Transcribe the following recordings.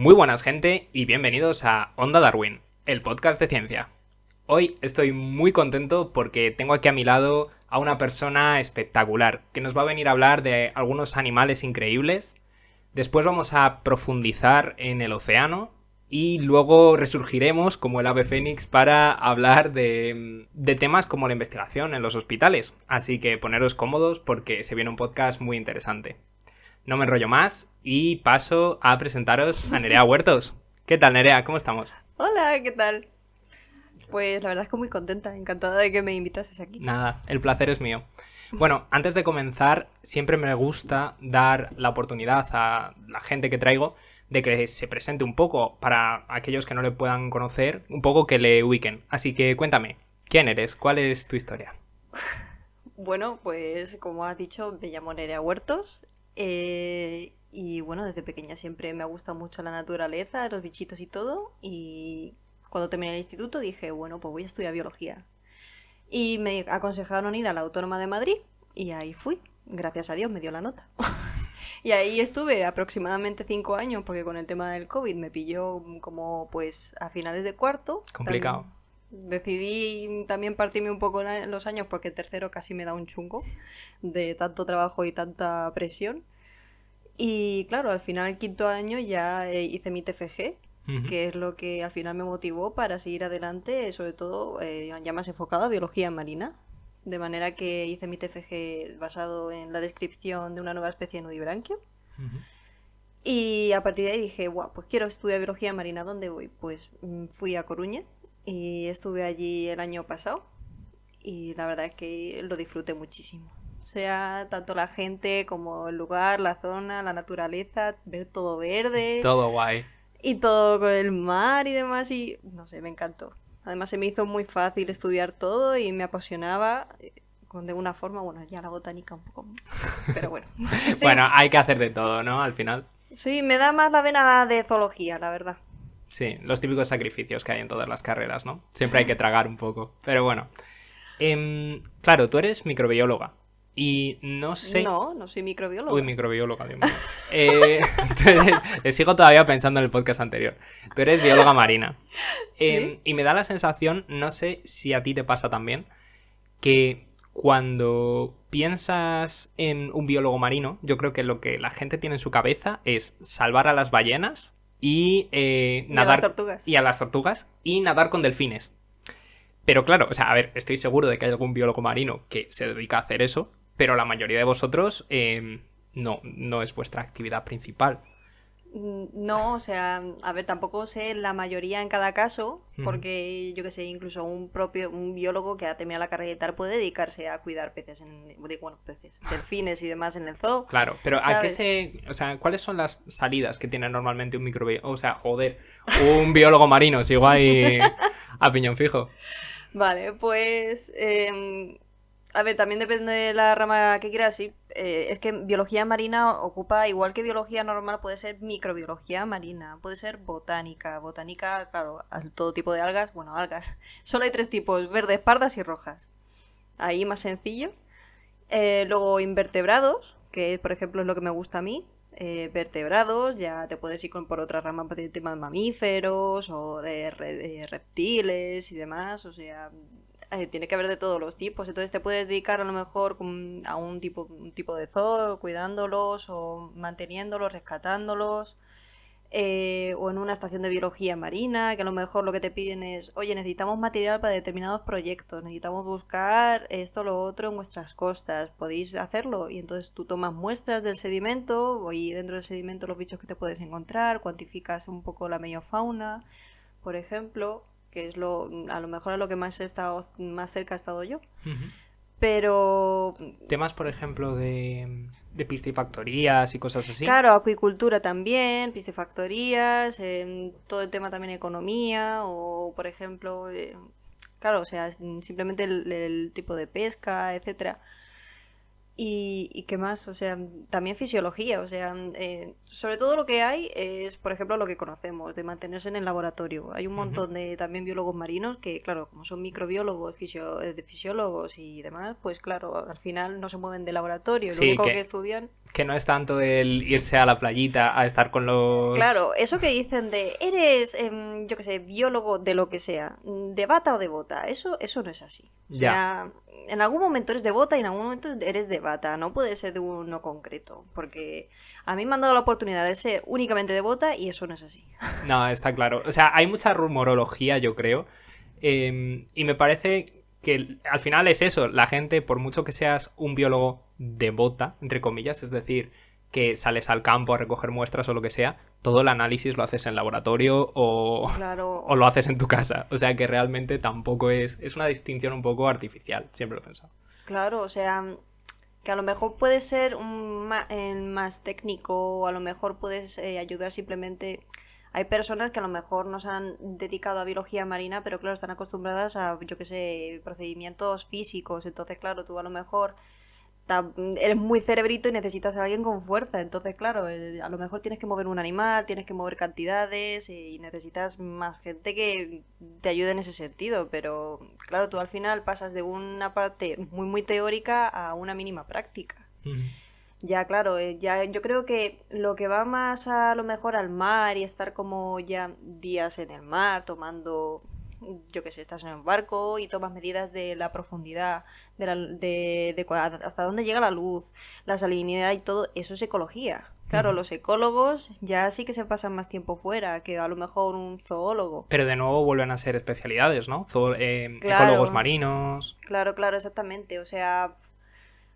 Muy buenas gente y bienvenidos a Onda Darwin, el podcast de ciencia. Hoy estoy muy contento porque tengo aquí a mi lado a una persona espectacular que nos va a venir a hablar de algunos animales increíbles. Después vamos a profundizar en el océano y luego resurgiremos como el ave fénix para hablar de, de temas como la investigación en los hospitales. Así que poneros cómodos porque se viene un podcast muy interesante no me enrollo más y paso a presentaros a Nerea Huertos. ¿Qué tal, Nerea? ¿Cómo estamos? Hola, ¿qué tal? Pues la verdad es que muy contenta, encantada de que me invitases aquí. Nada, el placer es mío. Bueno, antes de comenzar, siempre me gusta dar la oportunidad a la gente que traigo de que se presente un poco para aquellos que no le puedan conocer, un poco que le ubiquen. Así que cuéntame, ¿quién eres? ¿Cuál es tu historia? Bueno, pues como has dicho, me llamo Nerea Huertos, eh, y bueno, desde pequeña siempre me ha gustado mucho la naturaleza, los bichitos y todo. Y cuando terminé el instituto dije, bueno, pues voy a estudiar biología. Y me aconsejaron ir a la Autónoma de Madrid y ahí fui. Gracias a Dios me dio la nota. y ahí estuve aproximadamente cinco años porque con el tema del COVID me pilló como pues a finales de cuarto. Complicado decidí también partirme un poco los años porque el tercero casi me da un chungo de tanto trabajo y tanta presión. Y claro, al final, el quinto año, ya eh, hice mi TFG, que es lo que al final me motivó para seguir adelante, eh, sobre todo eh, ya más enfocado a biología marina. De manera que hice mi TFG basado en la descripción de una nueva especie de nudibranquio. Y a partir de ahí dije, guau, pues quiero estudiar biología marina, ¿dónde voy? Pues mm, fui a Coruña, y estuve allí el año pasado y la verdad es que lo disfruté muchísimo. O sea, tanto la gente como el lugar, la zona, la naturaleza, ver todo verde. Todo guay. Y todo con el mar y demás y no sé, me encantó. Además se me hizo muy fácil estudiar todo y me apasionaba eh, de una forma, bueno, ya la botánica un poco, pero bueno. Bueno, hay que hacer de todo, ¿no? Al final. Sí, me da más la vena de zoología, la verdad. Sí, los típicos sacrificios que hay en todas las carreras, ¿no? Siempre hay que tragar un poco. Pero bueno. Em, claro, tú eres microbióloga. Y no sé. No, no soy microbióloga. Uy, microbióloga, Dios mío. Eh, sigo todavía pensando en el podcast anterior. Tú eres bióloga marina. Em, y me da la sensación, no sé si a ti te pasa también, que cuando piensas en un biólogo marino, yo creo que lo que la gente tiene en su cabeza es salvar a las ballenas y, nadar. Eh, a las tortugas. Y a las tortugas. Y nadar con delfines. Pero claro, o sea, a ver, estoy seguro de que hay algún biólogo marino que se dedica a hacer eso, pero la mayoría de vosotros eh, no, no es vuestra actividad principal. Mm, no, o sea, a ver, tampoco sé la mayoría en cada caso, porque yo que sé, incluso un propio un biólogo que ha terminado la carrera y tal puede dedicarse a cuidar peces, en, bueno, peces, delfines y demás en el zoo. Claro, pero ¿a qué se, o sea, cuáles son las salidas que tiene normalmente un microbiólogo? O sea, joder, un biólogo marino, sigo ahí a piñón fijo. Vale, pues em, a ver, también depende de la rama que quieras, sí. Eh, es que biología marina ocupa, igual que biología normal, puede ser microbiología marina, puede ser botánica. Botánica, claro, todo tipo de algas, bueno, algas. Solo hay tres tipos, verdes, pardas y rojas. Ahí más sencillo. Eh, luego invertebrados, que por ejemplo es lo que me gusta a mí. Eh, vertebrados, ya te puedes ir con, por otra rama pues, de mamíferos o reptiles y demás, o sea, eh, tiene que haber de todos los tipos. Entonces te puedes dedicar a lo mejor a un tipo, un tipo de zoo, cuidándolos o manteniéndolos, rescatándolos. Eh, o en una estación de biología marina, que a lo mejor lo que te piden es, oye, necesitamos material para determinados proyectos, necesitamos buscar esto, lo otro en vuestras costas, podéis hacerlo. Y entonces tú tomas muestras del sedimento y dentro del sedimento los bichos que te puedes encontrar, cuantificas un poco la meiofauna, por ejemplo que es lo, a lo mejor a lo que más he estado, más cerca he estado yo. Pero. Temas, por ejemplo, de, de piscifactorías y cosas así. Claro, acuicultura también, piscifactorías, eh, todo el tema también economía, o por ejemplo, eh, claro, o sea, simplemente el, el tipo de pesca, etcétera. Y, qué más, o sea, también fisiología, o sea, eh, sobre todo lo que hay es, por ejemplo, lo que conocemos, de mantenerse en el laboratorio. Hay un montón de también biólogos marinos que, claro, como son microbiólogos, fisio, eh, fisiólogos y demás, pues claro, al final no se mueven de laboratorio, lo único que, estudian... Que no es tanto el irse a la playita a estar con los... Claro, eso que dicen de, eres, em, yo qué sé, biólogo de lo que sea, de bata o de bota, eso, eso no es así. O sea, en algún momento eres de y en algún momento eres de no puede ser de uno concreto, porque a mí me han dado la oportunidad de ser únicamente de y eso no es así. No, está claro. O sea, hay mucha rumorología, yo creo, em, y me parece que al final es eso, la gente, por mucho que seas un biólogo de entre comillas, es decir, que sales al campo a recoger muestras o lo que sea, todo el análisis lo haces en laboratorio o, o lo haces en tu casa. O sea que realmente tampoco es. Es una distinción un poco artificial, siempre lo he pensado. Claro, o sea, que a lo mejor puede ser un más técnico o a lo mejor puedes eh, ayudar simplemente... Hay personas que a lo mejor no se han dedicado a biología marina, pero claro, están acostumbradas a, yo que sé, procedimientos físicos. Entonces, claro, tú a lo mejor eres muy cerebrito y necesitas a alguien con fuerza. Entonces, claro, eh, a lo mejor tienes que mover un animal, tienes que mover cantidades eh, y necesitas más gente que te ayude en ese sentido. Pero, claro, tú al final pasas de una parte muy, muy teórica a una mínima práctica. Ya, claro, eh, ya yo creo que lo que va más a lo mejor al mar y estar como ya días en el mar tomando yo que sé, estás en un barco y tomas medidas de la profundidad, de, la, hasta dónde llega la luz, la salinidad y todo, eso es ecología. Claro, los ecólogos ya sí que se pasan más tiempo fuera que a lo mejor un zoólogo. Pero de nuevo vuelven a ser especialidades, ¿no? Eh, ecólogos marinos. Claro, claro, exactamente. O sea,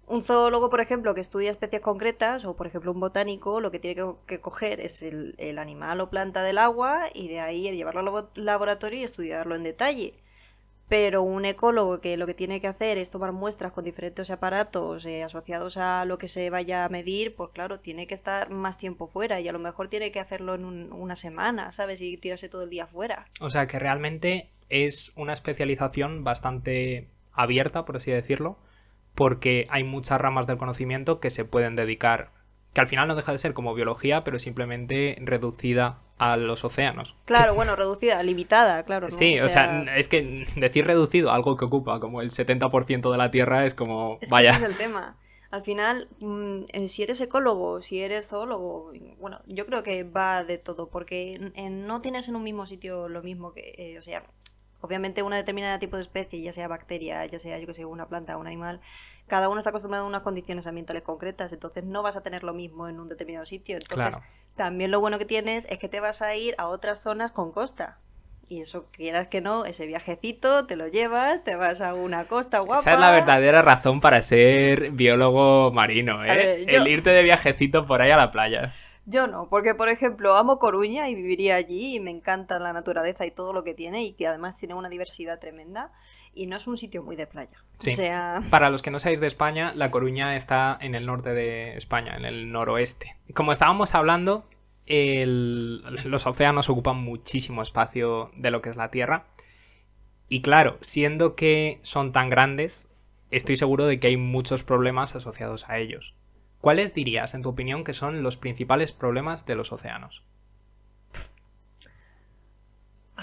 un zoólogo, por ejemplo, que estudia especies concretas, o por ejemplo un botánico, lo que tiene que, coger es el, animal o planta del agua y de ahí llevarlo al laboratorio y estudiarlo en detalle. Pero un ecólogo que lo que tiene que hacer es tomar muestras con diferentes aparatos eh, asociados a lo que se vaya a medir, pues claro, tiene que estar más tiempo fuera y a lo mejor tiene que hacerlo en una semana, ¿sabes? Y tirarse todo el día fuera. O sea que realmente es una especialización bastante abierta, por así decirlo, porque hay muchas ramas del conocimiento que se pueden dedicar, que al final no deja de ser como biología, pero simplemente reducida a los océanos. Claro, bueno, reducida, limitada, claro. Sí, o sea... es que decir reducido, algo que ocupa como el 70% de la Tierra, es como... vaya. Ese es el tema. Al final, mm, eh, si eres ecólogo, si eres zoólogo, bueno, yo creo que va de todo, porque no tienes en un mismo sitio lo mismo que, eh, o sea, obviamente una determinada tipo de especie, ya sea bacteria, ya sea, yo que sé, una planta, un animal, cada uno está acostumbrado a unas condiciones ambientales concretas, entonces no vas a tener lo mismo en un determinado sitio. Entonces, también lo bueno que tienes es que te vas a ir a otras zonas con costa. Y eso, quieras que no, ese viajecito te lo llevas, te vas a una costa guapa. Esa es la verdadera razón para ser biólogo marino, ¿eh? El irte de viajecito por ahí a la playa. Yo no, porque por ejemplo amo Coruña y viviría allí y me encanta la naturaleza y todo lo que tiene y que además tiene una diversidad tremenda y no es un sitio muy de playa. O sea... Para los que no seáis de España, La Coruña está en el norte de España, en el noroeste. Como estábamos hablando, los océanos ocupan muchísimo espacio de lo que es la Tierra. Y claro, siendo que son tan grandes, estoy seguro de que hay muchos problemas asociados a ellos. ¿Cuáles dirías, en tu opinión, que son los principales problemas de los océanos?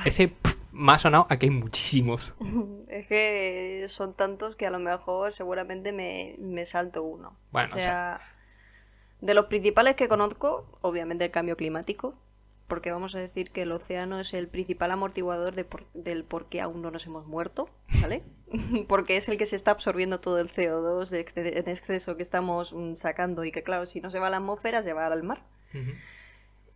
Ese más o no, aquí hay muchísimos. Es que son tantos que a lo mejor seguramente me, salto uno. o sea, de los principales que conozco, obviamente el cambio climático, porque vamos a decir que el océano es el principal amortiguador del por qué aún no nos hemos muerto, ¿vale? porque es el que se está absorbiendo todo el CO2 en exceso que estamos mm, sacando y que claro, si no se va a la atmósfera se va al mar.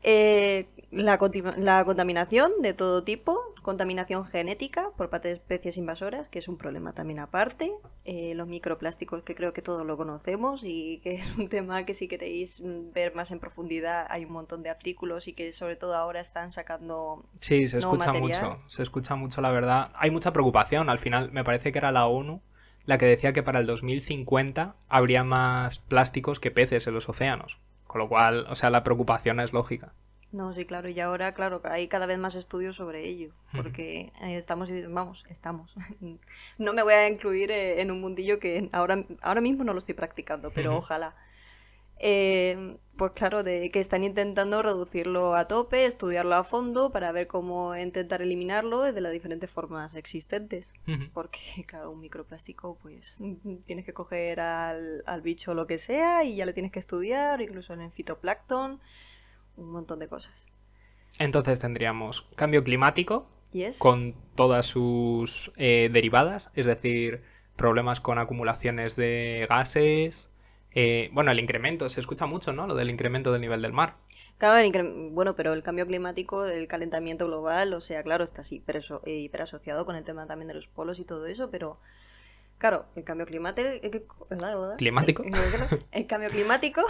Eh, la, la, contaminación de todo tipo, contaminación genética por parte de especies invasoras, que es un problema también aparte, eh, los microplásticos que creo que todos lo conocemos y que es un tema que si queréis ver más en profundidad hay un montón de artículos y que sobre todo ahora están sacando... Sí, se escucha mucho, se escucha mucho la verdad. Hay mucha preocupación, al final me parece que era la ONU la que decía que para el 2050 habría más plásticos que peces en los océanos. Con lo cual, o sea, la preocupación es lógica. No, sí, claro, y ahora, claro, hay cada vez más estudios sobre ello, porque eh, estamos, vamos, estamos. No me voy a incluir eh, en un mundillo que ahora, ahora mismo no lo estoy practicando, pero ojalá. Eh, pues claro, de que están intentando reducirlo a tope, estudiarlo a fondo para ver cómo intentar eliminarlo de las diferentes formas existentes. Porque, claro, un microplástico, pues tienes que coger al, bicho lo que sea y ya le tienes que estudiar, incluso en el fitoplancton, un montón de cosas. Entonces tendríamos cambio climático con todas sus eh, derivadas, es decir, problemas con acumulaciones de gases, eh, bueno, el incremento, se escucha mucho, ¿no? Lo del incremento del nivel del mar. Claro, bueno, pero el cambio climático, el calentamiento global, o sea, claro, está así hiper eh, asociado con el tema también de los polos y todo eso, pero claro, el cambio climático... Eh, ¿Climático? El, cambio climático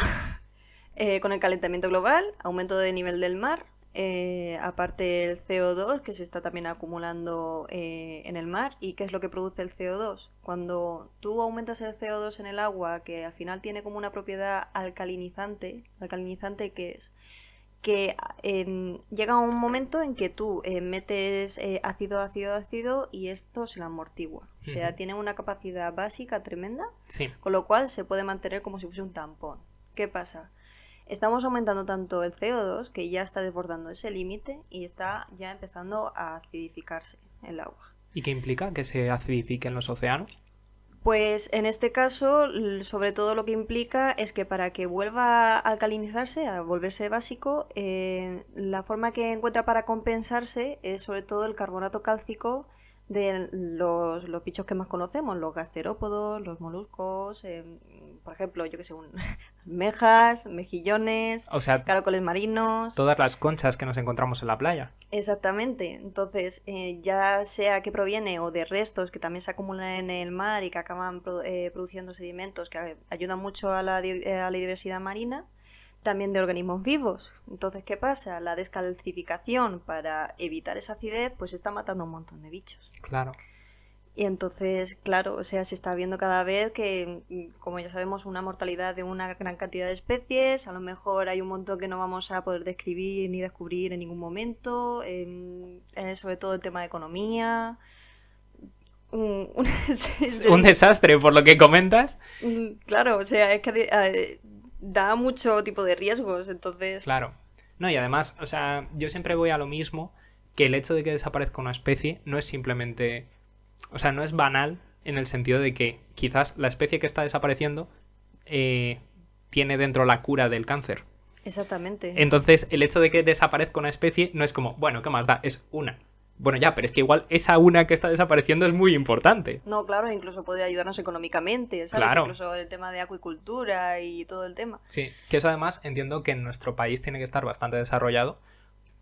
con el calentamiento global, aumento de nivel del mar, eh, aparte el CO2 que se está también acumulando eh, en el mar. ¿Y qué es lo que produce el CO2? Cuando tú aumentas el CO2 en el agua, que al final tiene como una propiedad alcalinizante, alcalinizante que es que llega un momento en que tú eh, metes ácido, ácido, ácido y esto se la amortigua. O sea, tiene una capacidad básica tremenda, con lo cual se puede mantener como si fuese un tampón. ¿Qué pasa? estamos aumentando tanto el CO2 que ya está desbordando ese límite y está ya empezando a acidificarse el agua. ¿Y qué implica que se acidifiquen los océanos? Pues en este caso, sobre todo lo que implica es que para que vuelva a alcalinizarse, a volverse básico, eh, la forma que encuentra para compensarse es sobre todo el carbonato cálcico de los, los bichos que más conocemos, los gasterópodos, los moluscos, em, por ejemplo, yo que sé, almejas, mejillones, o sea, caracoles marinos. Todas las conchas que nos encontramos en la playa. Exactamente. Entonces, eh, ya sea que proviene o de restos que también se acumulan en el mar y que acaban eh, produciendo sedimentos que ayudan mucho a la, eh, a la diversidad marina, también de organismos vivos. Entonces, ¿qué pasa? La descalcificación para evitar esa acidez, pues está matando un montón de bichos. Claro. Y entonces, claro, o sea, se está viendo cada vez que, mm, como ya sabemos, una mortalidad de una gran cantidad de especies, a lo mejor hay un montón que no vamos a poder describir ni descubrir en ningún momento, em, eh, sobre todo el tema de economía. Mm, un, desastre, por lo que comentas. Mm, claro, o sea, es que eh, da mucho tipo de riesgos, entonces... Claro. No, y además, o sea, yo siempre voy a lo mismo, que el hecho de que desaparezca una especie no es simplemente o sea, no es banal en el sentido de que quizás la especie que está desapareciendo eh, tiene dentro la cura del cáncer. Exactamente. Entonces, el hecho de que desaparezca una especie no es como, bueno, ¿qué más da? Es una. Bueno, ya, pero es que igual esa una que está desapareciendo es muy importante. No, claro, incluso puede ayudarnos económicamente, ¿sabes? Incluso el tema de acuicultura y todo el tema. Sí, que eso además entiendo que en nuestro país tiene que estar bastante desarrollado,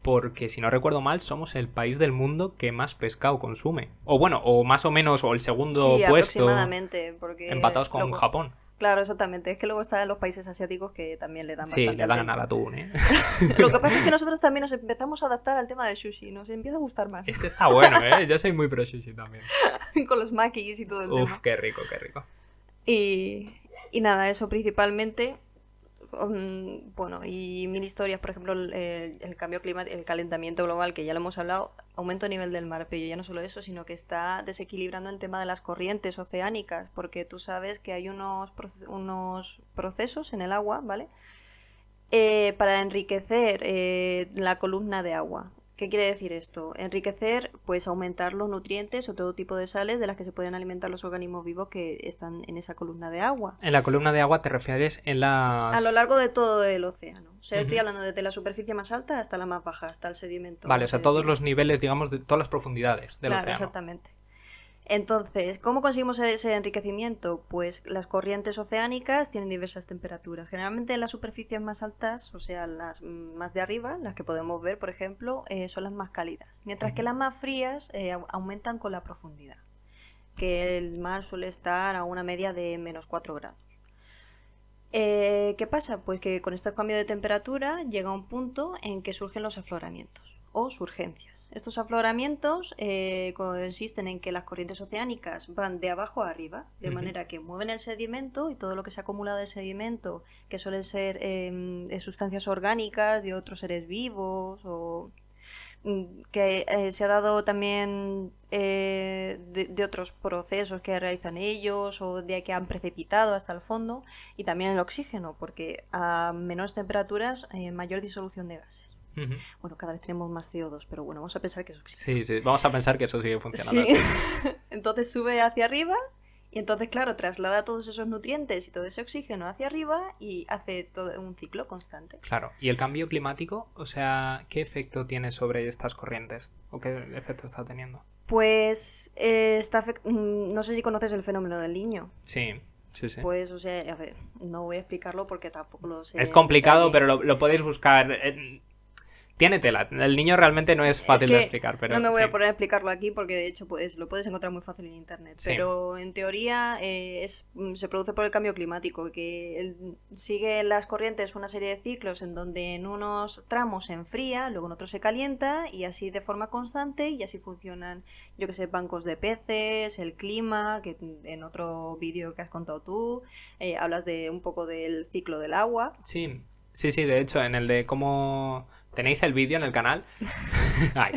porque si no recuerdo mal, somos el país del mundo que más pescado consume. O bueno, o más o menos, o el segundo sí, Aproximadamente, empatados con Japón. Claro, exactamente. Es que luego están los países asiáticos que también le dan más bastante. Sí, le dan al atún, ¿eh? Lo que pasa es que nosotros también nos empezamos a adaptar al tema del sushi. Nos empieza a gustar más. Este está bueno, ¿eh? Yo soy muy pro sushi también. Con los makis y todo el Uf, tema. Uf, qué rico, qué rico. Y, y nada, eso principalmente bueno, y mil historias, por ejemplo, el, cambio climático, el calentamiento global, que ya lo hemos hablado, aumento del nivel del mar, pero ya no solo eso, sino que está desequilibrando el tema de las corrientes oceánicas, porque tú sabes que hay unos, unos procesos en el agua, ¿vale? Eh, para enriquecer eh, la columna de agua. ¿Qué quiere decir esto? Enriquecer, pues aumentar los nutrientes o todo tipo de sales de las que se pueden alimentar los organismos vivos que están en esa columna de agua. En la columna de agua te refieres en la... A lo largo de todo el océano. O sea, estoy hablando desde la superficie más alta hasta la más baja, hasta el sedimento. Vale, o sea, todos los niveles, digamos, de todas las profundidades del océano. Claro, exactamente. Entonces, ¿cómo conseguimos e-, ese enriquecimiento? Pues las corrientes oceánicas tienen diversas temperaturas. Generalmente las superficies más altas, o sea, las más de arriba, las que podemos ver, por ejemplo, eh, son las más cálidas, mientras que las más frías eh, aumentan con la profundidad, que el mar suele estar a una media de menos 4 grados. Eh, ¿Qué pasa? Pues que con estos cambios de temperatura llega un punto en que surgen los afloramientos o surgencias. Estos afloramientos eh, consisten en que las corrientes oceánicas van de abajo a arriba, de manera que mueven el sedimento y todo lo que se ha acumulado de sedimento, que suelen ser em, sustancias orgánicas de otros seres vivos o mm, que eh, se ha dado también eh, de, otros procesos que realizan ellos o de que han precipitado hasta el fondo y también el oxígeno porque a menores temperaturas mayor disolución de gases. Bueno, cada vez tenemos más CO2, pero bueno, vamos a pensar que eso Sí, sí, vamos a pensar que eso sigue funcionando. entonces sube hacia arriba y entonces, claro, traslada todos esos nutrientes y todo ese oxígeno hacia arriba y hace todo un ciclo constante. Claro, y el cambio climático, o sea, ¿qué efecto tiene sobre estas corrientes? ¿O qué efecto está teniendo? Pues eh, está mm, no sé si conoces el fenómeno del niño. Sí. Sí, sí. Pues, o sea, no voy a explicarlo porque tampoco lo sé. Es complicado, pero lo, lo podéis buscar. En, tiene tela. El niño realmente no es fácil de explicar, pero... No me voy a poner a explicarlo aquí porque de hecho pues, lo puedes encontrar muy fácil en Internet. Pero en teoría eh, es, mm, se produce por el cambio climático, que sigue las corrientes una serie de ciclos en donde en unos tramos se enfría, luego en otros se calienta y así de forma constante y así funcionan, yo que sé, bancos de peces, el clima, que en otro vídeo que has contado tú, eh, hablas de un poco del ciclo del agua. Sí, sí, sí, de hecho, en el de cómo Tenéis el vídeo en el canal. Ah,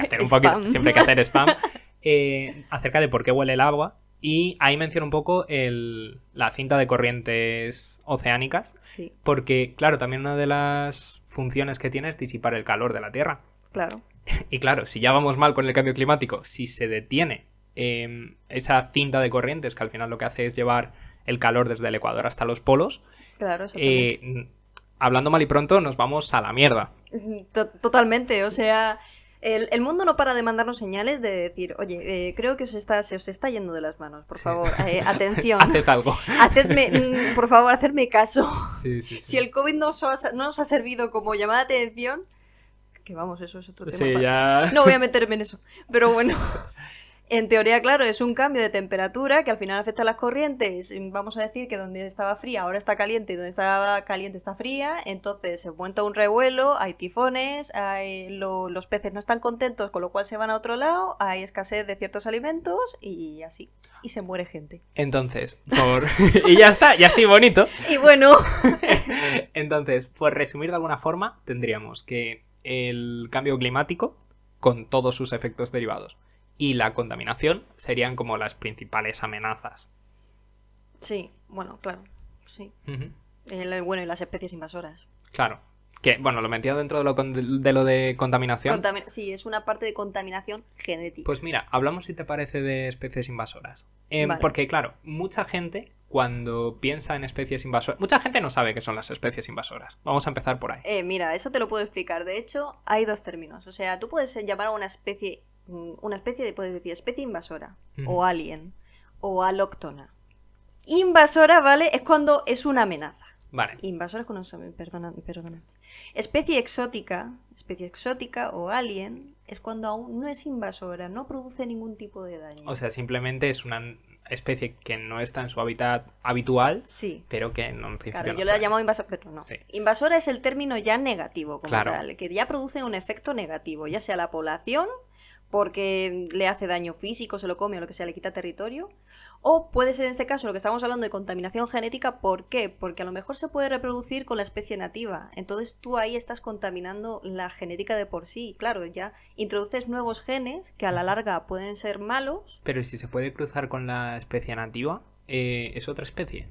un siempre hay que hacer spam. Eh, acerca de por qué huele el agua. Y ahí menciono un poco la cinta de corrientes oceánicas. Sí. Porque, claro, también una de las funciones que tiene es disipar el calor de la Tierra. Claro. Y claro, si ya vamos mal con el cambio climático, si se detiene em, esa cinta de corrientes, que al final lo que hace es llevar el calor desde el Ecuador hasta los polos. Claro, eh, hablando mal y pronto, nos vamos a la mierda. Totalmente, o sea, el, mundo no para de mandarnos señales de decir, oye, eh, creo que se, está, se os está yendo de las manos, por favor, eh, atención. Haced algo. Mm, por favor, hacedme caso. si el COVID no os, ha, servido como llamada de atención, que vamos, eso es otro tema. No voy a meterme en eso, pero bueno. En teoría, claro, es un cambio de temperatura que al final afecta a las corrientes. Vamos a decir que donde estaba fría ahora está caliente y donde estaba caliente está fría. Entonces se monta un revuelo, hay tifones, los peces no están contentos, con lo cual se van a otro lado, hay escasez de ciertos alimentos y así. Y se muere gente. Entonces, por... y ya está, y así bonito. Y bueno. Entonces, por resumir de alguna forma, tendríamos que el cambio climático con todos sus efectos derivados y la contaminación serían como las principales amenazas. Sí, bueno, claro, sí. Eh, bueno, y las especies invasoras. Claro. Que, bueno, lo metido dentro de lo, de, contaminación. sí, es una parte de contaminación genética. Pues mira, hablamos si te parece de especies invasoras. Eh, porque, claro, mucha gente cuando piensa en especies invasoras. Mucha gente no sabe qué son las especies invasoras. Vamos a empezar por ahí. Eh, mira, eso te lo puedo explicar. De hecho, hay dos términos. O sea, tú puedes llamar a una especie Mm, una especie, de, puedes decir, especie invasora, o alien, o alóctona. Invasora, ¿vale? Es cuando es una amenaza. Vale. Invasora con cuando... perdona, perdona. Especie exótica, especie exótica o alien, es cuando aún no es invasora, no produce ningún tipo de daño. O sea, simplemente es una especie que no está en su hábitat habitual, sí. pero que no en Claro, yo la he llamado invasora, pero no. Invasora es el término ya negativo, como claro. tal, que ya produce un efecto negativo, ya sea la población, porque le hace daño físico, se lo come o lo que sea, le quita territorio. O puede ser en este caso lo que estamos hablando de contaminación genética, ¿por qué? Porque a lo mejor se puede reproducir con la especie nativa. Entonces tú ahí estás contaminando la genética de por sí. Claro, ya introduces nuevos genes que a la larga pueden ser malos. Pero si se puede cruzar con la especie nativa, eh, ¿es otra especie?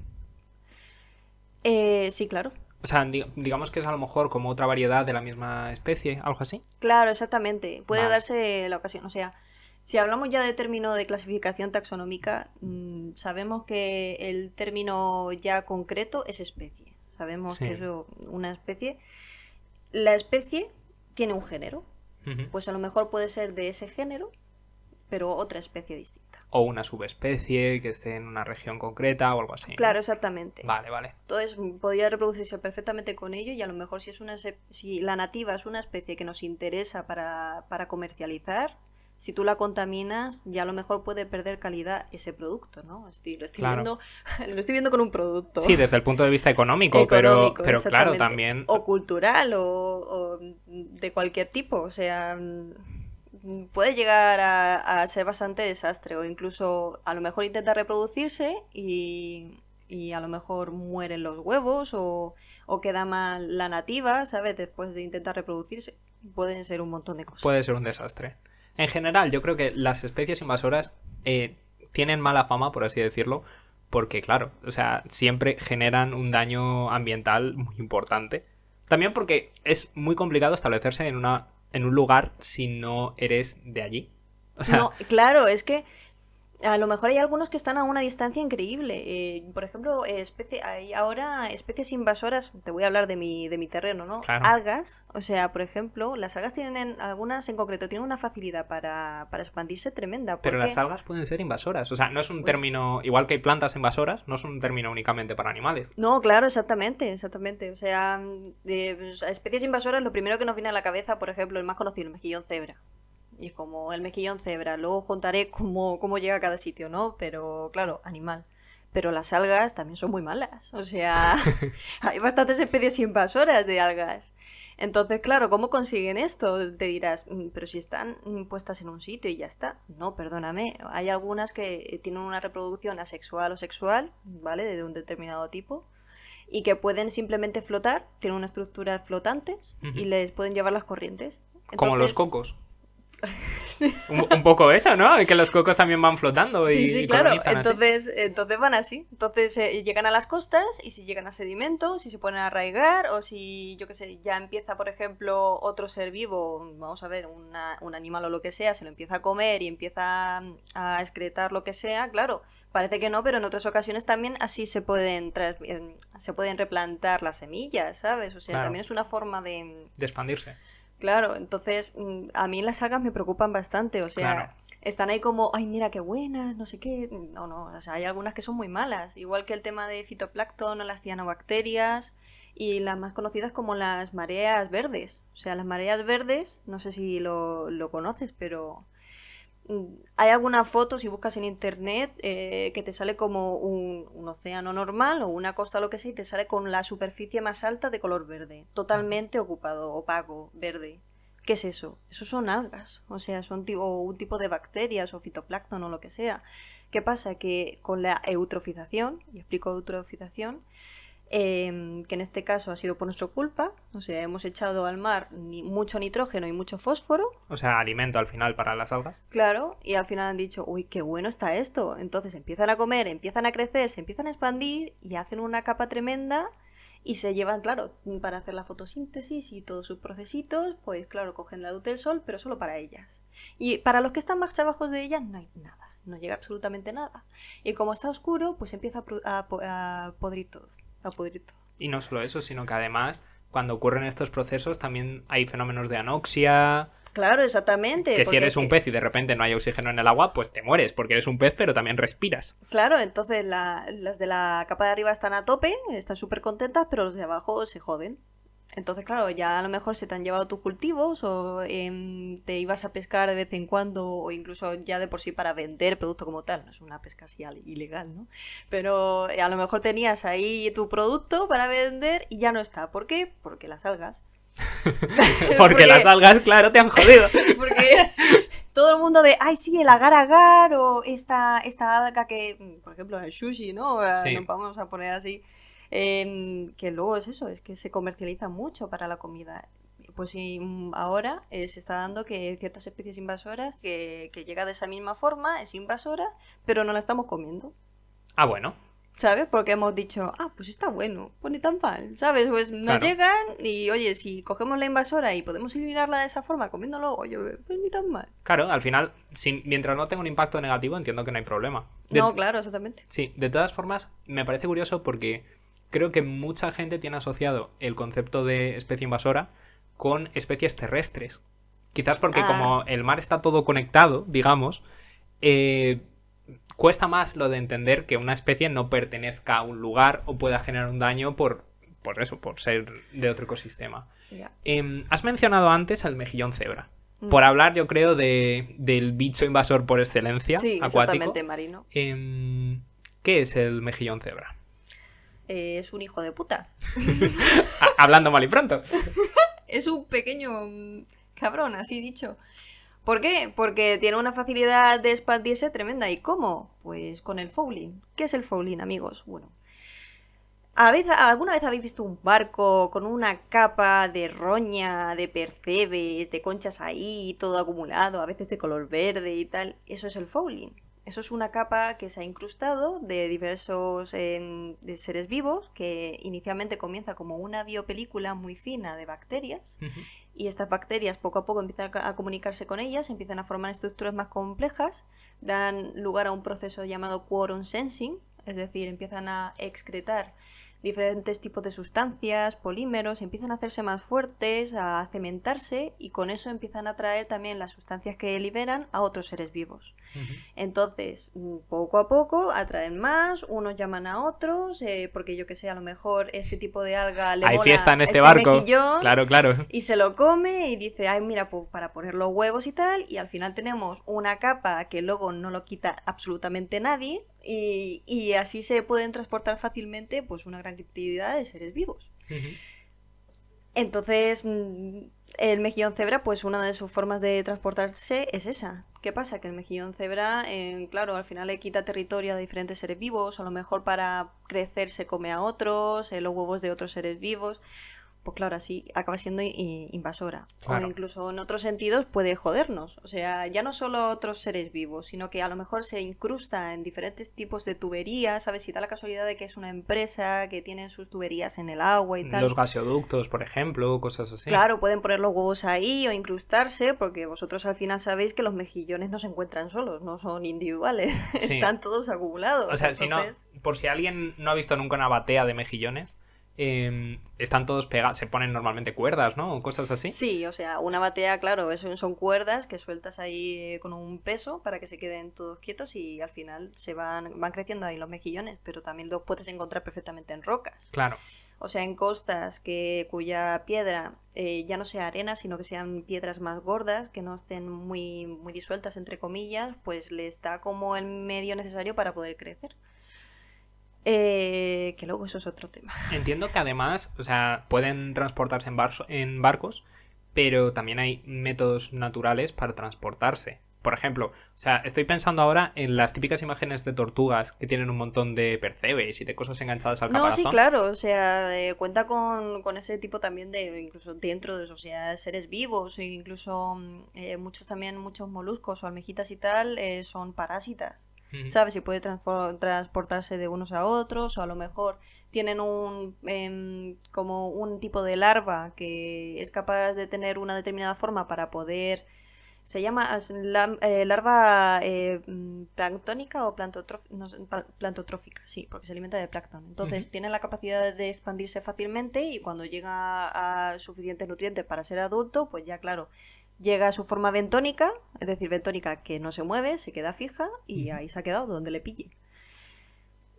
Eh, sí, claro. O sea, digamos que es a lo mejor como otra variedad de la misma especie, algo así. Claro, exactamente. Puede darse la ocasión. O sea, si hablamos ya de término de clasificación taxonómica, mm, sabemos que el término ya concreto es especie. Sabemos que es una especie. La especie tiene un género. Pues a lo mejor puede ser de ese género pero otra especie distinta. O una subespecie que esté en una región concreta o algo así. Claro, exactamente. Vale, vale. Entonces podría reproducirse perfectamente con ello y a lo mejor si, es una, si la nativa es una especie que nos interesa para, comercializar, si tú la contaminas, ya a lo mejor puede perder calidad ese producto, ¿no? Estoy, lo, estoy viendo, con un producto. Sí, desde el punto de vista económico, pero, pero claro, también. O cultural o de cualquier tipo, o sea puede llegar a, ser bastante desastre o incluso a lo mejor intenta reproducirse y, y a lo mejor mueren los huevos o, queda mal la nativa, ¿sabes? Después de intentar reproducirse. Pueden ser un montón de cosas. Puede ser un desastre. En general, yo creo que las especies invasoras eh, tienen mala fama, por así decirlo, porque claro, o sea, siempre generan un daño ambiental muy importante. También porque es muy complicado establecerse en una en un lugar si no eres de allí. O sea, no, claro, es que a lo mejor hay algunos que están a una distancia increíble. Eh, por ejemplo, especie, hay ahora especies invasoras, te voy a hablar de mi, de mi terreno, ¿no? Algas, o sea, por ejemplo, las algas tienen, algunas en concreto, tienen una facilidad para, expandirse tremenda. Pero las algas pueden ser invasoras, o sea, no es un pues término, igual que hay plantas invasoras, no es un término únicamente para animales. No, claro, exactamente, exactamente. O sea, de, mm, eh, especies invasoras, lo primero que nos viene a la cabeza, por ejemplo, el más conocido, el mejillón cebra. Y es como el mejillón cebra, luego contaré cómo, cómo llega a cada sitio, ¿no? Pero claro, animal. Pero las algas también son muy malas. O sea, hay bastantes especies invasoras de algas. Entonces, claro, ¿cómo consiguen esto? Te dirás, mm, pero si están mm, puestas en un sitio y ya está. No, perdóname. Hay algunas que eh, tienen una reproducción asexual o sexual, ¿vale? De un determinado tipo y que pueden simplemente flotar, tienen una estructura flotante y les pueden llevar las corrientes. como los cocos. Un, poco eso, ¿no? Que los cocos también van flotando. Y, sí, sí, claro. Entonces, entonces van así. Entonces eh, llegan a las costas y si llegan a sedimentos, si se ponen a arraigar o si, yo qué sé, ya empieza, por ejemplo, otro ser vivo, vamos a ver, un animal o lo que sea, se lo empieza a comer y empieza a excretar lo que sea, claro. Parece que no, pero en otras ocasiones también así se pueden eh, se pueden replantar las semillas, ¿sabes? O sea, también es una forma de... De expandirse. Claro, entonces mm, a mí las sagas me preocupan bastante, o sea, están ahí como, ay, mira qué buenas, no sé qué. o no, o sea, hay algunas que son muy malas, igual que el tema de fitoplancton o las cianobacterias y las más conocidas como las mareas verdes. O sea, las mareas verdes, no sé si lo, lo conoces, pero Mm, hay algunas fotos, si buscas en internet, eh, que te sale como un, océano normal o una costa, lo que sea, y te sale con la superficie más alta de color verde, totalmente ocupado, opaco, verde. ¿Qué es eso? Eso son algas, o sea, son un tipo de bacterias o fitoplancton o lo que sea. ¿Qué pasa? Que con la eutrofización, y explico eutrofización, Em, que en este caso ha sido por nuestra culpa. O sea, hemos echado al mar mucho nitrógeno y mucho fósforo. O sea, alimento al final para las algas. Claro, y al final han dicho, uy, qué bueno está esto. Entonces empiezan a comer, empiezan a crecer, se empiezan a expandir y hacen una capa tremenda y se llevan, claro, para hacer la fotosíntesis y todos sus procesitos, pues claro, cogen la luz del sol, pero solo para ellas. Y para los que están más abajo de ellas no hay nada, no llega absolutamente nada. Y como está oscuro, pues empieza a, a, a podrir todo. Y no solo eso, sino que además, cuando ocurren estos procesos, también hay fenómenos de anoxia. Claro, exactamente. Que si eres un pez y de repente no hay oxígeno en el agua, pues te mueres, porque eres un pez, pero también respiras. Claro, entonces las de la capa de arriba están a tope, están súper contentas, pero los de abajo se joden. Entonces, claro, ya a lo mejor se te han llevado tus cultivos o em, te ibas a pescar de vez en cuando o incluso ya de por sí para vender producto como tal. No es una pesca así ilegal, ¿no? Pero eh, a lo mejor tenías ahí tu producto para vender y ya no está. ¿Por qué? Porque las algas. porque, las algas, claro, te han jodido. porque todo el mundo de, ay, sí, el agar agar o esta, esta alga que, por ejemplo, el sushi, ¿no? vamos a poner así que luego es eso, es que se comercializa mucho para la comida. Pues y mm, ahora eh, se está dando que ciertas especies invasoras, que, que llega de esa misma forma, es invasora, pero no la estamos comiendo. Ah, bueno, ¿Sabes? Porque hemos dicho, ah, pues está bueno, pues ni tan mal, ¿sabes? Pues no llegan y, oye, si cogemos la invasora y podemos eliminarla de esa forma comiéndolo, pues ni tan mal. Claro, al final, si, mientras no tenga un impacto negativo, entiendo que no hay problema. no, claro, exactamente. Sí, de todas formas, me parece curioso porque creo que mucha gente tiene asociado el concepto de especie invasora con especies terrestres. Quizás porque ah. como el mar está todo conectado, digamos, eh, cuesta más lo de entender que una especie no pertenezca a un lugar o pueda generar un daño por, por eso, por ser de otro ecosistema. Em, has mencionado antes al mejillón cebra. Mm. Por hablar, yo creo, de, del bicho invasor por excelencia sí, acuático. Exactamente, marino. Em, ¿Qué es el mejillón cebra? es un hijo de puta. Hablando mal y pronto. es un pequeño mm, cabrón, así dicho. ¿Por qué? Porque tiene una facilidad de expandirse tremenda. ¿Y cómo? Pues con el fouling. ¿Qué es el fouling, amigos? Bueno. ¿Alguna vez habéis visto un barco con una capa de roña, de percebes, de conchas ahí, todo acumulado, a veces de color verde y tal? Eso es el fouling. Eso es una capa que se ha incrustado de diversos seres vivos que inicialmente comienza como una biopelícula muy fina de bacterias y estas bacterias poco a poco empiezan a comunicarse con ellas, empiezan a formar estructuras más complejas, dan lugar a un proceso llamado quorum sensing, es decir, empiezan a excretar diferentes tipos de sustancias, polímeros, empiezan a hacerse más fuertes, a cementarse y con eso empiezan a atraer también las sustancias que liberan a otros seres vivos. Entonces, mm, poco a poco atraen más, unos llaman a otros, eh, porque yo que sé, a lo mejor este tipo de alga le Hay fiesta en este, este barco. claro, claro. Y se lo come y dice, ay, mira, pues para poner los huevos y tal, y al final tenemos una capa que luego no lo quita absolutamente nadie, y, así se pueden transportar fácilmente pues una gran cantidad de seres vivos. Entonces, mm, el mejillón cebra, pues una de sus formas de transportarse es esa. ¿Qué pasa? Que el mejillón cebra, eh, claro, al final le quita territorio a diferentes seres vivos, a lo mejor para crecer se come a otros, eh, los huevos de otros seres vivos pues claro, así acaba siendo invasora. O incluso en otros sentidos puede jodernos. O sea, ya no solo otros seres vivos, sino que a lo mejor se incrusta en diferentes tipos de tuberías, ¿sabes? Si da la casualidad de que es una empresa que tiene sus tuberías en el agua y tal. Los gaseoductos, por ejemplo, cosas así. Claro, pueden poner los huevos ahí o incrustarse, porque vosotros al final sabéis que los mejillones no se encuentran solos, no son individuales, están todos acumulados. O sea, si no, por si alguien no ha visto nunca una batea de mejillones, Em, están todos pegados, se ponen normalmente cuerdas, ¿no? O cosas así. Sí, o sea, una batea, claro, son cuerdas que sueltas ahí eh, con un peso para que se queden todos quietos y al final se van, van creciendo ahí los mejillones, pero también los puedes encontrar perfectamente en rocas. Claro. O sea, en costas que, cuya piedra eh, ya no sea arena, sino que sean piedras más gordas, que no estén muy, muy disueltas, entre comillas, pues les da como el medio necesario para poder crecer. Eh, que luego eso es otro tema. Entiendo que además, o sea, pueden transportarse en, en barcos, pero también hay métodos naturales para transportarse. Por ejemplo, o sea, estoy pensando ahora en las típicas imágenes de tortugas que tienen un montón de percebes y de cosas enganchadas al caparazón. No, sí, claro, o sea, eh, cuenta con, ese tipo también de, incluso dentro de sociedades seres vivos, e incluso mm, eh, muchos también, muchos moluscos o almejitas y tal, eh, son parásitas. ¿sabes? Si puede transportarse de unos a otros, o a lo mejor tienen un em, como un tipo de larva que es capaz de tener una determinada forma para poder se llama eh, larva eh, planctónica o plantotrófica, sí, porque se alimenta de plancton. Entonces, tiene la capacidad de expandirse fácilmente y cuando llega a suficiente nutriente para ser adulto, pues ya claro, llega a su forma bentónica, es decir, bentónica que no se mueve, se queda fija y ahí se ha quedado donde le pille.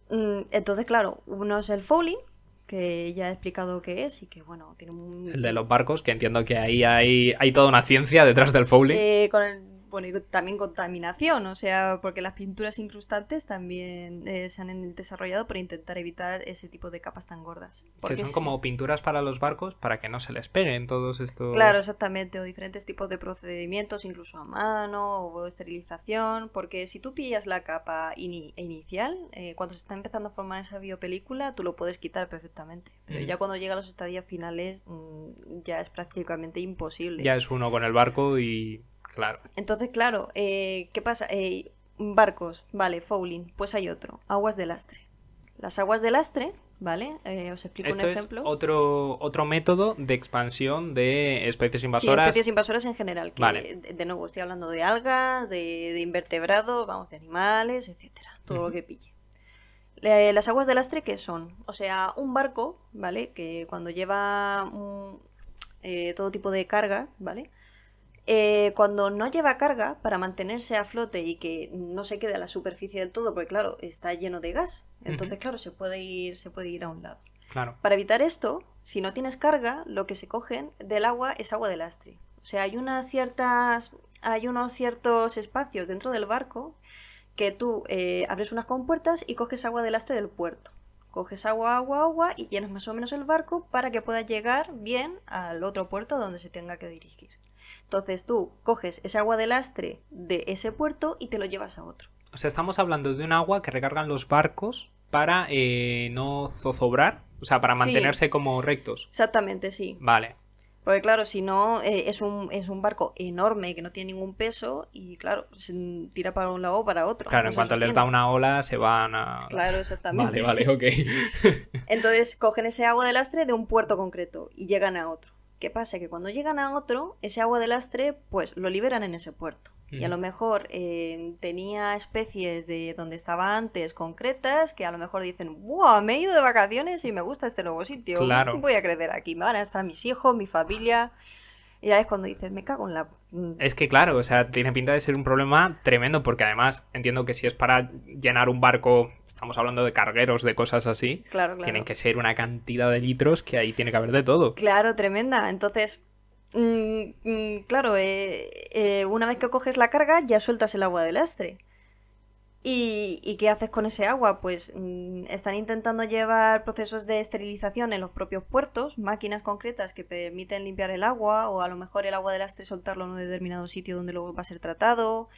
Mm, entonces, claro, uno es el fouling, que ya he explicado qué es y que, bueno, tiene un... El de los barcos, que entiendo que ahí hay, hay toda una ciencia detrás del fouling. Eh, con el bueno, y también contaminación, o sea, porque las pinturas incrustantes también eh, se han desarrollado para intentar evitar ese tipo de capas tan gordas. Porque que son como pinturas para los barcos para que no se les peguen todos estos. Claro, exactamente, o diferentes tipos de procedimientos, incluso a mano o esterilización, porque si tú pillas la capa inicial, eh, cuando se está empezando a formar esa biopelícula, tú lo puedes quitar perfectamente, pero mm. ya cuando llega a los estadios finales mm, ya es prácticamente imposible. Ya es uno con el barco y entonces, claro, eh, ¿qué pasa? Eh, barcos, vale, fouling, pues hay otro, aguas de lastre. Las aguas de lastre, ¿vale? Eh, os explico un ejemplo. Es otro, otro método de expansión de especies invasoras. especies invasoras en general. de, nuevo, estoy hablando de algas, de, invertebrados, vamos, de animales, etcétera. Todo lo que pille. las aguas de lastre, ¿qué son? O sea, un barco, ¿vale? Que cuando lleva todo tipo de carga, ¿vale? Eh, cuando no lleva carga para mantenerse a flote y que no se quede a la superficie del todo, porque claro, está lleno de gas, entonces claro, se puede ir, se puede ir a un lado. Claro. Para evitar esto, si no tienes carga, lo que se cogen del agua es agua de lastre. O sea, hay unas ciertas, hay unos ciertos espacios dentro del barco que tú eh, abres unas compuertas y coges agua de lastre del puerto. Coges agua, agua, agua y llenas más o menos el barco para que pueda llegar bien al otro puerto donde se tenga que dirigir. Entonces tú coges ese agua de lastre de ese puerto y te lo llevas a otro. O sea, estamos hablando de un agua que recargan los barcos para eh, no zozobrar, o sea, para mantenerse como rectos. Exactamente, sí. Vale. Porque claro, si no, eh, es, un, es un barco enorme que no tiene ningún peso y claro, se tira para un lado o para otro. Claro, en cuanto les da una ola se van a... Claro, exactamente. Vale, vale, ok. Entonces cogen ese agua de lastre de un puerto concreto y llegan a otro. ¿Qué pasa? Que cuando llegan a otro, ese agua de lastre, pues lo liberan en ese puerto. Y a mm. lo mejor eh, tenía especies de donde estaba antes concretas que a lo mejor dicen, ¡buah! Me he ido de vacaciones y me gusta este nuevo sitio. Voy a crecer aquí, me van a estar mis hijos, mi familia. Y ahí es cuando dices, me cago en la. Mm. Es que claro, o sea, tiene pinta de ser un problema tremendo, porque además entiendo que si es para llenar un barco estamos hablando de cargueros, de cosas así, claro, tienen que ser una cantidad de litros que ahí tiene que haber de todo. Claro, tremenda. Entonces, mm, mm, claro, eh, eh, una vez que coges la carga ya sueltas el agua del lastre. ¿Y, qué haces con ese agua? Pues mm, están intentando llevar procesos de esterilización en los propios puertos, máquinas concretas que permiten limpiar el agua o a lo mejor el agua del lastre soltarlo en un determinado sitio donde luego va a ser tratado.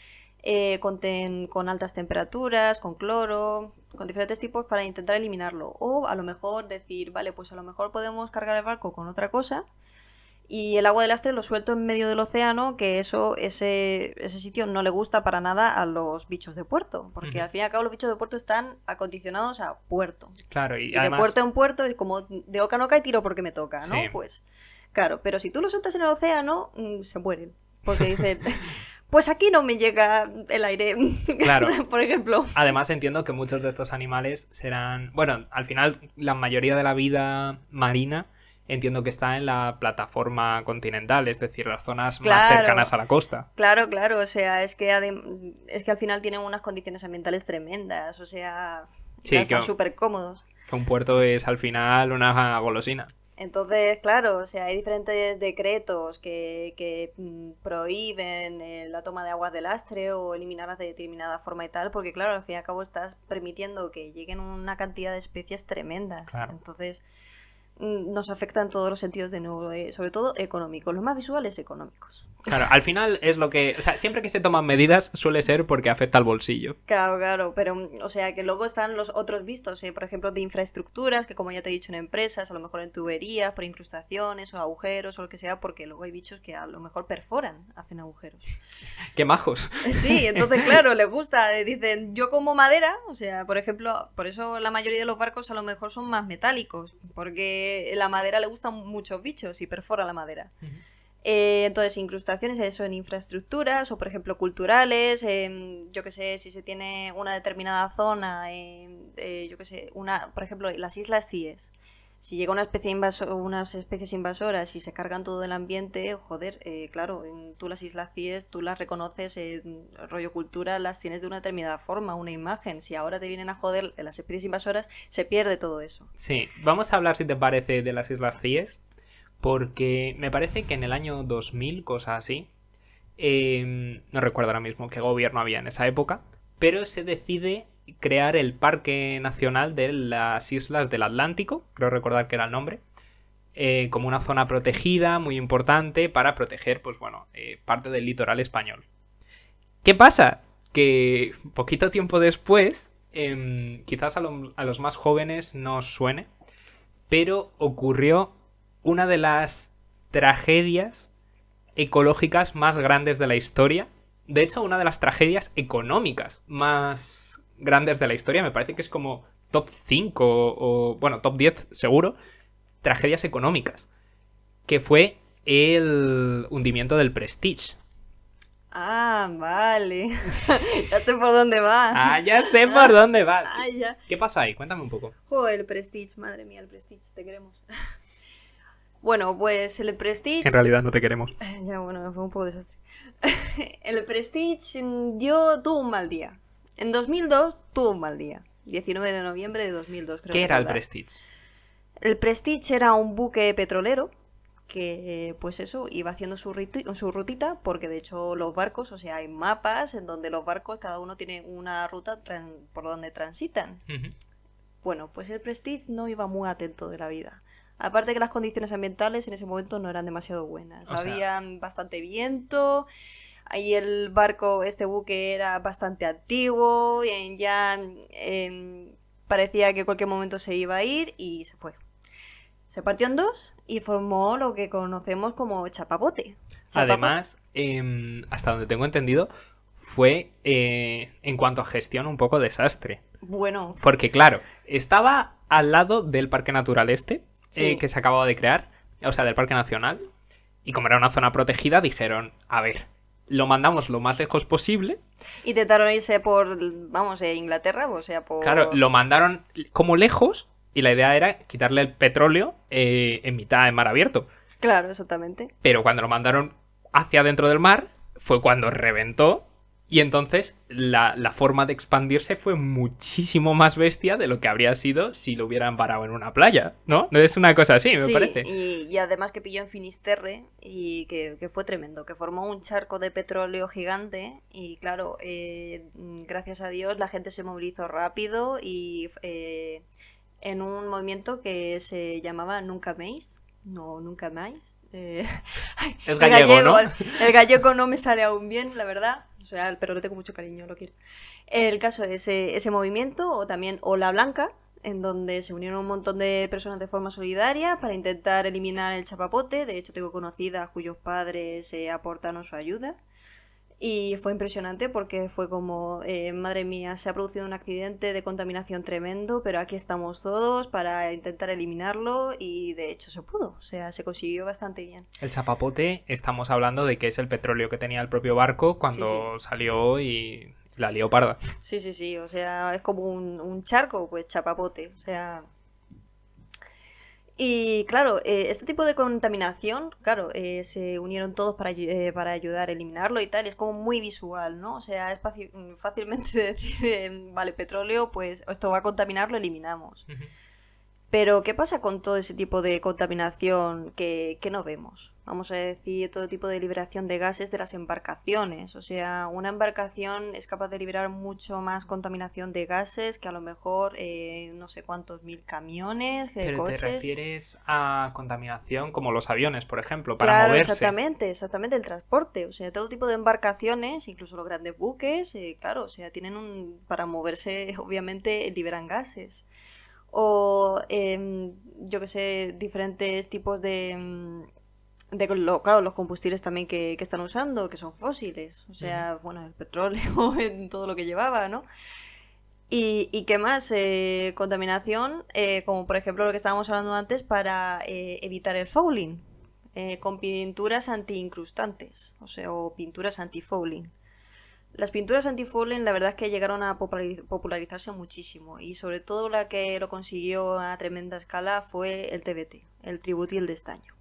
Eh, con, altas temperaturas, con cloro, con diferentes tipos para intentar eliminarlo. O a lo mejor decir, vale, pues a lo mejor podemos cargar el barco con otra cosa y el agua del lastre lo suelto en medio del océano, que eso, ese, ese sitio no le gusta para nada a los bichos de puerto, porque al fin y al cabo los bichos de puerto están acondicionados a puerto. Claro, y, además... de puerto en puerto es como de oca no cae tiro porque me toca, ¿no? Pues claro, pero si tú lo sueltas en el océano, mm, se mueren. Porque dicen, pues aquí no me llega el aire, por ejemplo. Además entiendo que muchos de estos animales serán, bueno, al final la mayoría de la vida marina entiendo que está en la plataforma continental, es decir, las zonas más cercanas a la costa. Claro, claro, o sea, es que, es que al final tienen unas condiciones ambientales tremendas, o sea, sí, están súper cómodos. Que un puerto es al final una golosina. Entonces, claro, o sea, hay diferentes decretos que, que mm, prohíben eh, la toma de aguas de lastre o eliminarlas de determinada forma y tal, porque claro, al fin y al cabo estás permitiendo que lleguen una cantidad de especies tremendas. Entonces, mm, nos afecta en todos los sentidos de nuevo, eh, sobre todo económicos, los más visuales económicos. Claro, al final es lo que. O sea, siempre que se toman medidas suele ser porque afecta al bolsillo. Claro, claro, pero mm, o sea que luego están los otros vistos, ¿eh? por ejemplo, de infraestructuras, que como ya te he dicho en empresas, a lo mejor en tuberías, por incrustaciones o agujeros o lo que sea, porque luego hay bichos que a lo mejor perforan, hacen agujeros. ¡Qué majos! Eh, sí, entonces, claro, les gusta. Eh, dicen, yo como madera, o sea, por ejemplo, por eso la mayoría de los barcos a lo mejor son más metálicos, porque la madera le gustan muchos bichos y perfora la madera. Eh, entonces, incrustaciones eso en infraestructuras o, por ejemplo, culturales, yo que sé, si se tiene una determinada zona, eh, yo que sé, una, por ejemplo, las islas CIES. Si llega una especie invasora unas especies invasoras y se cargan todo el ambiente, joder, eh, claro, tú las islas CIES, tú las reconoces, rollo cultura, las tienes de una determinada forma, una imagen. Si ahora te vienen a joder las especies invasoras, se pierde todo eso. Sí, vamos a hablar, si te parece, de las islas CIES porque me parece que en el año 2000, cosa así, em, no recuerdo ahora mismo qué gobierno había en esa época, pero se decide crear el Parque Nacional de las Islas del Atlántico, creo recordar que era el nombre, eh, como una zona protegida muy importante para proteger, pues bueno, eh, parte del litoral español. ¿Qué pasa? Que poquito tiempo después, em, quizás a, los más jóvenes no suene, pero ocurrió una de las tragedias ecológicas más grandes de la historia. De hecho, una de las tragedias económicas más grandes de la historia. Me parece que es como top 5 o, bueno, top 10 seguro. Tragedias económicas. Que fue el hundimiento del Prestige. Ah, vale. ya sé por dónde vas. Ah, ya sé por ah, dónde vas. Ah, ¿Qué pasa ahí? Cuéntame un poco. Joder, el Prestige, madre mía, el Prestige, te queremos. Bueno, pues el Prestige. En realidad no te queremos. Ya, bueno, fue un poco desastre. el Prestige mm, yo tuvo un mal día. En 2002 tuvo un mal día. 19 de noviembre de 2002, creo. ¿Qué era el Prestige? El Prestige era un buque petrolero que, pues eso, iba haciendo su, su rutita, porque de hecho los barcos, o sea, hay mapas en donde los barcos, cada uno tiene una ruta por donde transitan. Bueno, pues el Prestige no iba muy atento de la vida. Aparte que las condiciones ambientales en ese momento no eran demasiado buenas. Había bastante viento, ahí el barco, este buque era bastante antiguo, y ya parecía que cualquier momento se iba a ir y se fue. Se partió en dos y formó lo que conocemos como Chapapote. Además, em, hasta donde tengo entendido, fue eh, en cuanto a gestión un poco desastre. Bueno. Porque claro, estaba al lado del Parque Natural Este, eh, que se acababa de crear, o sea, del Parque Nacional. Y como era una zona protegida, dijeron, a ver, lo mandamos lo más lejos posible. Intentaron irse por, vamos, eh, Inglaterra, o sea, por... Claro, lo mandaron como lejos y la idea era quitarle el petróleo eh, en mitad de mar abierto. Claro, exactamente. Pero cuando lo mandaron hacia dentro del mar, fue cuando reventó y entonces la, forma de expandirse fue muchísimo más bestia de lo que habría sido si lo hubieran parado en una playa, ¿no? No es una cosa así, me parece. Y, y, además que pilló en Finisterre y que, fue tremendo, que formó un charco de petróleo gigante y claro, eh, gracias a Dios la gente se movilizó rápido y eh, en un movimiento que se llamaba Nunca Meis, no, Nunca Más. Eh, el gallego, ¿no? el, gallego no me sale aún bien, la verdad sea, pero le tengo mucho cariño, lo quiero. El caso es ese, movimiento, o también Ola Blanca, en donde se unieron un montón de personas de forma solidaria para intentar eliminar el chapapote. De hecho, tengo conocidas cuyos padres se eh, aportaron su ayuda. Y fue impresionante porque fue como, eh, madre mía, se ha producido un accidente de contaminación tremendo, pero aquí estamos todos para intentar eliminarlo y de hecho se pudo, o sea, se consiguió bastante bien. El chapapote, estamos hablando de que es el petróleo que tenía el propio barco cuando salió y la lió parda. Sí, sí, sí, o sea, es como un, un charco, pues chapapote, o sea, y claro, eh, este tipo de contaminación, claro, eh, se unieron todos para, eh, para ayudar a eliminarlo y tal, es como muy visual, ¿no? O sea, es fácilmente decir, em, vale, petróleo, pues esto va a contaminar, lo eliminamos. Pero, ¿qué pasa con todo ese tipo de contaminación que, que, no vemos? Vamos a decir, todo tipo de liberación de gases de las embarcaciones. O sea, una embarcación es capaz de liberar mucho más contaminación de gases que a lo mejor eh, no sé cuántos mil camiones, Pero coches. ¿Te refieres a contaminación como los aviones, por ejemplo, para claro, Exactamente, exactamente, el transporte. O sea, todo tipo de embarcaciones, incluso los grandes buques, eh, claro, o sea, tienen un. para moverse, obviamente, liberan gases o em, yo que sé, diferentes tipos de... Em, de claro, los combustibles también que, están usando, que son fósiles, o sea, bueno, el petróleo, todo lo que llevaba, ¿no? ¿Y, y qué más? Eh, contaminación, eh, como por ejemplo lo que estábamos hablando antes, para eh, evitar el fouling, con pinturas antiincrustantes, o sea, o pinturas anti-fouling. Las pinturas anti la verdad es que llegaron a popularizarse muchísimo y sobre todo la que lo consiguió a tremenda escala fue el TBT, el y el Destaño.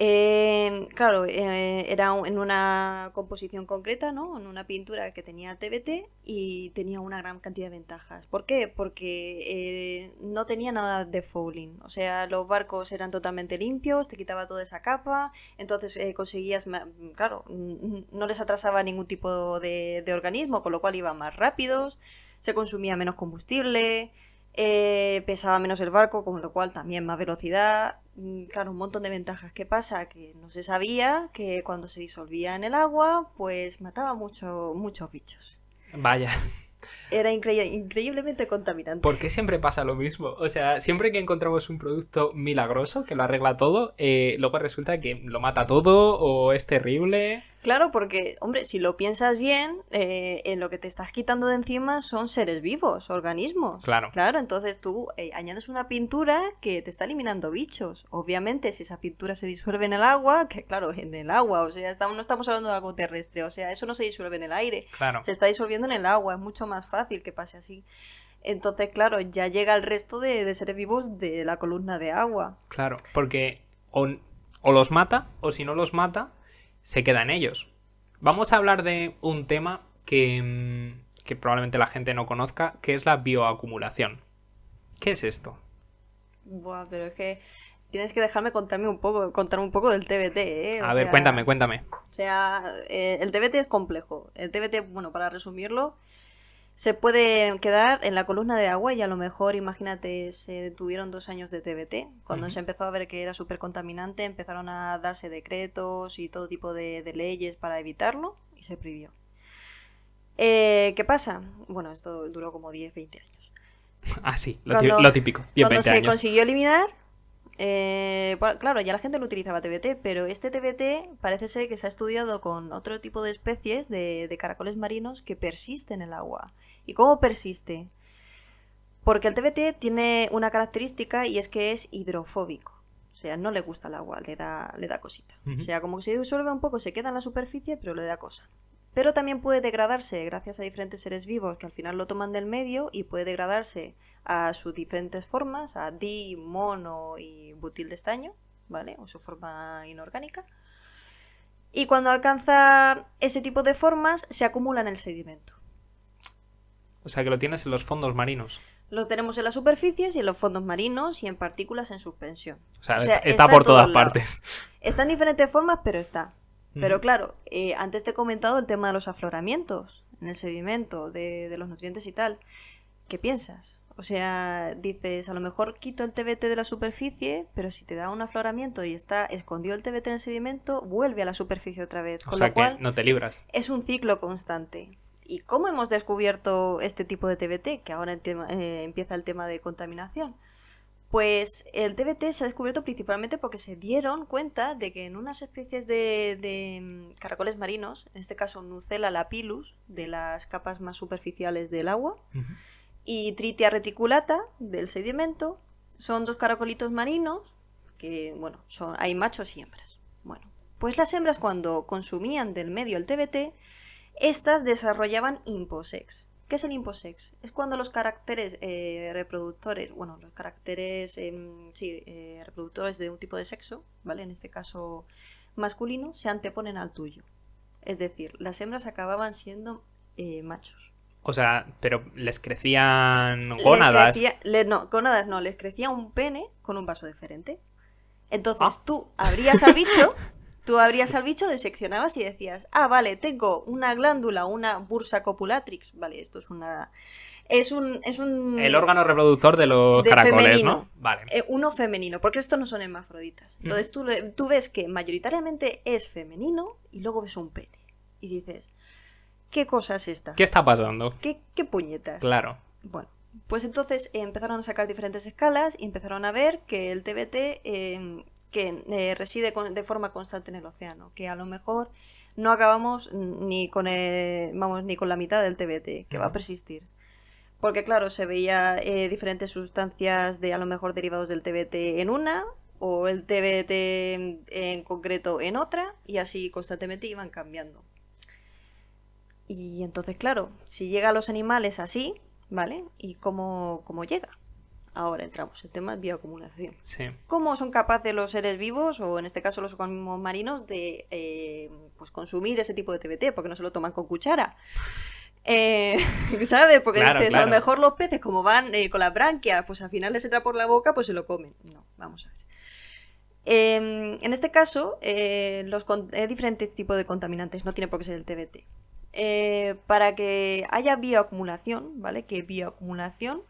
Eh, claro, era en una composición concreta, ¿no? En una pintura que tenía TBT y tenía una gran cantidad de ventajas. ¿Por qué? Porque eh, no tenía nada de fouling. O sea, los barcos eran totalmente limpios, te quitaba toda esa capa, entonces eh, conseguías, claro, no les atrasaba ningún tipo de, organismo, con lo cual iban más rápidos, se consumía menos combustible, eh, pesaba menos el barco, con lo cual también más velocidad. Mm, claro, un montón de ventajas. ¿Qué pasa? Que no se sabía que cuando se disolvía en el agua, pues mataba mucho, muchos bichos. Vaya. Era increíblemente contaminante. ¿Por qué siempre pasa lo mismo? O sea, siempre que encontramos un producto milagroso que lo arregla todo, eh, luego resulta que lo mata todo o es terrible. Claro, porque, hombre, si lo piensas bien, eh, en lo que te estás quitando de encima son seres vivos, organismos. Claro. Claro, entonces tú eh, añades una pintura que te está eliminando bichos. Obviamente, si esa pintura se disuelve en el agua, que claro, en el agua, o sea, estamos no estamos hablando de algo terrestre, o sea, eso no se disuelve en el aire. Claro. Se está disolviendo en el agua, es mucho más fácil que pase así. Entonces, claro, ya llega el resto de, seres vivos de la columna de agua. Claro, porque o los mata, o si no los mata, se queda en ellos. Vamos a hablar de un tema que, mm, que probablemente la gente no conozca, que es la bioacumulación. ¿Qué es esto? Buah, pero es que tienes que dejarme contarme un poco, contarme un poco del TBT, ¿eh? a ver, cuéntame, cuéntame. O sea, eh, el TBT es complejo. El TBT, bueno, para resumirlo, se puede quedar en la columna de agua y a lo mejor, imagínate, se tuvieron dos años de TBT. Cuando se empezó a ver que era súper contaminante, empezaron a darse decretos y todo tipo de, leyes para evitarlo y se prohibió. Eh, ¿Qué pasa? Bueno, esto duró como 10, 20 años. Ah, sí, lo, típico. cuando se consiguió eliminar, eh, claro, ya la gente lo utilizaba TBT, pero este TBT parece ser que se ha estudiado con otro tipo de especies de, de caracoles marinos que persisten en el agua. ¿Y cómo persiste? Porque el TBT tiene una característica y es que es hidrofóbico. O sea, no le gusta el agua, le da, le da cosita. O sea, como que se disuelve un poco, se queda en la superficie, pero le da cosa. Pero también puede degradarse gracias a diferentes seres vivos que al final lo toman del medio y puede degradarse a sus diferentes formas, a di, mono y butil de estaño, ¿vale? O su forma inorgánica. Y cuando alcanza ese tipo de formas, se acumula en el sedimento. O sea que lo tienes en los fondos marinos. Lo tenemos en las superficies y en los fondos marinos y en partículas en suspensión. O sea, está, por todas partes. Está en diferentes formas, pero está. Pero claro, eh, antes te he comentado el tema de los afloramientos en el sedimento, de, los nutrientes y tal. ¿Qué piensas? O sea, dices, a lo mejor quito el TBT de la superficie, pero si te da un afloramiento y está escondido el TBT en el sedimento, vuelve a la superficie otra vez. Con o sea cual, que no te libras. Es un ciclo constante. ¿Y cómo hemos descubierto este tipo de TBT? Que ahora eh, empieza el tema de contaminación. Pues el TBT se ha descubierto principalmente porque se dieron cuenta de que en unas especies de, mm, caracoles marinos, en este caso Nucella lapilus, de las capas más superficiales del agua, y Tritia reticulata, del sedimento, son dos caracolitos marinos que, bueno, son, hay machos y hembras. Bueno, pues las hembras cuando consumían del medio el TBT estas desarrollaban imposex. ¿Qué es el imposex? Es cuando los caracteres eh, reproductores, bueno, los caracteres, em, sí, eh, reproductores de un tipo de sexo, ¿vale? En este caso masculino, se anteponen al tuyo. Es decir, las hembras acababan siendo eh, machos. O sea, pero les crecían gónadas. no, gónadas no, les crecía un pene con un vaso diferente. Entonces ah. tú habrías dicho... Tú abrías al bicho, diseccionabas y decías, ah, vale, tengo una glándula, una bursa copulatrix. Vale, esto es una... Es un, es un... El órgano reproductor de los caracoles, ¿no? Vale. Eh, uno femenino, porque estos no son hermafroditas. Mm. Entonces tú, ves que mayoritariamente es femenino y luego ves un pene. Y dices, ¿qué cosa es esta? ¿Qué está pasando? ¿Qué, qué puñetas? Claro. Bueno, pues entonces eh, empezaron a sacar diferentes escalas y empezaron a ver que el TBT que eh, reside de forma constante en el océano, que a lo mejor no acabamos ni con vamos ni con la mitad del TBT, que va a persistir. Porque claro, se veía eh, diferentes sustancias de a lo mejor derivados del TBT en una o el TBT en, concreto en otra y así constantemente iban cambiando. Y entonces, claro, si llega a los animales así, ¿vale? ¿Y cómo, cómo llega? Ahora entramos el tema es bioacumulación. ¿Cómo son capaces los seres vivos, o en este caso los organismos marinos, de eh, pues, consumir ese tipo de TBT? Porque no se lo toman con cuchara. Eh, ¿Sabes? Porque dices, a lo mejor los peces, como van eh, con las branquias, pues al final les entra por la boca, pues se lo comen. No, vamos a ver. Em, en este caso, los diferentes tipos de contaminantes, no tiene por qué ser el TBT. para que haya bioacumulación, ¿vale? Que bioacumulación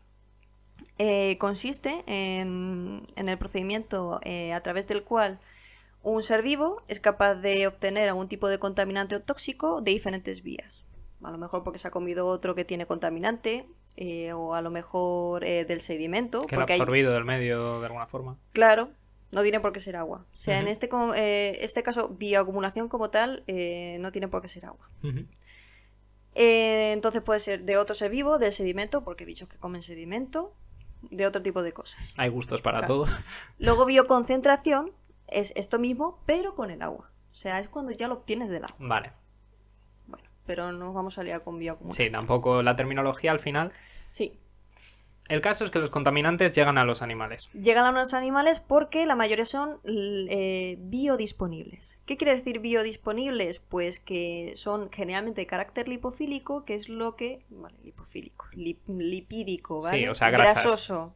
eh, consiste en, el procedimiento eh, a través del cual un ser vivo es capaz de obtener algún tipo de contaminante o tóxico de diferentes vías. A lo mejor porque se ha comido otro que tiene contaminante, eh, o a lo mejor del sedimento. Que lo ha absorbido del medio de alguna forma. Claro, no tiene por qué ser agua. O sea, en este, este caso, bioacumulación como tal, no tiene por qué ser agua. entonces puede ser de otro ser vivo, del sedimento, porque bichos que comen sedimento, de otro tipo de cosas. Hay gustos para todo. Luego bioconcentración es esto mismo, pero con el agua. O sea, es cuando ya lo obtienes del agua. Vale. Bueno, pero no vamos a liar con bioconcentración Sí, tampoco la terminología al final. Sí. El caso es que los contaminantes llegan a los animales. Llegan a los animales porque la mayoría son eh, biodisponibles. ¿Qué quiere decir biodisponibles? Pues que son generalmente de carácter lipofílico, que es lo que. Vale, lipofílico. lipídico, ¿vale? Sí, o sea, grasoso.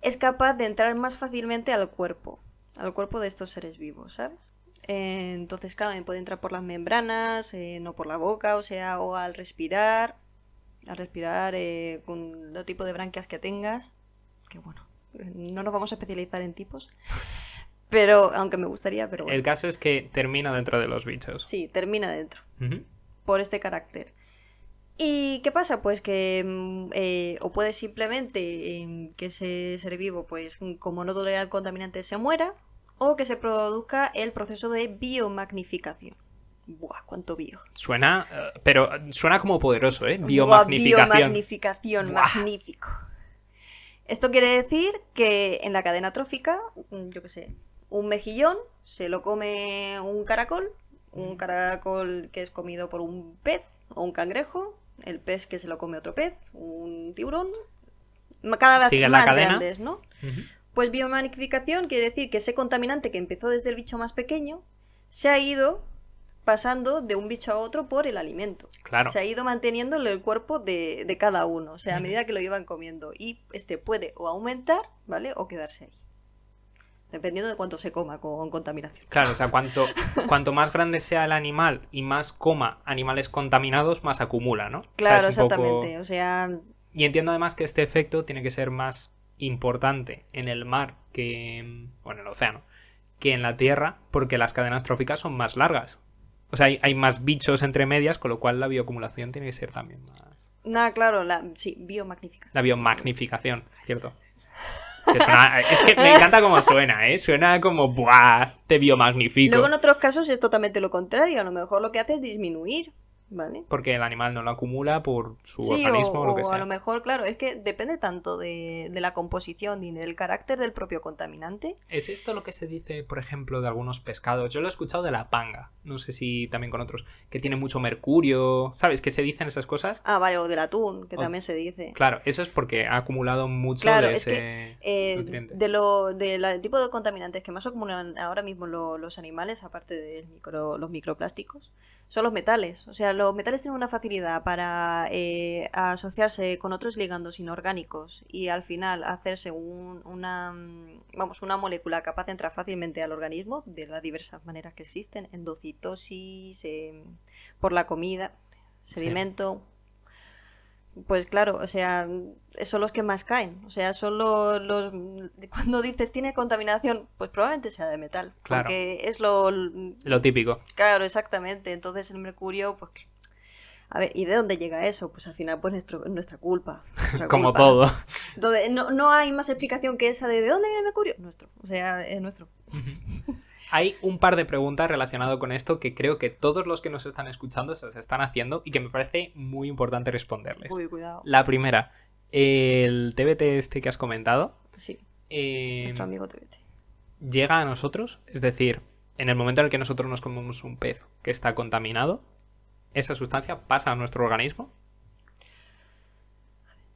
Es capaz de entrar más fácilmente al cuerpo. Al cuerpo de estos seres vivos, ¿sabes? Eh, entonces, claro, puede entrar por las membranas, eh, no por la boca, o sea, o al respirar a respirar eh, con lo tipo de branquias que tengas. Que bueno, no nos vamos a especializar en tipos. Pero, aunque me gustaría, pero bueno. El caso es que termina dentro de los bichos. Sí, termina dentro. Por este carácter. ¿Y qué pasa? Pues que mm, eh, o puede simplemente em, que ese ser vivo, pues como no tolera el contaminante, se muera, o que se produzca el proceso de biomagnificación. Buah, cuánto bio. Suena, eh, pero suena como poderoso, ¿eh? Biomagnificación. biomagnificación, magnífico. Esto quiere decir que en la cadena trófica, mm, yo qué sé, un mejillón se lo come un caracol, un mm. caracol que es comido por un pez o un cangrejo, el pez que se lo come otro pez, un tiburón, cada vez más grandes, ¿no? Pues biomagnificación quiere decir que ese contaminante que empezó desde el bicho más pequeño se ha ido pasando de un bicho a otro por el alimento. Claro. Se ha ido manteniendo el cuerpo de, cada uno, o sea, a medida que lo iban comiendo. Y este puede o aumentar, ¿vale? O quedarse ahí. Dependiendo de cuánto se coma con contaminación. Claro, o sea, cuanto, cuanto más grande sea el animal y más coma animales contaminados, más acumula, ¿no? Claro, exactamente. O sea. Y entiendo además que este efecto tiene que ser más importante en el mar que. o en el océano que en la Tierra, porque las cadenas tróficas son más largas. O sea, hay, más bichos entre medias, con lo cual la bioacumulación tiene que ser también más. Nada, claro, la sí, biomagnificación. La biomagnificación, ¿cierto? es que me encanta cómo suena, ¿eh? Suena como, ¡buah! Te biomagnifico. Luego en otros casos es totalmente lo contrario. A lo mejor lo que hace es disminuir, ¿vale? Porque el animal no lo acumula por su organismo o, lo que sea. a lo mejor, claro, es que depende tanto de la composición y del carácter del propio contaminante. ¿Es esto lo que se dice, por ejemplo, de algunos pescados? Yo lo he escuchado de la panga no sé si también con otros, que tiene mucho mercurio, ¿sabes? Que se dicen esas cosas. Ah, vale, o del atún, que también se dice. Claro, eso es porque ha acumulado mucho de es que, eh, De lo, del tipo de contaminantes que más acumulan ahora mismo los animales, aparte de micro, los microplásticos, son los metales. O sea, los metales tienen una facilidad para eh, asociarse con otros ligandos inorgánicos y al final hacerse una, vamos, una molécula capaz de entrar fácilmente al organismo de las diversas maneras que existen, endocit y mm, por la comida, sedimento. Pues claro, o sea, mm, son los que más caen. O sea, son los, mm, Cuando dices tiene contaminación, pues probablemente sea de metal. Claro. Porque es lo. Lo típico. Claro, exactamente. Entonces el mercurio, pues. A ver, ¿y de dónde llega eso? Pues al final, pues nuestra culpa. Como todo. Entonces, no, no, hay más explicación que esa de ¿de dónde viene el mercurio? Nuestro. O sea, es nuestro hay un par de preguntas relacionadas con esto que creo que todos los que nos están escuchando se las están haciendo y que me parece muy importante responderles. cuidado. La primera, el TBT este que has comentado. Sí. Em, nuestro amigo TBT. Llega a nosotros, es decir, en el momento en el que nosotros nos comemos un pez que está contaminado, esa sustancia pasa a nuestro organismo.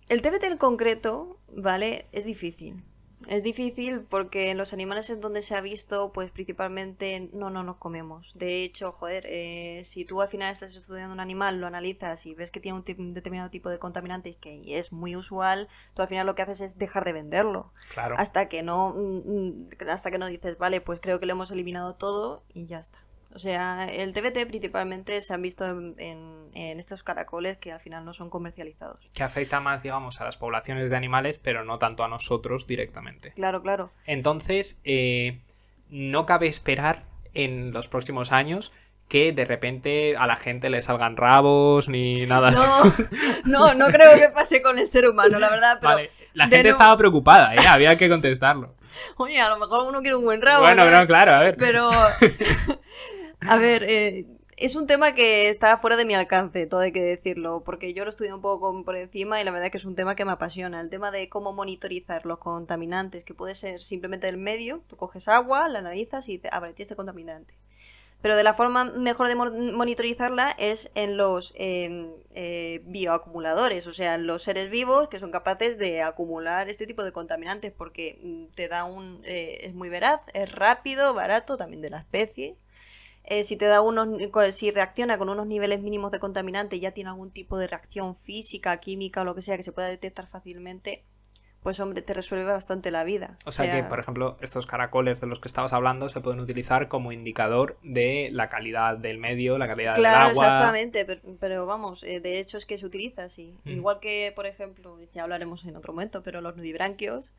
El TBT en concreto, ¿vale? Es difícil. Es difícil porque en los animales en donde se ha visto, pues principalmente no, no nos comemos. De hecho, joder, eh, si tú al final estás estudiando un animal, lo analizas y ves que tiene un, determinado tipo de contaminantes que es muy usual, tú al final lo que haces es dejar de venderlo. Claro. Hasta que no, mm, mm, hasta que no dices, vale, pues creo que lo hemos eliminado todo y ya está. O sea, el TBT principalmente se han visto en, estos caracoles que al final no son comercializados. Que afecta más, digamos, a las poblaciones de animales, pero no tanto a nosotros directamente. Claro, claro. Entonces, eh, no cabe esperar en los próximos años que de repente a la gente le salgan rabos ni nada no, así. No, no creo que pase con el ser humano, la verdad. Pero La gente estaba preocupada, ¿eh? había que contestarlo. Oye, a lo mejor uno quiere un buen rabo. Bueno, claro, a ver. Pero A ver, eh, es un tema que está fuera de mi alcance, todo hay que decirlo, porque yo lo estudié un poco por encima y la verdad es que es un tema que me apasiona, el tema de cómo monitorizar los contaminantes, que puede ser simplemente el medio, tú coges agua, la analizas y dices, ah, este contaminante. Pero de la forma mejor de monitorizarla es en los eh, bioacumuladores, o sea, en los seres vivos que son capaces de acumular este tipo de contaminantes porque mm, te da un... Eh, es muy veraz, es rápido, barato, también de la especie, eh, si te da unos, si reacciona con unos niveles mínimos de contaminante, ya tiene algún tipo de reacción física, química o lo que sea que se pueda detectar fácilmente, pues hombre, te resuelve bastante la vida. O sea, que, por ejemplo, estos caracoles de los que estabas hablando se pueden utilizar como indicador de la calidad del medio, la calidad del agua. Claro, exactamente, pero, vamos, eh, de hecho es que se utiliza así. Mm. Igual que, por ejemplo, ya hablaremos en otro momento, pero los nudibranquios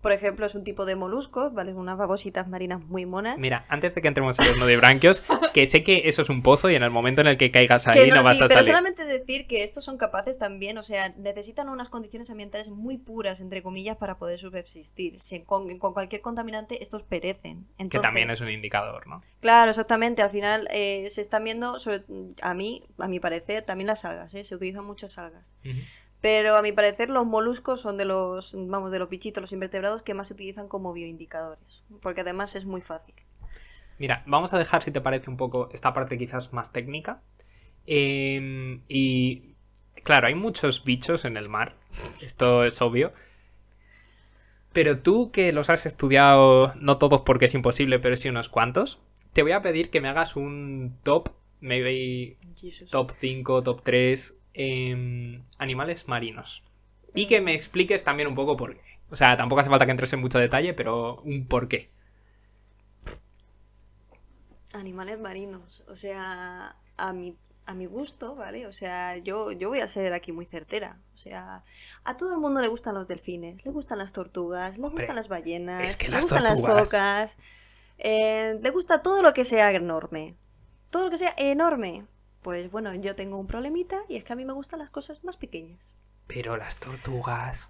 por ejemplo, es un tipo de molusco, ¿vale? Unas babositas marinas muy monas. Mira, antes de que entremos en el de branquios, que sé que eso es un pozo y en el momento en el que caigas ahí no, vas a pero salir. Pero solamente decir que estos son capaces también, o sea, necesitan unas condiciones ambientales muy puras, entre comillas, para poder subsistir. con, cualquier contaminante estos perecen. que también es un indicador, ¿no? Claro, exactamente. Al final eh, se están viendo, a mí, a mi parecer, también las algas, ¿eh? Se utilizan muchas algas. Pero a mi parecer los moluscos son de los, vamos, de los bichitos, los invertebrados que más se utilizan como bioindicadores, porque además es muy fácil. Mira, vamos a dejar, si te parece, un poco esta parte quizás más técnica. Em, y claro, hay muchos bichos en el mar, esto es obvio. Pero tú que los has estudiado, no todos porque es imposible, pero sí unos cuantos, te voy a pedir que me hagas un top, maybe top 5, top 3, Em, animales marinos. Y que me expliques también un poco por qué. O sea, tampoco hace falta que entres en mucho detalle, pero un por qué. Animales marinos. O sea, a mi, a mi gusto, ¿vale? O sea, yo, yo voy a ser aquí muy certera. O sea, a todo el mundo le gustan los delfines, le gustan las tortugas, le gustan las ballenas, le gustan las focas. Eh, le gusta todo lo que sea enorme. Todo lo que sea enorme pues bueno, yo tengo un problemita y es que a mí me gustan las cosas más pequeñas. Pero las tortugas.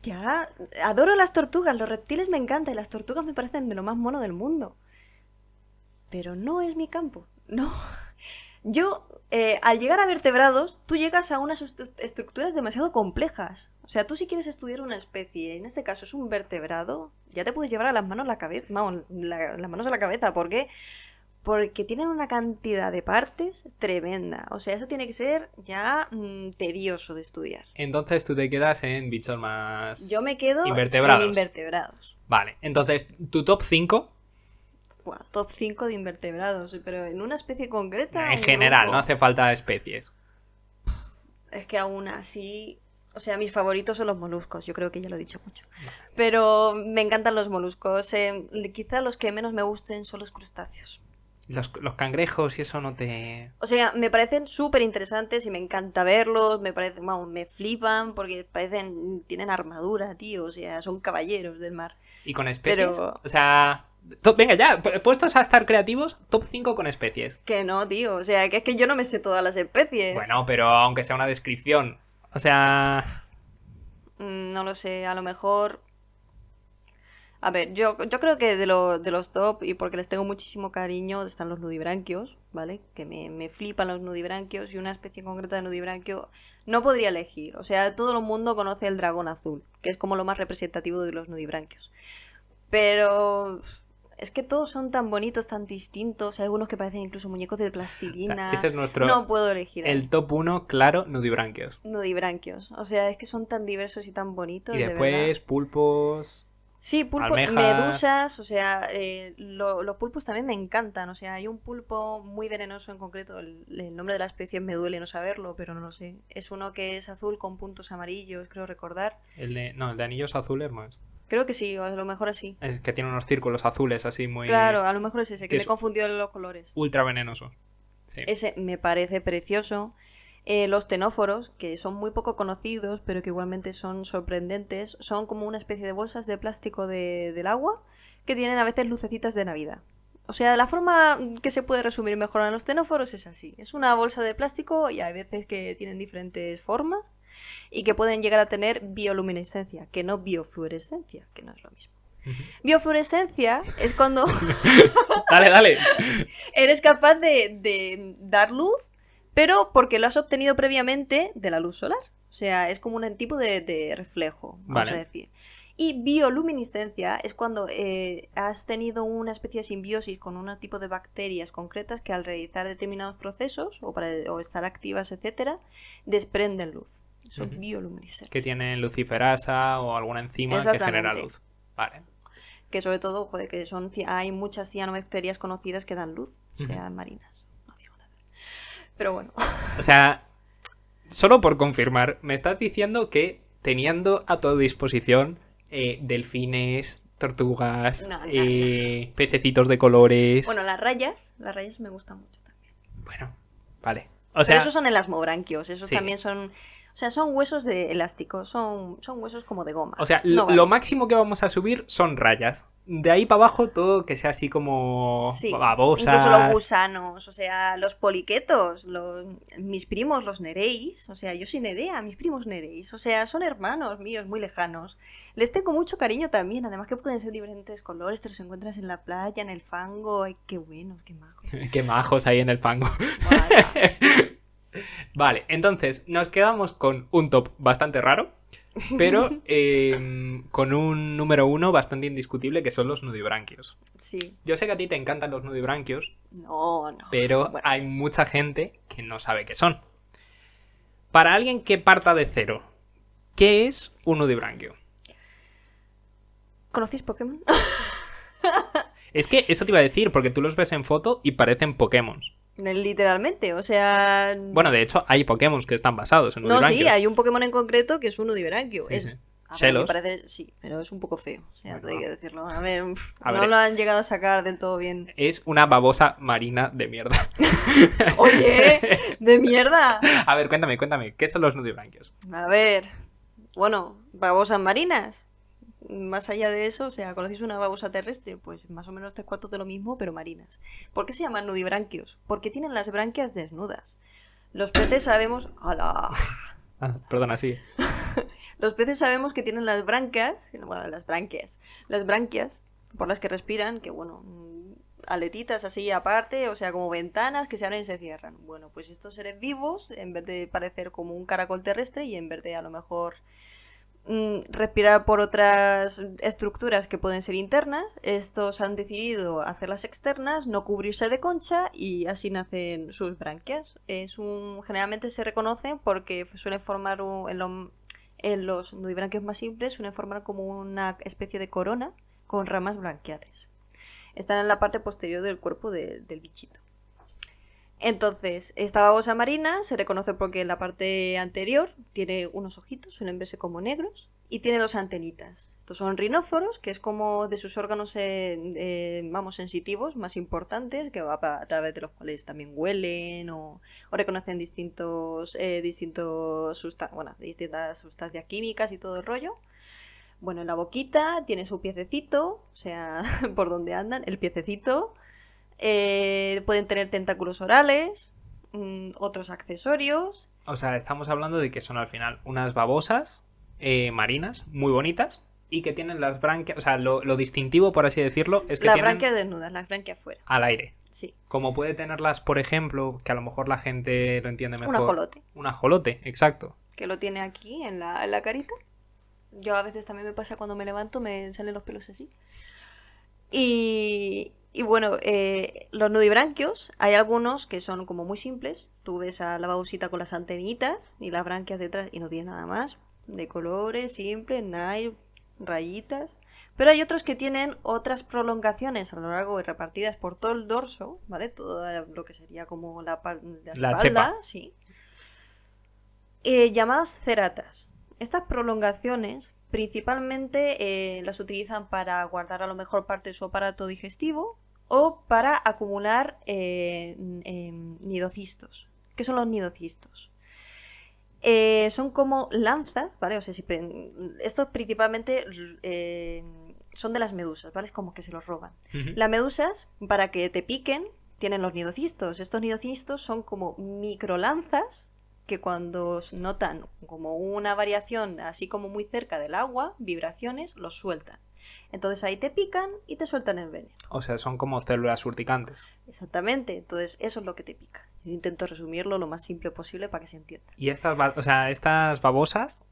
Ya, adoro las tortugas, los reptiles me encantan y las tortugas me parecen de lo más mono del mundo. Pero no es mi campo, no. Yo, eh, al llegar a vertebrados, tú llegas a unas estructuras demasiado complejas. O sea, tú si quieres estudiar una especie, en este caso es un vertebrado, ya te puedes llevar a las manos la cabeza, las manos a la cabeza, porque porque tienen una cantidad de partes tremenda. O sea, eso tiene que ser ya mm, tedioso de estudiar. Entonces tú te quedas en bichos más. Yo me quedo en invertebrados. Vale, entonces tu top 5. top 5 de invertebrados, pero en una especie concreta. En general, no hace falta especies. Es que aún así. O sea, mis favoritos son los moluscos, yo creo que ya lo he dicho mucho. Pero me encantan los moluscos. Eh, quizá los que menos me gusten son los crustáceos los, cangrejos y eso no te... O sea, me parecen súper interesantes y me encanta verlos, me parecen, vamos, me flipan porque parecen, tienen armadura, tío, o sea, son caballeros del mar. Y con especies, o sea... venga, ya, puestos a estar creativos, top 5 con especies. Que no, tío, o sea, que es que yo no me sé todas las especies. Bueno, pero aunque sea una descripción, o sea... Mm, no lo sé, a lo mejor a ver, yo, yo creo que de, los top, y porque les tengo muchísimo cariño, están los nudibranquios, ¿vale? Que me, flipan los nudibranquios y una especie concreta de nudibranquio no podría elegir. O sea, todo el mundo conoce el dragón azul, que es como lo más representativo de los nudibranquios. Pero es que todos son tan bonitos, tan distintos. Hay algunos que parecen incluso muñecos de plastilina. ese es nuestro. No puedo elegir. El top 1, claro, nudibranquios. Nudibranquios. O sea, es que son tan diversos y tan bonitos. Y después, pulpos. Sí, pulpos, medusas, o sea, eh, los pulpos también me encantan. O sea, hay un pulpo muy venenoso en concreto. El, nombre de la especie me duele no saberlo, pero no lo sé. Es uno que es azul con puntos amarillos, creo recordar. El de, no, el de anillos azules más. Creo que sí, a lo mejor así. Es que tiene unos círculos azules así muy. Claro, a lo mejor es ese, que, me he confundido los colores. Ultra venenoso. Sí. Ese me parece precioso. Eh, los tenóforos, que son muy poco conocidos, pero que igualmente son sorprendentes, son como una especie de bolsas de plástico de, del agua que tienen a veces lucecitas de Navidad. O sea, la forma que se puede resumir mejor a los tenóforos es así. Es una bolsa de plástico y hay veces que tienen diferentes formas y que pueden llegar a tener bioluminiscencia, que no biofluorescencia, que no es lo mismo. Biofluorescencia es cuando... dale, dale. Eres capaz de dar luz pero porque lo has obtenido previamente de la luz solar. O sea, es como un tipo de, reflejo, vamos a decir. Y bioluminiscencia es cuando eh, has tenido una especie de simbiosis con un tipo de bacterias concretas que al realizar determinados procesos o, para, estar activas, etcétera, desprenden luz. Son bioluminiscencias. Que tienen luciferasa o alguna enzima que genera luz. Vale. Que sobre todo, joder, que son, hay muchas cianobacterias conocidas que dan luz, o sea, marinas pero bueno. O sea, solo por confirmar, me estás diciendo que teniendo a tu disposición eh, delfines, tortugas, eh, pececitos de colores. Bueno, las rayas, las rayas me gustan mucho también. Bueno, vale. O sea, esos son elasmobranquios, esos también son o sea, son huesos de elástico, son, son huesos como de goma. O sea, lo máximo que vamos a subir son rayas. De ahí para abajo todo que sea así como sí. Incluso los gusanos, o sea, los poliquetos, los... mis primos, los nereis, o sea, yo soy nerea, mis primos nereis, o sea, son hermanos míos muy lejanos. Les tengo mucho cariño también, además que pueden ser diferentes colores, te los encuentras en la playa, en el fango, ay, qué bueno, qué majos. qué majos ahí en el fango. Bueno. Vale, entonces nos quedamos con un top bastante raro, pero em, con un número uno bastante indiscutible que son los nudibranquios. Sí. Yo sé que a ti te encantan los nudibranquios. No, Pero hay mucha gente que no sabe qué son. Para alguien que parta de cero, ¿qué es un nudibranquio? ¿Conocéis Pokémon? es que eso te iba a decir, porque tú los ves en foto y parecen Pokémon. Literalmente, o sea. Bueno, de hecho, hay Pokémon que están basados en No, sí, hay un Pokémon en concreto que es un de Sí, parece, sí, pero es un poco feo. O sea, hay que decirlo. A ver, no lo han llegado a sacar del todo bien. Es una babosa marina de mierda. Oye, de mierda. A ver, cuéntame, cuéntame, ¿qué son los nudibranquios? A ver, bueno, babosas marinas más allá de eso, o sea, ¿conocéis una babosa terrestre? Pues más o menos tres cuartos de lo mismo, pero marinas. ¿Por qué se llaman nudibranquios? Porque tienen las branquias desnudas. Los peces sabemos... ¡Hala! Ah, perdona, sí. Los peces sabemos que tienen las branquias... bueno, las branquias, las branquias por las que respiran, que bueno, mm, aletitas así aparte, o sea, como ventanas que se abren y se cierran. Bueno, pues estos seres vivos, en vez de parecer como un caracol terrestre y en vez de a lo mejor Mm, respirar por otras estructuras que pueden ser internas. Estos han decidido hacerlas externas, no cubrirse de concha y así nacen sus branquias. generalmente se reconocen porque suelen formar en, los nudibranquios más simples suelen formar como una especie de corona con ramas branquiales. Están en la parte posterior del cuerpo del bichito. Entonces, esta babosa marina se reconoce porque en la parte anterior tiene unos ojitos, suelen verse como negros, y tiene dos antenitas. Estos son rinóforos, que es como de sus órganos, eh, eh, vamos, sensitivos más importantes, que va a través de los cuales también huelen o, reconocen distintos, eh, distintos distintas sustancias químicas y todo el rollo. Bueno, en la boquita tiene su piececito, o sea, por donde andan, el piececito eh, pueden tener tentáculos orales, mm, otros accesorios. O sea, estamos hablando de que son al final unas babosas eh, marinas muy bonitas y que tienen las branquias, o sea, lo, distintivo, por así decirlo, es que... Las branquias desnudas, las branquias fuera. Al aire. Sí. Como puede tenerlas, por ejemplo, que a lo mejor la gente lo entiende mejor. Un ajolote. Un ajolote, exacto. Que lo tiene aquí en la, en la carita. Yo a veces también me pasa cuando me levanto, me salen los pelos así. Y, y bueno, eh, los nudibranquios, hay algunos que son como muy simples. Tú ves a la babosita con las antenitas y las branquias detrás y no tiene nada más. De colores, simple, hay rayitas. Pero hay otros que tienen otras prolongaciones a lo largo y repartidas por todo el dorso, ¿vale? Todo lo que sería como la, la, la espalda, sí. Eh, llamadas ceratas. Estas prolongaciones Principalmente eh, las utilizan para guardar a lo mejor parte de su aparato digestivo o para acumular eh, eh, nidocistos. ¿Qué son los nidocistos? son como lanzas, ¿vale? O sea, estos principalmente son de las medusas, ¿vale? Es como que se los roban. Las medusas, para que te piquen, tienen los nidocistos. Estos nidocistos son como microlanzas que cuando notan como una variación así como muy cerca del agua, vibraciones, los sueltan. Entonces ahí te pican y te sueltan el veneno. O sea, son como células urticantes. Exactamente, entonces eso es lo que te pica. intento resumirlo lo más simple posible para que se entienda. ¿Y estas, o sea, estas babosas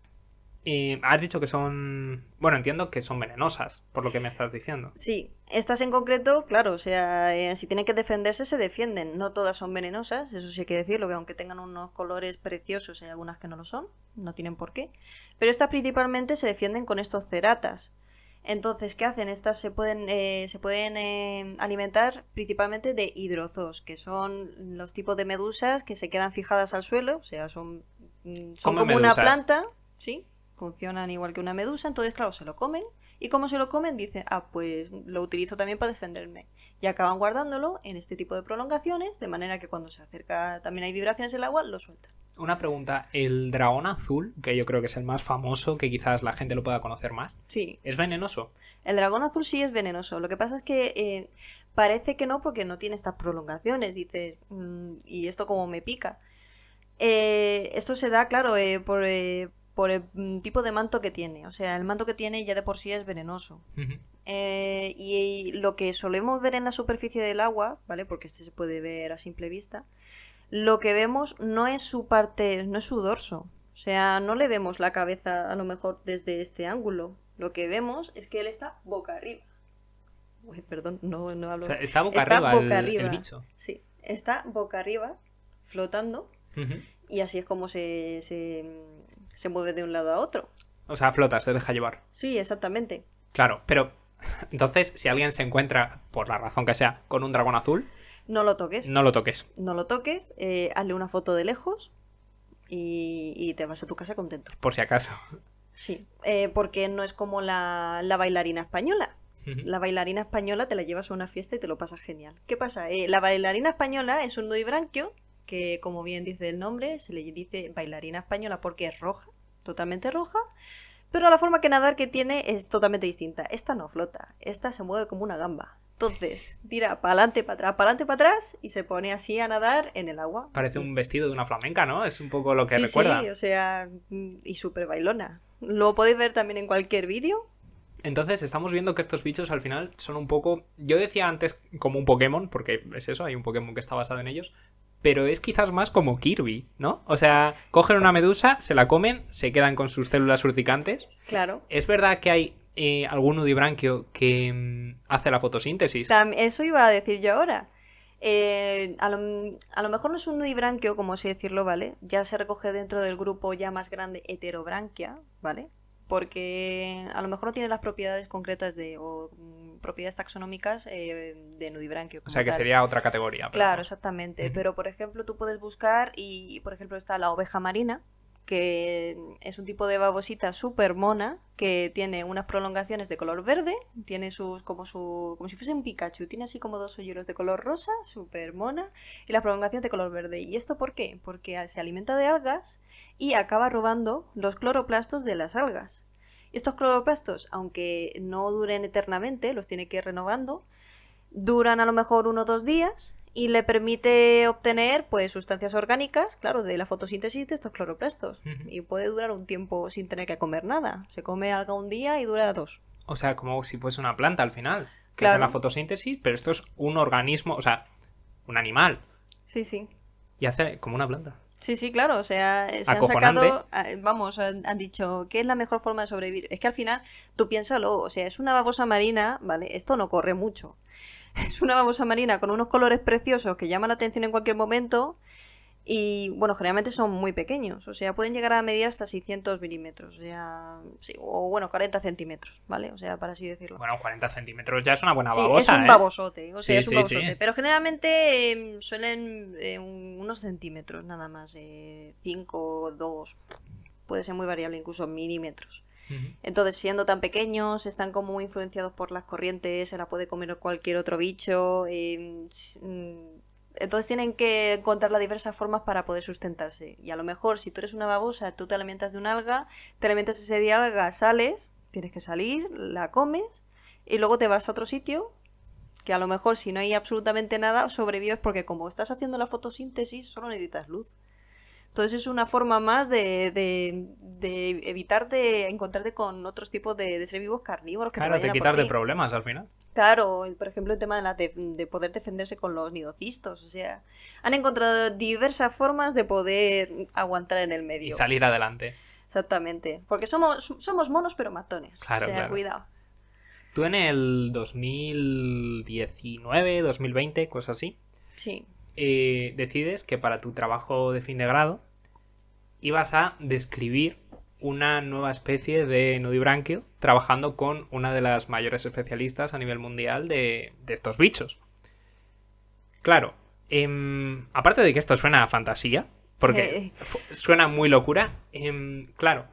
y has dicho que son, bueno, entiendo que son venenosas, por lo que me estás diciendo. Sí, estas en concreto, claro, o sea, eh, si tienen que defenderse, se defienden. No todas son venenosas, eso sí hay que decirlo, que aunque tengan unos colores preciosos, hay algunas que no lo son, no tienen por qué. Pero estas principalmente se defienden con estos ceratas. Entonces, ¿qué hacen? Estas se pueden, eh, se pueden eh, alimentar principalmente de hidrozos, que son los tipos de medusas que se quedan fijadas al suelo, o sea, son, mm, como una planta, ¿sí? funcionan igual que una medusa, entonces claro, se lo comen y como se lo comen dicen, ah, pues lo utilizo también para defenderme. Y acaban guardándolo en este tipo de prolongaciones, de manera que cuando se acerca también hay vibraciones en el agua, lo suelta. Una pregunta, el dragón azul, que yo creo que es el más famoso, que quizás la gente lo pueda conocer más, sí. ¿es venenoso? El dragón azul sí es venenoso, lo que pasa es que eh, parece que no porque no tiene estas prolongaciones, dices, mm, ¿y esto como me pica? Eh, esto se da, claro, eh, por, por el mm, tipo de manto que tiene. O sea, el manto que tiene ya de por sí es venenoso. Eh, y, lo que solemos ver en la superficie del agua, ¿vale? Porque este se puede ver a simple vista, lo que vemos no es su parte, no es su dorso. O sea, no le vemos la cabeza a lo mejor desde este ángulo. Lo que vemos es que él está boca arriba. Uy, perdón, no, hablo. está boca arriba. arriba. El bicho. Sí, está boca arriba, flotando y así es como se, mueve de un lado a otro. O sea, flota, se deja llevar. Sí, exactamente. Claro, pero entonces, si alguien se encuentra, por la razón que sea, con un dragón azul... No lo toques. No lo toques. No lo toques, eh, hazle una foto de lejos y, y, te vas a tu casa contento. Por si acaso. Sí, eh, porque no es como la, bailarina española. La bailarina española te la llevas a una fiesta y te lo pasas genial. ¿Qué pasa? Eh, la bailarina española es un noibranquio que como bien dice el nombre, se le dice bailarina española porque es roja, totalmente roja, pero la forma que nadar que tiene es totalmente distinta. Esta no flota, esta se mueve como una gamba. Entonces, tira para adelante, para atrás, para adelante, para atrás y se pone así a nadar en el agua. Parece un vestido de una flamenca, ¿no? Es un poco lo que recuerda. Sí, o sea, y súper bailona. Lo podéis ver también en cualquier vídeo, entonces estamos viendo que estos bichos al final son un poco, yo decía antes como un Pokémon, porque es eso, hay un Pokémon que está basado en ellos, pero es quizás más como Kirby, ¿no? O sea, cogen una medusa, se la comen, se quedan con sus células urticantes. Claro. Es verdad que hay eh, algún nudibranquio que mm, hace la fotosíntesis. eso iba a decir yo ahora. Eh, a, lo, a, lo, mejor no es un nudibranquio, como así decirlo, ¿vale? Ya se recoge dentro del grupo ya más grande heterobranquia, ¿vale? porque a lo mejor no tiene las propiedades concretas de, o mm, propiedades taxonómicas eh, de nudibranquio. O sea, que sería otra categoría. Claro, exactamente. Pero, por ejemplo, tú puedes buscar y, por ejemplo, está la oveja marina, que es un tipo de babosita súper mona que tiene unas prolongaciones de color verde, tiene sus como su como si fuese un Pikachu, tiene así como dos hoyuelos de color rosa, súper mona, y las prolongaciones de color verde. ¿Y esto por qué? Porque se alimenta de algas y acaba robando los cloroplastos de las algas. Estos cloroplastos, aunque no duren eternamente, los tiene que ir renovando, duran a lo mejor uno o dos días y le permite obtener pues sustancias orgánicas, claro, de la fotosíntesis de estos cloroplastos. Y puede durar un tiempo sin tener que comer nada. Se come algo un día y dura dos. O sea, como si fuese una planta al final. Que claro. la fotosíntesis, pero esto es un organismo, o sea, un animal. Sí, sí. Y hace como una planta. Sí, sí, claro, o sea, se han sacado, ah, vamos, han dicho, ¿qué es la mejor forma de sobrevivir? Es que al final, tú piénsalo, o sea, es una babosa marina, ¿vale? Esto no corre mucho. Es una babosa marina con unos colores preciosos que llaman la atención en cualquier momento. Y bueno, generalmente son muy pequeños, o sea, pueden llegar a medir hasta 600 milímetros, o, sí, o bueno, 40 centímetros, ¿vale? O sea, para así decirlo. Bueno, 40 centímetros ya es una buena babosa. ¿eh? Sí, es un babosote, o sea, es un babosote. Pero generalmente em, suelen em, unos centímetros nada más, 5, eh, 2, puede ser muy variable, incluso milímetros. Entonces, siendo tan pequeños, están como muy influenciados por las corrientes, se la puede comer cualquier otro bicho. Em, mm, entonces tienen que encontrar las diversas formas para poder sustentarse. Y a lo mejor, si tú eres una babosa, tú te alimentas de un alga, te alimentas ese día alga, sales, tienes que salir, la comes, y luego te vas a otro sitio que a lo mejor si no hay absolutamente nada sobrevives porque como estás haciendo la fotosíntesis solo necesitas luz. Entonces es una forma más de, de, de evitarte encontrarte con otros tipos de, ser vivos carnívoros. Que claro, te, quitar de problemas al final. Claro, por ejemplo el tema de, de, poder defenderse con los nidocistos. O sea, han encontrado diversas formas de poder aguantar en el medio. Y salir adelante. Exactamente. Porque somos, somos monos pero matones. Claro, o sea, cuidado. Tú en el 2019, 2020, cosas así. Sí. Eh, decides que para tu trabajo de fin de grado ibas a describir una nueva especie de nudibranquio trabajando con una de las mayores especialistas a nivel mundial de, estos bichos. Claro, em, aparte de que esto suena a fantasía, porque eh. suena muy locura, em, claro,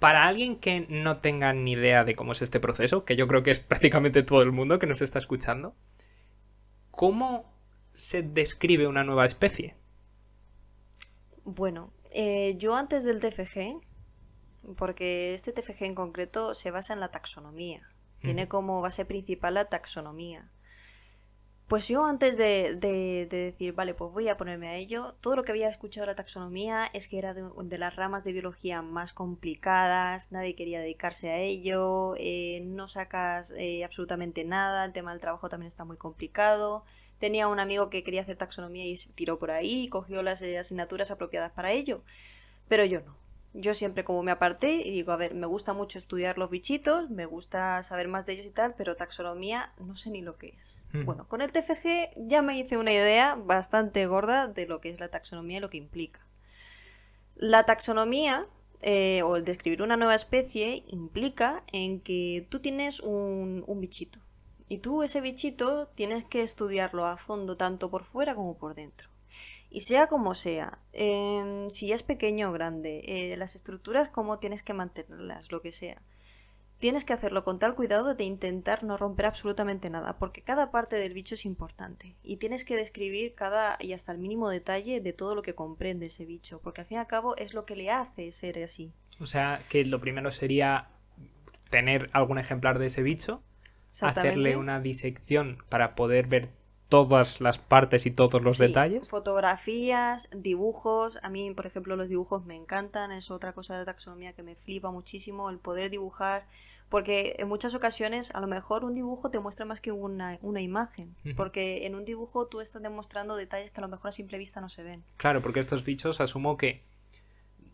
para alguien que no tenga ni idea de cómo es este proceso, que yo creo que es prácticamente todo el mundo que nos está escuchando, ¿cómo se describe una nueva especie? Bueno, eh, yo antes del TFG, porque este TFG en concreto se basa en la taxonomía, tiene como base principal la taxonomía. Pues yo antes de, decir, vale, pues voy a ponerme a ello, todo lo que había escuchado de la taxonomía es que era de, de las ramas de biología más complicadas, nadie quería dedicarse a ello, eh, no sacas eh, absolutamente nada, el tema del trabajo también está muy complicado, tenía un amigo que quería hacer taxonomía y se tiró por ahí y cogió las asignaturas apropiadas para ello. Pero yo no. Yo siempre como me aparté y digo, a ver, me gusta mucho estudiar los bichitos, me gusta saber más de ellos y tal, pero taxonomía no sé ni lo que es. Hmm. Bueno, con el TFG ya me hice una idea bastante gorda de lo que es la taxonomía y lo que implica. La taxonomía, eh, o el describir una nueva especie, implica en que tú tienes un bichito, y tú, ese bichito, tienes que estudiarlo a fondo, tanto por fuera como por dentro. Y sea como sea, em, si es pequeño o grande, eh, las estructuras, cómo tienes que mantenerlas, lo que sea. Tienes que hacerlo con tal cuidado de intentar no romper absolutamente nada, porque cada parte del bicho es importante. Y tienes que describir cada y hasta el mínimo detalle de todo lo que comprende ese bicho, porque al fin y al cabo es lo que le hace ser así. O sea, que lo primero sería tener algún ejemplar de ese bicho hacerle una disección para poder ver todas las partes y todos los detalles. Fotografías, dibujos. A mí, por ejemplo, los dibujos me encantan. Es otra cosa de taxonomía que me flipa muchísimo, el poder dibujar. Porque en muchas ocasiones a lo mejor un dibujo te muestra más que una, una imagen. Porque en un dibujo tú estás demostrando detalles que a lo mejor a simple vista no se ven. Claro, porque estos bichos asumo que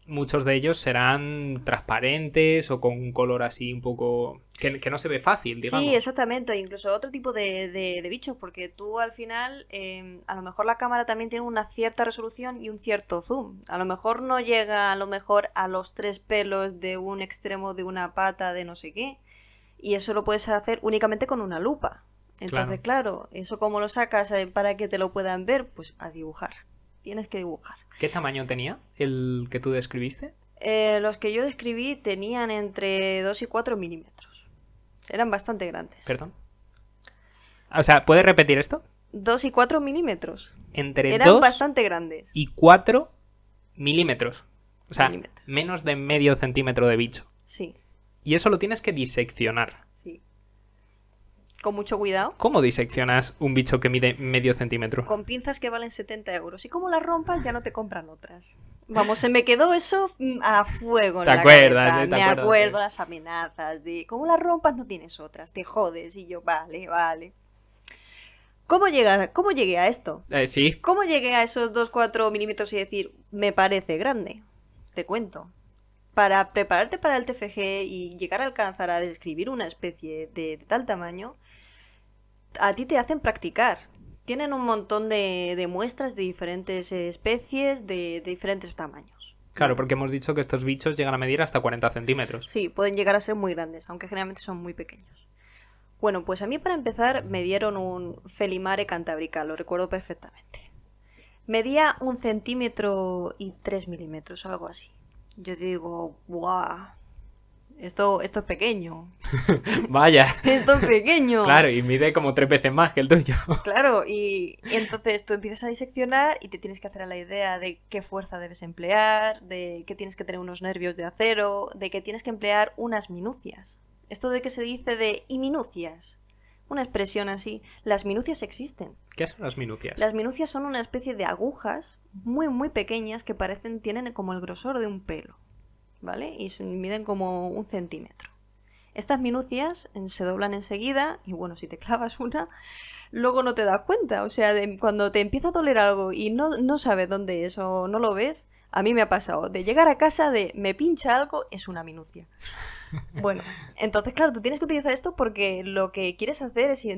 muchos de ellos serán transparentes o con un color así un poco que, no se ve fácil, digamos. Sí, exactamente, incluso otro tipo de, de, bichos, porque tú al final, em, a lo mejor la cámara también tiene una cierta resolución y un cierto zoom. A lo mejor no llega a lo mejor a los tres pelos de un extremo de una pata de no sé qué, y eso lo puedes hacer únicamente con una lupa. Entonces, claro, eso como lo sacas eh, para que te lo puedan ver, pues a dibujar tienes que dibujar. ¿Qué tamaño tenía el que tú describiste? Eh, los que yo describí tenían entre 2 y 4 milímetros. Eran bastante grandes. Perdón. O sea, ¿puedes repetir esto? 2 y 4 milímetros. Entre Eran 2 bastante grandes. Y 4 milímetros. O sea, menos de medio centímetro de bicho. Sí. Y eso lo tienes que diseccionar con mucho cuidado. ¿Cómo diseccionas un bicho que mide medio centímetro? Con pinzas que valen 70 euros. Y como las rompas, ya no te compran otras. Vamos, se me quedó eso mm, a fuego. ¿Te acuerdas? Eh, me acuerdo las amenazas de como las rompas, no tienes otras, te jodes. Y yo, vale, vale. ¿Cómo, llega, ¿Cómo llegué a esto? Eh, sí. ¿Cómo llegué a esos 2-4 milímetros y decir, me parece grande? Te cuento. Para prepararte para el TFG y llegar a alcanzar a describir una especie de tal tamaño, a ti te hacen practicar. Tienen un montón de, muestras de diferentes eh, especies, de, diferentes tamaños. Claro, porque hemos dicho que estos bichos llegan a medir hasta 40 centímetros. Sí, pueden llegar a ser muy grandes, aunque generalmente son muy pequeños. Bueno, pues a mí para empezar me dieron un Felimare cantábrica, lo recuerdo perfectamente. Medía un centímetro y tres milímetros, algo así. Yo digo, ¡guau! Esto, es pequeño. Vaya. Esto es pequeño. Claro, y mide como tres veces más que el tuyo. Claro, y, entonces tú empiezas a diseccionar y te tienes que hacer a la idea de qué fuerza debes emplear, de que tienes que tener unos nervios de acero, de que tienes que emplear unas minucias. Esto de que se dice de y minucias. Una expresión así. Las minucias existen. ¿Qué son las minucias? Las minucias son una especie de agujas muy, muy pequeñas que parecen, tienen como el grosor de un pelo. ¿vale? Y miden como un centímetro. Estas minucias se doblan enseguida y bueno, si te clavas una, luego no te das cuenta. O sea, cuando te empieza a doler algo y no, sabes dónde es o no lo ves, a mí me ha pasado de llegar a casa de me pincha algo es una minucia. Bueno, entonces claro, tú tienes que utilizar esto porque lo que quieres hacer es eh,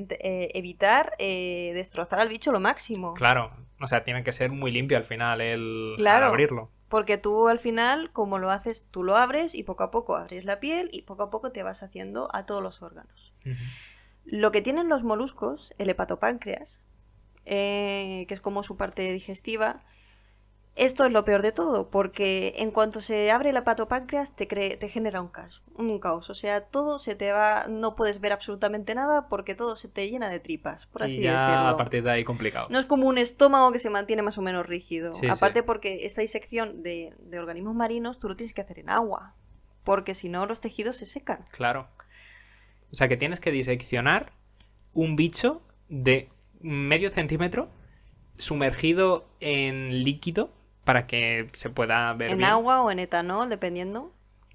evitar eh, destrozar al bicho lo máximo. Claro, o sea, tiene que ser muy limpio al final el abrirlo. Porque tú al final, como lo haces, tú lo abres y poco a poco abres la piel y poco a poco te vas haciendo a todos los órganos. Lo que tienen los moluscos, el hepatopáncreas, eh, que es como su parte digestiva, esto es lo peor de todo, porque en cuanto se abre el patopáncreas te, te genera un caos, un caos. O sea, todo se te va, no puedes ver absolutamente nada porque todo se te llena de tripas, por así y ya decirlo. A partir de ahí complicado. No es como un estómago que se mantiene más o menos rígido. Aparte porque esta disección de, de organismos marinos tú lo tienes que hacer en agua, porque si no los tejidos se secan. Claro. O sea que tienes que diseccionar un bicho de medio centímetro sumergido en líquido para que se pueda ver. ¿En agua o en etanol, dependiendo?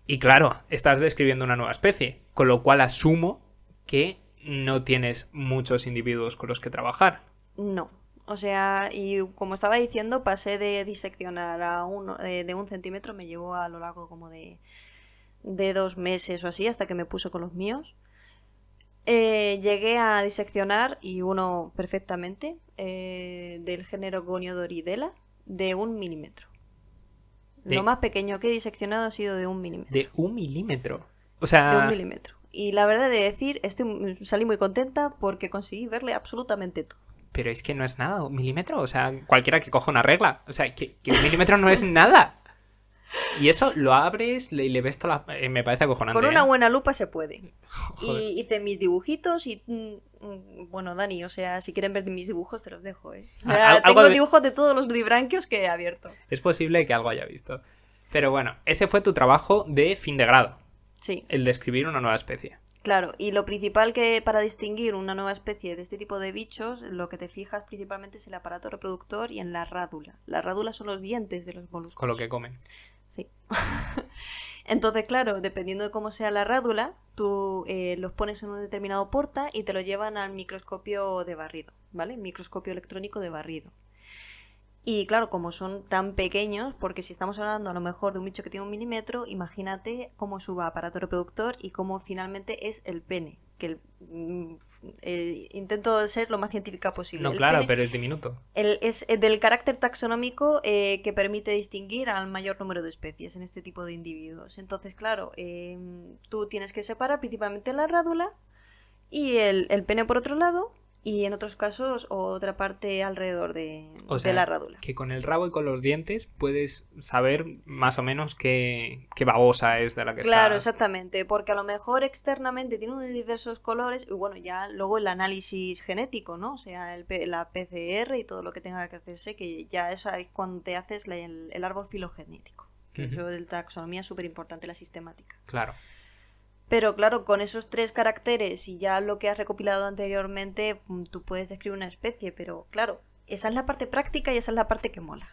Y claro, estás describiendo una nueva especie, con lo cual asumo que no tienes muchos individuos con los que trabajar. No. O sea, y como estaba diciendo, pasé de diseccionar a uno, eh, de un centímetro, me llevó a lo largo como de, de dos meses o así, hasta que me puse con los míos. Eh, llegué a diseccionar, y uno perfectamente, eh, del género Gonio de un milímetro. Lo más pequeño que he diseccionado ha sido de un milímetro. ¿De un milímetro? O sea... De un milímetro. Y la verdad de decir, estoy, salí muy contenta porque conseguí verle absolutamente todo. Pero es que no es nada, un milímetro. O sea, cualquiera que coja una regla. O sea, que, que un milímetro no es nada. Y eso lo abres y le ves toda la... Eh, me parece acojonante. Con una ¿eh? buena lupa se puede. Y, hice mis dibujitos y... Mm, mm, bueno, Dani, o sea, si quieren ver mis dibujos te los dejo, ¿eh? Ah, tengo dibujos de todos los Libranquios que he abierto. Es posible que algo haya visto. Pero bueno, ese fue tu trabajo de fin de grado. Sí. El de una nueva especie. Claro, y lo principal que para distinguir una nueva especie de este tipo de bichos, lo que te fijas principalmente es el aparato reproductor y en la rádula. La rádula son los dientes de los moluscos. Con lo que comen sí. Entonces, claro, dependiendo de cómo sea la rádula, tú eh, los pones en un determinado porta y te lo llevan al microscopio de barrido, ¿vale? Microscopio electrónico de barrido. Y claro, como son tan pequeños, porque si estamos hablando a lo mejor de un bicho que tiene un milímetro, imagínate cómo suba aparato reproductor y cómo finalmente es el pene que el, mm, eh, intento ser lo más científica posible. No, claro, pero es diminuto. El, es eh, del carácter taxonómico eh, que permite distinguir al mayor número de especies en este tipo de individuos. Entonces, claro, em, tú tienes que separar principalmente la rádula y el, el pene por otro lado y en otros casos otra parte alrededor de, la radula. Que con el rabo y con los dientes puedes saber más o menos qué, qué babosa es de la que Claro, exactamente, porque a lo mejor externamente tiene diversos colores y bueno, ya luego el análisis genético, ¿no? O sea, el, la PCR y todo lo que tenga que hacerse, que ya eso es cuando te haces el, el árbol filogenético. Que eso de taxonomía es súper importante, la sistemática. Claro. Pero claro, con esos tres caracteres y ya lo que has recopilado anteriormente, mm, tú puedes describir una especie, pero claro, esa es la parte práctica y esa es la parte que mola.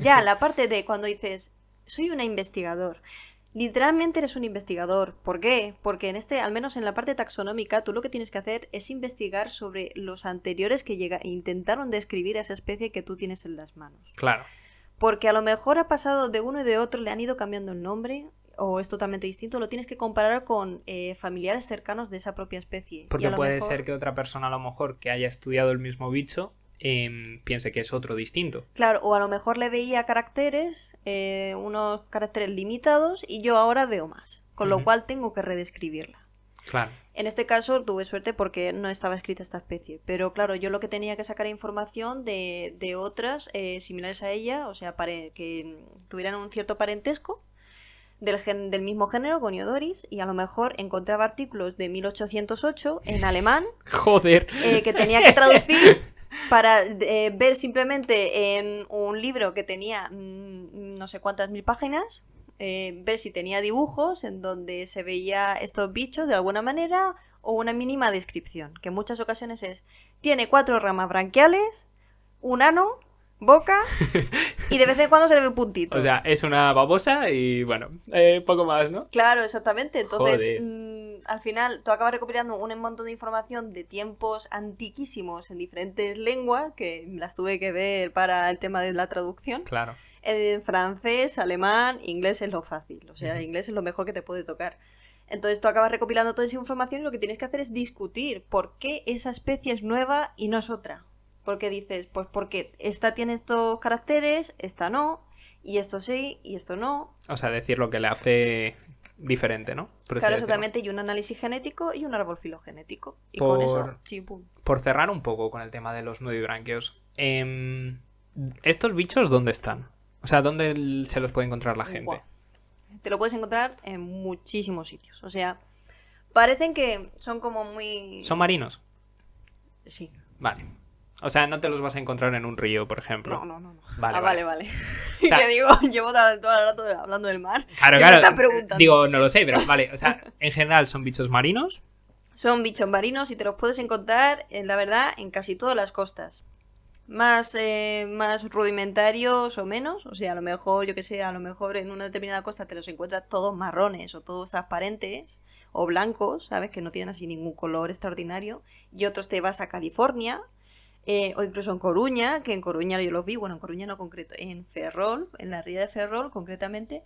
Ya, la parte de cuando dices, soy una investigador. Literalmente eres un investigador. ¿Por qué? Porque en este, al menos en la parte taxonómica, tú lo que tienes que hacer es investigar sobre los anteriores que llega, e intentaron describir a esa especie que tú tienes en las manos. Claro. Porque a lo mejor ha pasado de uno y de otro, le han ido cambiando el nombre, o es totalmente distinto, lo tienes que comparar con eh, familiares cercanos de esa propia especie. Porque puede ser que otra persona a lo mejor que haya estudiado el mismo bicho em, piense que es otro distinto. Claro, o a lo mejor le veía caracteres, eh, unos caracteres limitados, y yo ahora veo más, con lo cual tengo que redescribirla. Claro. En este caso tuve suerte porque no estaba escrita esta especie, pero claro, yo lo que tenía que sacar información de, de otras eh, similares a ella, o sea, que tuvieran un cierto parentesco, del, del mismo género con Iodoris y a lo mejor encontraba artículos de 1808 en alemán. Joder. Eh, que tenía que traducir para eh, ver simplemente en un libro que tenía mm, no sé cuántas mil páginas, eh, ver si tenía dibujos en donde se veía estos bichos de alguna manera o una mínima descripción, que en muchas ocasiones es, tiene cuatro ramas branquiales, un ano, boca y de vez en cuando se le ve puntito. O sea, es una babosa y bueno, eh, poco más, ¿no? Claro, exactamente. Entonces, mm, al final, tú acabas recopilando un montón de información de tiempos antiquísimos en diferentes lenguas, que las tuve que ver para el tema de la traducción. Claro. En francés, alemán, inglés es lo fácil. O sea, inglés es lo mejor que te puede tocar. Entonces tú acabas recopilando toda esa información y lo que tienes que hacer es discutir por qué esa especie es nueva y no es otra. Porque dices, pues porque esta tiene estos caracteres, esta no, y esto sí, y esto no. O sea, decir lo que le hace diferente, ¿no? claro, exactamente, y un análisis genético y un árbol filogenético. Y con eso, Por cerrar un poco con el tema de los nudibranquios, em, ¿estos bichos dónde están? O sea, ¿dónde se los puede encontrar la gente? Te lo puedes encontrar en muchísimos sitios. O sea, parecen que son como muy... ¿Son marinos? Sí. Vale. O sea, no te los vas a encontrar en un río, por ejemplo. No, no, no. ah, vale, vale. Y digo, llevo todo el rato hablando del mar. Claro, claro. Digo, no lo sé, pero vale. O sea, en general son bichos marinos. Son bichos marinos y te los puedes encontrar, eh, la verdad, en casi todas las costas. Más, eh, más rudimentarios o menos. O sea, a lo mejor, yo qué sé, a lo mejor en una determinada costa te los encuentras todos marrones o todos transparentes o blancos, ¿sabes? Que no tienen así ningún color extraordinario. Y otros te vas a California eh, o incluso en Coruña, que en Coruña yo los vi, bueno, en Coruña no concreto, en Ferrol, en la ría de Ferrol concretamente,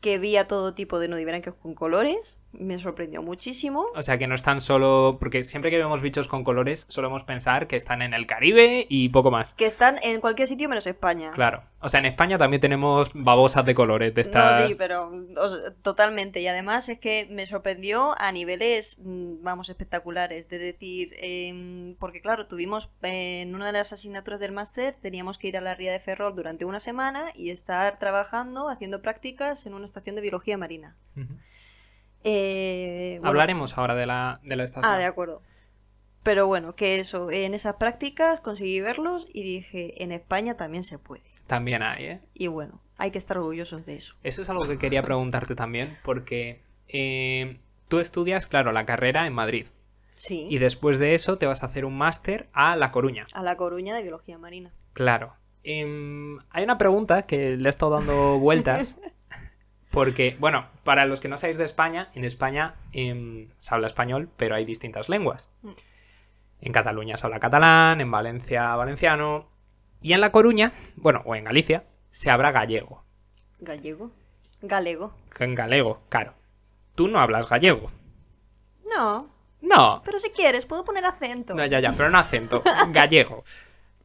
que vi a todo tipo de nudibranquios con colores, me sorprendió muchísimo. O sea, que no están solo, porque siempre que vemos bichos con colores, solemos pensar que están en el Caribe y poco más. Que están en cualquier sitio menos España. Claro. O sea, en España también tenemos babosas de colores de esta. No, sí, pero totalmente. Y además es que me sorprendió a niveles, mm, vamos, espectaculares. De decir, em, porque claro, tuvimos en una de las asignaturas del máster, teníamos que ir a la Ría de Ferrol durante una semana y estar trabajando, haciendo prácticas en una estación de biología marina. Eh, Hablaremos ahora de la, de Ah, de acuerdo. Pero bueno, que eso, en esas prácticas conseguí verlos y dije, en España también se puede. También hay, ¿eh? Y bueno, hay que estar orgullosos de eso. Eso es algo que quería preguntarte también, porque eh, tú estudias, claro, la carrera en Madrid. Sí. Y después de eso te vas a hacer un máster a La Coruña. A La Coruña de Biología Marina. Claro. Em, hay una pregunta que le he estado dando vueltas Porque, bueno, para los que no sabéis de España, en España em, se habla español, pero hay distintas lenguas. Mm. En Cataluña se habla catalán, en Valencia valenciano. Y en La Coruña, bueno, o en Galicia, se habla gallego. ¿Gallego? Galego. En galego, claro. Tú no hablas gallego. No. No. Pero si quieres, puedo poner acento. No, ya, ya, pero no acento. gallego.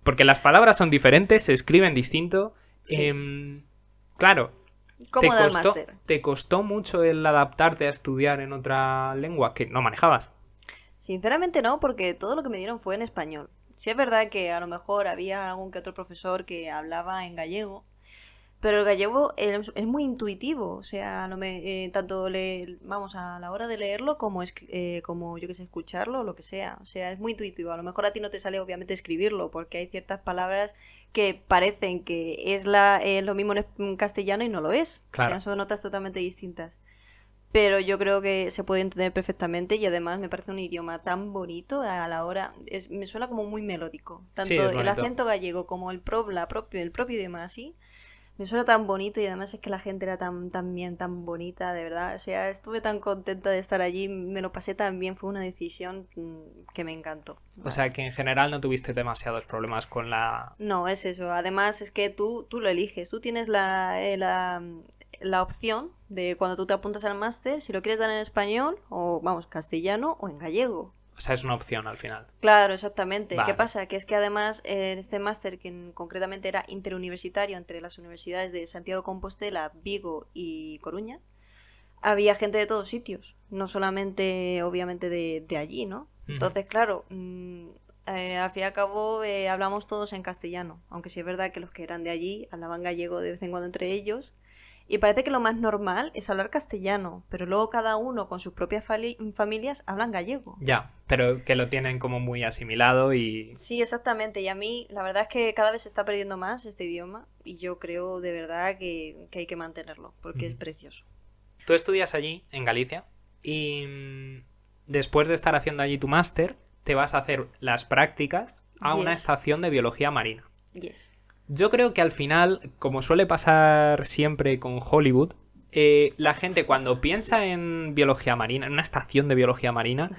Porque las palabras son diferentes, se escriben distinto. Em, claro, te, costó, ¿Te costó mucho el adaptarte a estudiar en otra lengua que no manejabas? Sinceramente no, porque todo lo que me dieron fue en español. Si es verdad que a lo mejor había algún que otro profesor que hablaba en gallego, pero el gallego es, muy intuitivo, o sea, no eh, tanto le, vamos a la hora de leerlo como, eh, como yo que sé, escucharlo, o lo que sea. O sea, es muy intuitivo. A lo mejor a ti no te sale obviamente escribirlo, porque hay ciertas palabras que parecen que es la, lo mismo en castellano y no lo es. Claro. Son notas totalmente distintas pero yo creo que se puede entender perfectamente y además me parece un idioma tan bonito a la hora es, me suena como muy melódico tanto el acento gallego como el propio el propio idioma así me suena tan bonito y además es que la gente era tan, tan bien, tan bonita, de verdad. O sea, estuve tan contenta de estar allí, me lo pasé tan bien, fue una decisión mm, que me encantó. O sea, que en general no tuviste demasiados problemas con la... No, es eso. Además es que tú, tú lo eliges, tú tienes la, eh, la, mm, la opción de cuando tú te apuntas al máster, si lo quieres dar en español o, vamos, castellano o en gallego. O sea, es una opción al final. Claro, exactamente. ¿Qué pasa? Que es que además en este máster, que concretamente era interuniversitario entre las universidades de Santiago Compostela, Vigo y Coruña, había gente de todos sitios, no solamente obviamente de, allí, ¿no? Entonces, claro, mm, eh, al fin y al cabo eh, hablamos todos en castellano, aunque sí es verdad que los que eran de allí hablaban gallego de vez en cuando entre ellos y parece que lo más normal es hablar castellano, pero luego cada uno con sus propias familias hablan gallego. Ya, pero que lo tienen como muy asimilado y... Sí, exactamente. Y a mí la verdad es que cada vez se está perdiendo más este idioma y yo creo de verdad que, hay que mantenerlo, porque es precioso. Tú estudias allí, en Galicia, y mm, después de estar haciendo allí tu máster, te vas a hacer las prácticas a una estación de biología marina. Yes. Yo creo que al final, como suele pasar siempre con Hollywood, eh, la gente cuando piensa en biología marina, en una estación de biología marina,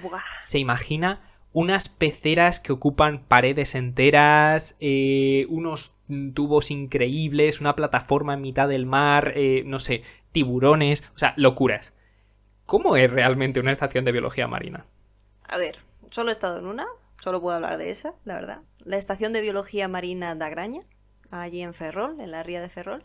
se imagina unas peceras que ocupan paredes enteras, eh, unos tubos increíbles, una plataforma en mitad del mar, eh, no sé, tiburones, o sea, locuras. ¿Cómo es realmente una estación de biología marina? A ver, solo he estado en una, solo puedo hablar de esa, la verdad. La estación de biología marina de Agraña allí en Ferrol, en la ría de Ferrol.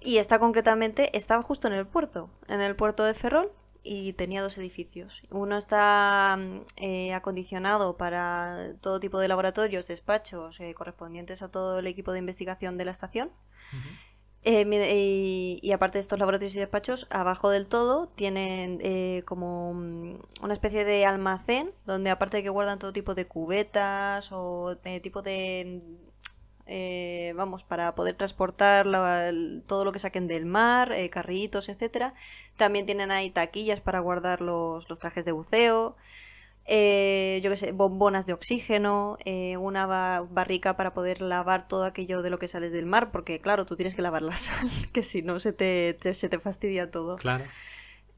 Y está concretamente, estaba justo en el puerto, en el puerto de Ferrol, y tenía dos edificios. Uno está mm, eh, acondicionado para todo tipo de laboratorios, despachos eh, correspondientes a todo el equipo de investigación de la estación. Eh, y, y, aparte de estos laboratorios y despachos, abajo del todo tienen como mm, una especie de almacén donde aparte de que guardan todo tipo de cubetas o tipo de eh, vamos, para poder transportar todo lo que saquen del mar, eh, carritos, etcétera. También tienen ahí taquillas para guardar los, trajes de buceo. Eh, yo qué sé, bombonas de oxígeno, una barrica para poder lavar todo aquello de lo que sales del mar, porque claro, tú tienes que lavar la sal, que si no se se te fastidia todo. Claro.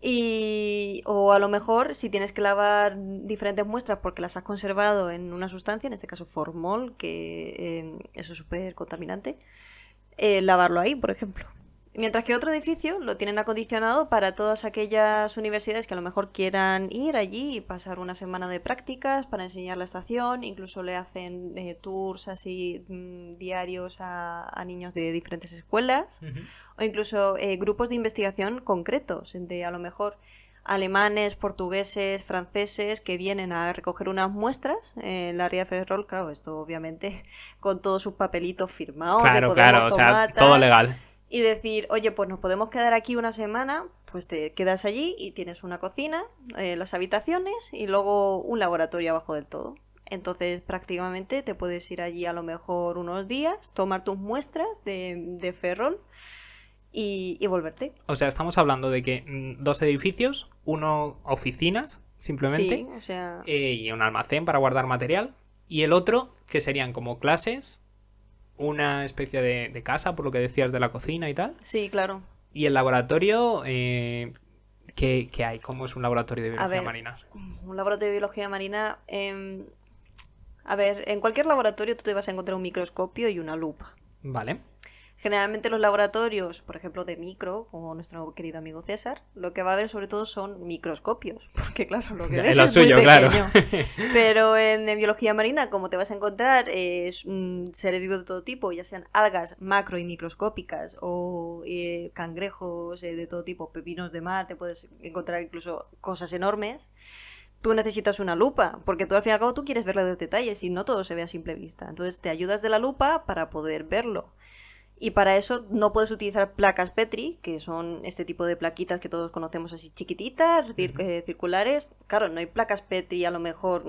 Y, o a lo mejor, si tienes que lavar diferentes muestras porque las has conservado en una sustancia, en este caso formol, que eh, eso es súper contaminante, eh, lavarlo ahí, por ejemplo. Mientras que otro edificio lo tienen acondicionado para todas aquellas universidades que a lo mejor quieran ir allí y pasar una semana de prácticas para enseñar la estación, incluso le hacen eh, tours así mm, diarios a, niños de diferentes escuelas, o incluso eh, grupos de investigación concretos, de a lo mejor alemanes, portugueses, franceses que vienen a recoger unas muestras en la ría de claro, esto obviamente con todos sus papelitos firmados, claro, claro, o sea, todo legal y decir, oye, pues nos podemos quedar aquí una semana, pues te quedas allí y tienes una cocina, eh, las habitaciones y luego un laboratorio abajo del todo. Entonces prácticamente te puedes ir allí a lo mejor unos días, tomar tus muestras de, de ferrol y, volverte. O sea, estamos hablando de que mm, dos edificios, uno oficinas simplemente eh, y un almacén para guardar material y el otro que serían como clases una especie de, casa, por lo que decías de la cocina y tal. Sí, claro. Y el laboratorio, eh, ¿qué, hay? ¿Cómo es un laboratorio de biología marina? Un laboratorio de biología marina. Em, a ver, en cualquier laboratorio tú te vas a encontrar un microscopio y una lupa. Vale. Generalmente los laboratorios, por ejemplo, de micro, como nuestro querido amigo César, lo que va a ver sobre todo son microscopios, porque claro, lo que ves es muy pequeño. Pero en, biología marina, como te vas a encontrar, es un mm, ser vivo de todo tipo, ya sean algas macro y microscópicas, o eh, cangrejos eh, de todo tipo, pepinos de mar, te puedes encontrar incluso cosas enormes tú necesitas una lupa, porque tú al fin y al cabo tú quieres ver los detalles y no todo se ve a simple vista. Entonces te ayudas de la lupa para poder verlo. Y para eso no puedes utilizar placas Petri, que son este tipo de plaquitas que todos conocemos así chiquititas, eh, circulares. Claro, no hay placas Petri a lo mejor mm,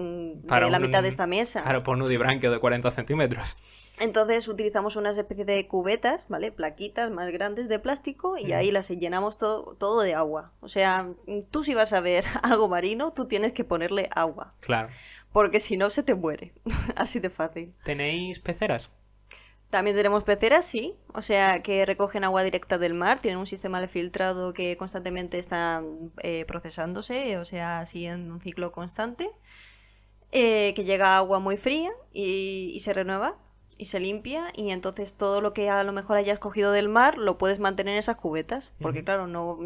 en la mitad de esta mesa. Claro, por nudibranquio de 40 centímetros. Entonces utilizamos unas especies de cubetas, ¿vale? Plaquitas más grandes de plástico y ahí las llenamos todo, todo de agua. O sea, mm, tú si vas a ver algo marino, tú tienes que ponerle agua. Claro. Porque si no, se te muere. así de fácil. ¿Tenéis peceras? También tenemos peceras, sí, o sea, que recogen agua directa del mar, tienen un sistema de filtrado que constantemente está eh, procesándose, o sea, así en un ciclo constante, eh, que llega agua muy fría y, se renueva y se limpia y entonces todo lo que a lo mejor hayas cogido del mar lo puedes mantener en esas cubetas, porque claro, no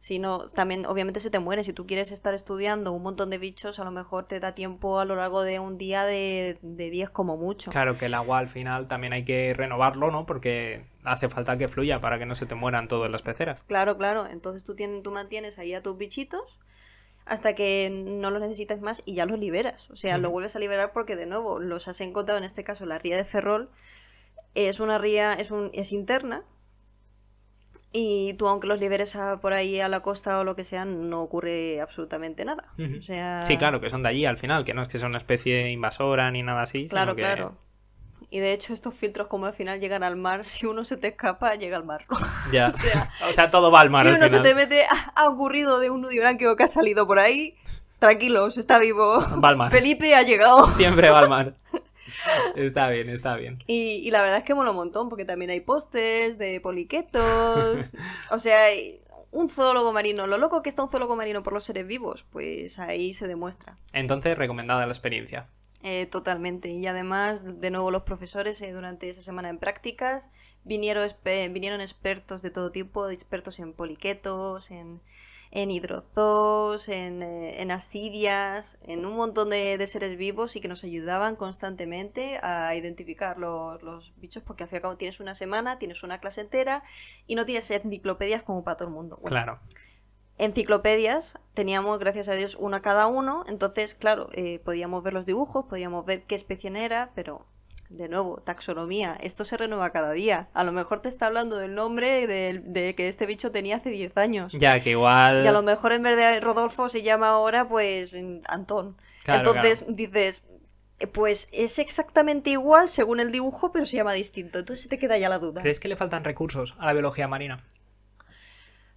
sino también obviamente se te muere. Si tú quieres estar estudiando un montón de bichos, a lo mejor te da tiempo a lo largo de un día de 10 como mucho. Claro, que el agua al final también hay que renovarlo, ¿no? Porque hace falta que fluya para que no se te mueran todas las peceras. Claro, claro. Entonces tú, tienes, tú mantienes ahí a tus bichitos hasta que no los necesitas más y ya los liberas. O sea, lo vuelves a liberar porque de nuevo los has encontrado, en este caso la ría de Ferrol. Es una ría, es, un, es interna, y tú, aunque los liberes por ahí a la costa o lo que sea, no ocurre absolutamente nada. Sí, claro, que son de allí al final, que no es que sea una especie invasora ni nada así. Claro, claro. Y de hecho, estos filtros, como al final llegan al mar, si uno se te escapa, llega al mar. Ya. o, sea, todo va al mar. Si uno se te mete, ha, ocurrido de un blanco que ha salido por ahí, tranquilos, está vivo. Felipe ha llegado. Siempre va al mar. está bien, está bien. Y, la verdad es que mola un montón, porque también hay postes de poliquetos. o sea, un zoólogo marino. Lo loco que está un zoólogo marino por los seres vivos, pues ahí se demuestra. Entonces, recomendada la experiencia. Eh, totalmente. Y además, de nuevo, los profesores eh, durante esa semana en prácticas vinieron, eh, vinieron expertos de todo tipo, expertos en poliquetos, en en hidrozoos, eh, en, ascidias, en un montón de, seres vivos y que nos ayudaban constantemente a identificar los, bichos porque al fin y al cabo tienes una semana, tienes una clase entera y no tienes enciclopedias como para todo el mundo. claro enciclopedias teníamos, gracias a Dios, una cada uno. Entonces, claro, eh, podíamos ver los dibujos, podíamos ver qué especie era, pero de nuevo, taxonomía, esto se renueva cada día. A lo mejor te está hablando del nombre de, de que este bicho tenía hace 10 años. Ya, que igual... Y a lo mejor en vez de Rodolfo se llama ahora pues Antón. Entonces dices, eh, pues es exactamente igual según el dibujo, pero se llama distinto. Entonces te queda ya la duda. ¿Crees que le faltan recursos a la biología marina?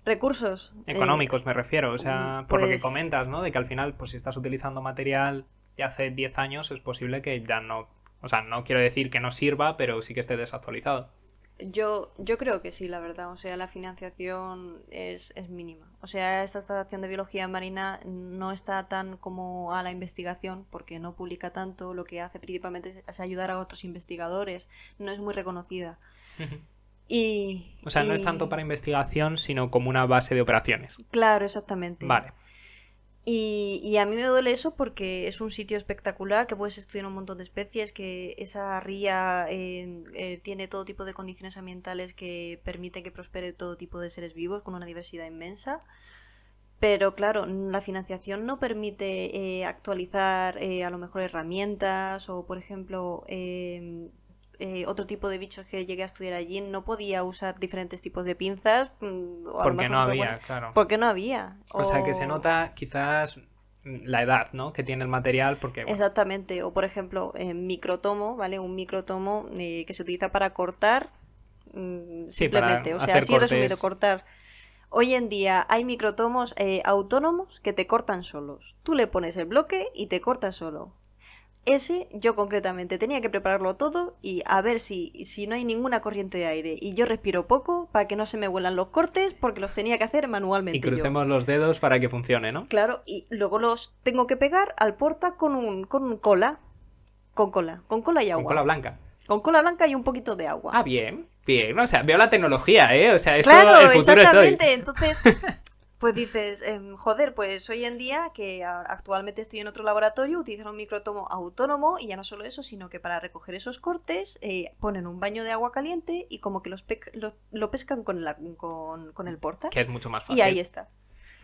Recursos. Eh, Económicos, me refiero. O sea, mm, por lo que pues comentas, ¿no? De que al final, pues si estás utilizando material de hace 10 años, es posible que ya no o sea, no quiero decir que no sirva, pero sí que esté desactualizado. Yo, yo creo que sí, la verdad. O sea, la financiación es, mínima. O sea, esta estación de biología marina no está tan como a la investigación, porque no publica tanto. Lo que hace principalmente es ayudar a otros investigadores. No es muy reconocida. y, o sea, no es tanto para investigación, sino como una base de operaciones. Claro, exactamente. Vale. Y, a mí me duele eso porque es un sitio espectacular, que puedes estudiar un montón de especies, que esa ría eh, eh, tiene todo tipo de condiciones ambientales que permite que prospere todo tipo de seres vivos con una diversidad inmensa. Pero claro, la financiación no permite eh, actualizar a lo mejor herramientas o, por ejemplo, em, eh, otro tipo de bichos que llegué a estudiar allí, no podía usar diferentes tipos de pinzas. Mm, porque no pues había, claro. Porque no había. O... sea, que se nota quizás la edad, ¿no? Que tiene el material porque... Exactamente. O, por ejemplo, eh, microtomo, ¿vale? Un microtomo eh, que se utiliza para cortar mm, sí, simplemente. o sea, así cortes... resumido, cortar. Hoy en día hay microtomos autónomos que te cortan solos. Tú le pones el bloque y te corta solo ese yo concretamente tenía que prepararlo todo y a ver si, si no hay ninguna corriente de aire y yo respiro poco para que no se me vuelan los cortes porque los tenía que hacer manualmente. Y crucemos los dedos para que funcione, ¿no? Claro, y luego los tengo que pegar al porta con un, con cola. Con cola, con cola y agua. Con cola blanca. Con cola blanca y un poquito de agua. Ah, bien, bien. O sea, veo la tecnología, ¿eh? O sea, esto, claro, el futuro exactamente. Entonces, Pues dices, em, joder, pues hoy en día que actualmente estoy en otro laboratorio, utilizan un microtomo autónomo y ya no solo eso, sino que para recoger esos cortes eh, ponen un baño de agua caliente y como que los lo, pescan con, el porta. Que es mucho más fácil. Y ahí está.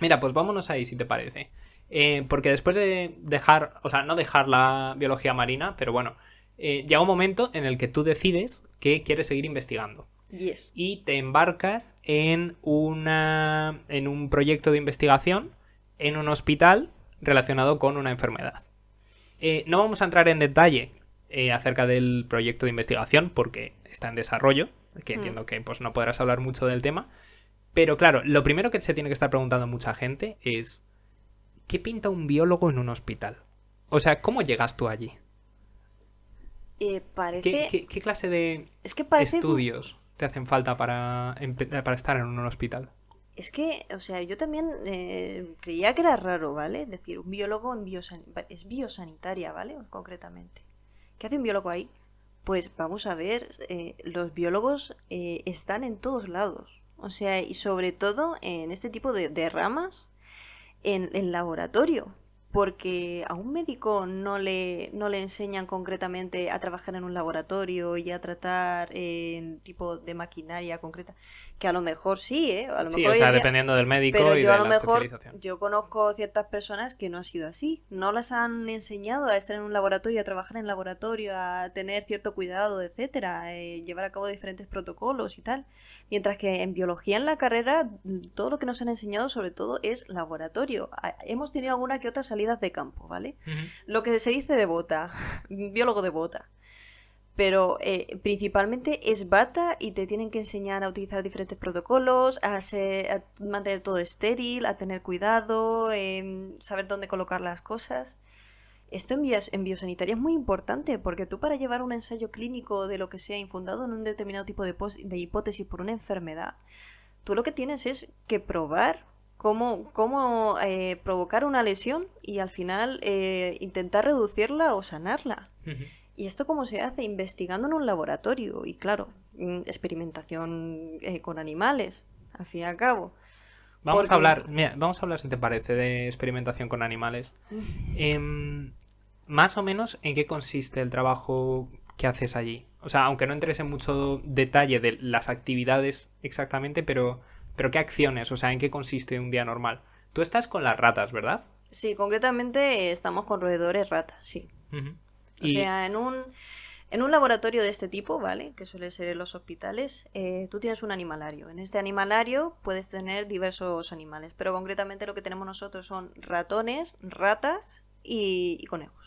Mira, pues vámonos ahí si te parece. Eh, porque después de dejar, o sea, no dejar la biología marina, pero bueno, eh, llega un momento en el que tú decides que quieres seguir investigando. Y te embarcas en, una, en un proyecto de investigación en un hospital relacionado con una enfermedad. Eh, no vamos a entrar en detalle eh, acerca del proyecto de investigación porque está en desarrollo, que mm. entiendo que pues, no podrás hablar mucho del tema. Pero claro, lo primero que se tiene que estar preguntando mucha gente es, ¿qué pinta un biólogo en un hospital? O sea, ¿cómo llegas tú allí? Eh, parece... ¿Qué, clase de estudios? te hacen falta para, estar en un hospital. Es que, o sea, yo también eh, creía que era raro, ¿vale? Es decir, un biólogo en biosan es biosanitaria, ¿vale? Concretamente. ¿Qué hace un biólogo ahí? Pues vamos a ver, eh, los biólogos eh, están en todos lados. O sea, y sobre todo en este tipo de, de ramas, en el laboratorio porque a un médico no le, no le enseñan concretamente a trabajar en un laboratorio y a tratar en tipo de maquinaria concreta, que a lo mejor sí, ¿eh? A lo sí, mejor o sea, dependiendo del médico pero y yo a lo mejor, yo conozco ciertas personas que no ha sido así, no las han enseñado a estar en un laboratorio, a trabajar en laboratorio, a tener cierto cuidado, etcétera, eh, llevar a cabo diferentes protocolos y tal. Mientras que en biología en la carrera mm, todo lo que nos han enseñado sobre todo es laboratorio. Ah, hemos tenido alguna que otra salida de campo, ¿vale? Lo que se dice de bota, biólogo de bota. Pero eh, principalmente es bata y te tienen que enseñar a utilizar diferentes protocolos, a, mantener todo estéril, a tener cuidado, em, saber dónde colocar las cosas. Esto en, biosanitaria es muy importante porque tú para llevar un ensayo clínico de lo que sea infundado en un determinado tipo de, de hipótesis por una enfermedad, tú lo que tienes es que probar cómo, cómo eh, provocar una lesión y al final eh, intentar reducirla o sanarla. ¿Y esto cómo se hace? Investigando en un laboratorio y claro, mm, experimentación eh, con animales, al fin y al cabo. Vamos a hablar, mira, vamos a hablar si te parece de experimentación con animales más o menos en qué consiste el trabajo que haces allí. O sea, aunque no entres en mucho detalle de las actividades exactamente, pero, pero qué acciones, o sea, en qué consiste un día normal. Tú estás con las ratas, ¿verdad? Sí, concretamente eh, estamos con roedores ratas, sí. O sea, en un, en un laboratorio de este tipo, ¿vale? Que suele ser en los hospitales, eh, tú tienes un animalario. En este animalario puedes tener diversos animales, pero concretamente lo que tenemos nosotros son ratones, ratas y conejos.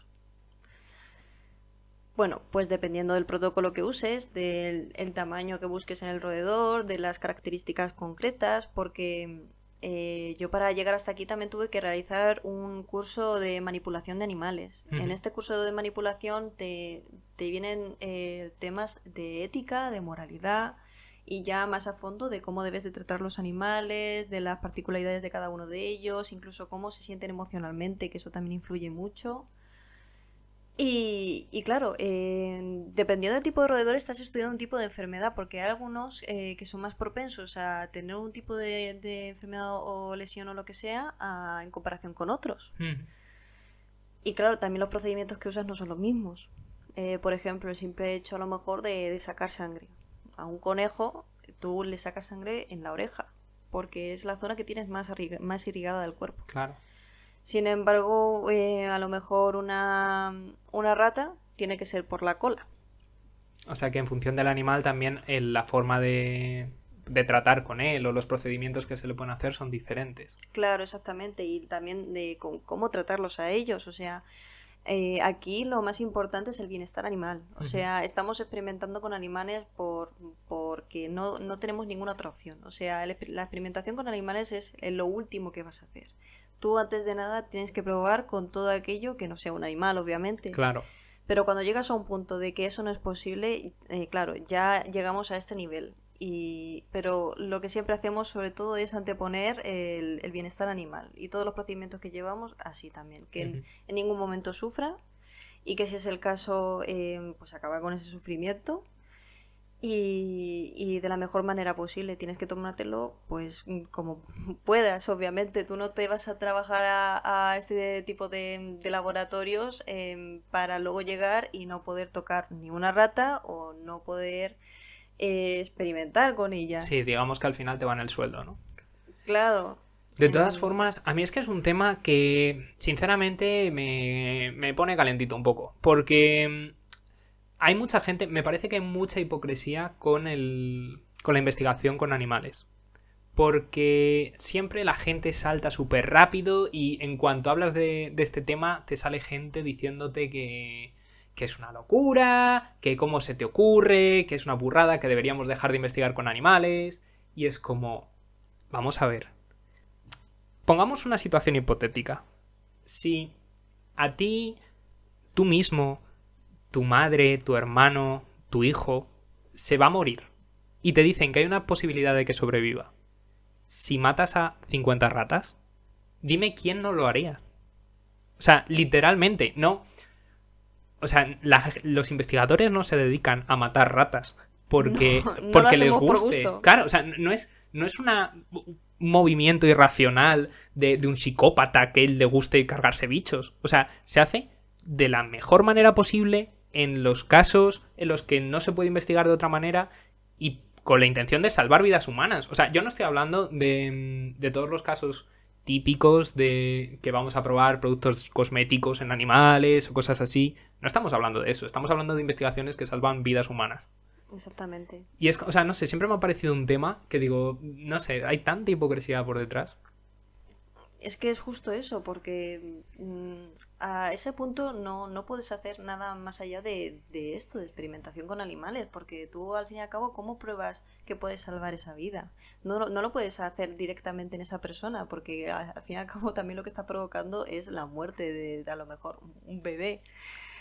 Bueno, pues dependiendo del protocolo que uses, del el tamaño que busques en el roedor, de las características concretas, porque eh, yo para llegar hasta aquí también tuve que realizar un curso de manipulación de animales. En este curso de manipulación te, te vienen eh, temas de ética, de moralidad y ya más a fondo de cómo debes de tratar los animales, de las particularidades de cada uno de ellos, incluso cómo se sienten emocionalmente, que eso también influye mucho. Y, claro, dependiendo del tipo de roedor estás estudiando un tipo de enfermedad, porque hay algunos eh, que son más propensos a tener un tipo de, enfermedad o lesión o lo que sea en comparación con otros. Hmm. Y claro, también los procedimientos que usas no son los mismos. Eh, por ejemplo, el simple hecho a lo mejor de, sacar sangre. A un conejo tú le sacas sangre en la oreja, porque es la zona que tienes más, más irrigada del cuerpo. Claro. Sin embargo, eh, a lo mejor una, rata tiene que ser por la cola. O sea que en función del animal también eh, la forma de, tratar con él o los procedimientos que se le pueden hacer son diferentes. Claro, exactamente. Y también de cómo tratarlos a ellos. O sea, eh, aquí lo más importante es el bienestar animal. O sea, estamos experimentando con animales por, porque no, no tenemos ninguna otra opción. O sea, la experimentación con animales es lo último que vas a hacer. Tú antes de nada tienes que probar con todo aquello que no sea un animal, obviamente. Claro. Pero cuando llegas a un punto de que eso no es posible, eh, claro, ya llegamos a este nivel. Y, pero lo que siempre hacemos sobre todo es anteponer el, bienestar animal y todos los procedimientos que llevamos así también, que en, ningún momento sufra y que si es el caso, eh, pues acabar con ese sufrimiento y, de la mejor manera posible. Tienes que tomártelo pues mm, como puedas, obviamente. Tú no te vas a trabajar a, este tipo de, laboratorios em, para luego llegar y no poder tocar ni una rata o no poder eh, experimentar con ellas. Sí, digamos que al final te van el sueldo, ¿no? Claro. De todas em, formas, a mí es que es un tema que sinceramente me, me pone calentito un poco, porque em, hay mucha gente, me parece que hay mucha hipocresía con, el, con la investigación con animales. Porque siempre la gente salta súper rápido y en cuanto hablas de, este tema te sale gente diciéndote que, que es una locura, que cómo se te ocurre, que es una burrada, que deberíamos dejar de investigar con animales. Y es como, vamos a ver. Pongamos una situación hipotética. Si a ti, tú mismo, tu madre, tu hermano, tu hijo, se va a morir. Y te dicen que hay una posibilidad de que sobreviva. Si matas a 50 ratas, dime quién no lo haría. O sea, literalmente, no. O sea, los investigadores no se dedican a matar ratas porque, porque les guste. claro, o sea, no es, no es un movimiento irracional de, de un psicópata que él le guste cargarse bichos. O sea, se hace de la mejor manera posible en los casos en los que no se puede investigar de otra manera y con la intención de salvar vidas humanas. O sea, yo no estoy hablando de, todos los casos típicos de que vamos a probar productos cosméticos en animales o cosas así. No estamos hablando de eso, estamos hablando de investigaciones que salvan vidas humanas. Exactamente. Y es, o sea, no sé, siempre me ha parecido un tema que digo, no sé, hay tanta hipocresía por detrás es que es justo eso, porque mm, a ese punto no, no, puedes hacer nada más allá de, esto, de experimentación con animales, porque tú al fin y al cabo, ¿cómo pruebas que puedes salvar esa vida? No, no lo puedes hacer directamente en esa persona, porque al, fin y al cabo también lo que está provocando es la muerte de, a lo mejor un bebé.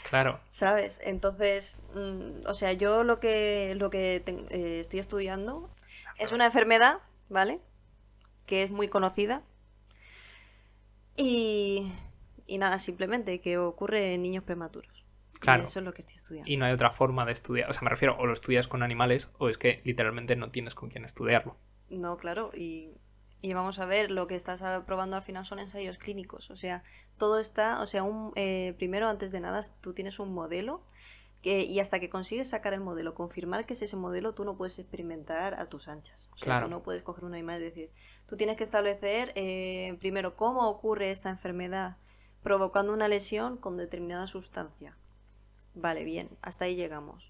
Claro. ¿Sabes? Entonces, mm, o sea, yo lo que, lo que eh, estoy estudiando es una enfermedad, ¿vale? Que es muy conocida, y, nada, simplemente que ocurre en niños prematuros. Claro. Y eso es lo que estoy estudiando. Y no hay otra forma de estudiar. O sea, me refiero, o lo estudias con animales o es que literalmente no tienes con quién estudiarlo. No, claro. Y, vamos a ver, lo que estás probando al final son ensayos clínicos. O sea, todo está. O sea, un, eh, primero, antes de nada, tú tienes un modelo. Que, y hasta que consigues sacar el modelo, confirmar que es ese modelo, tú no puedes experimentar a tus anchas. O sea, claro. no puedes coger un animal y decir, Tú tienes que establecer eh, primero cómo ocurre esta enfermedad, provocando una lesión con determinada sustancia. Vale, bien, hasta ahí llegamos.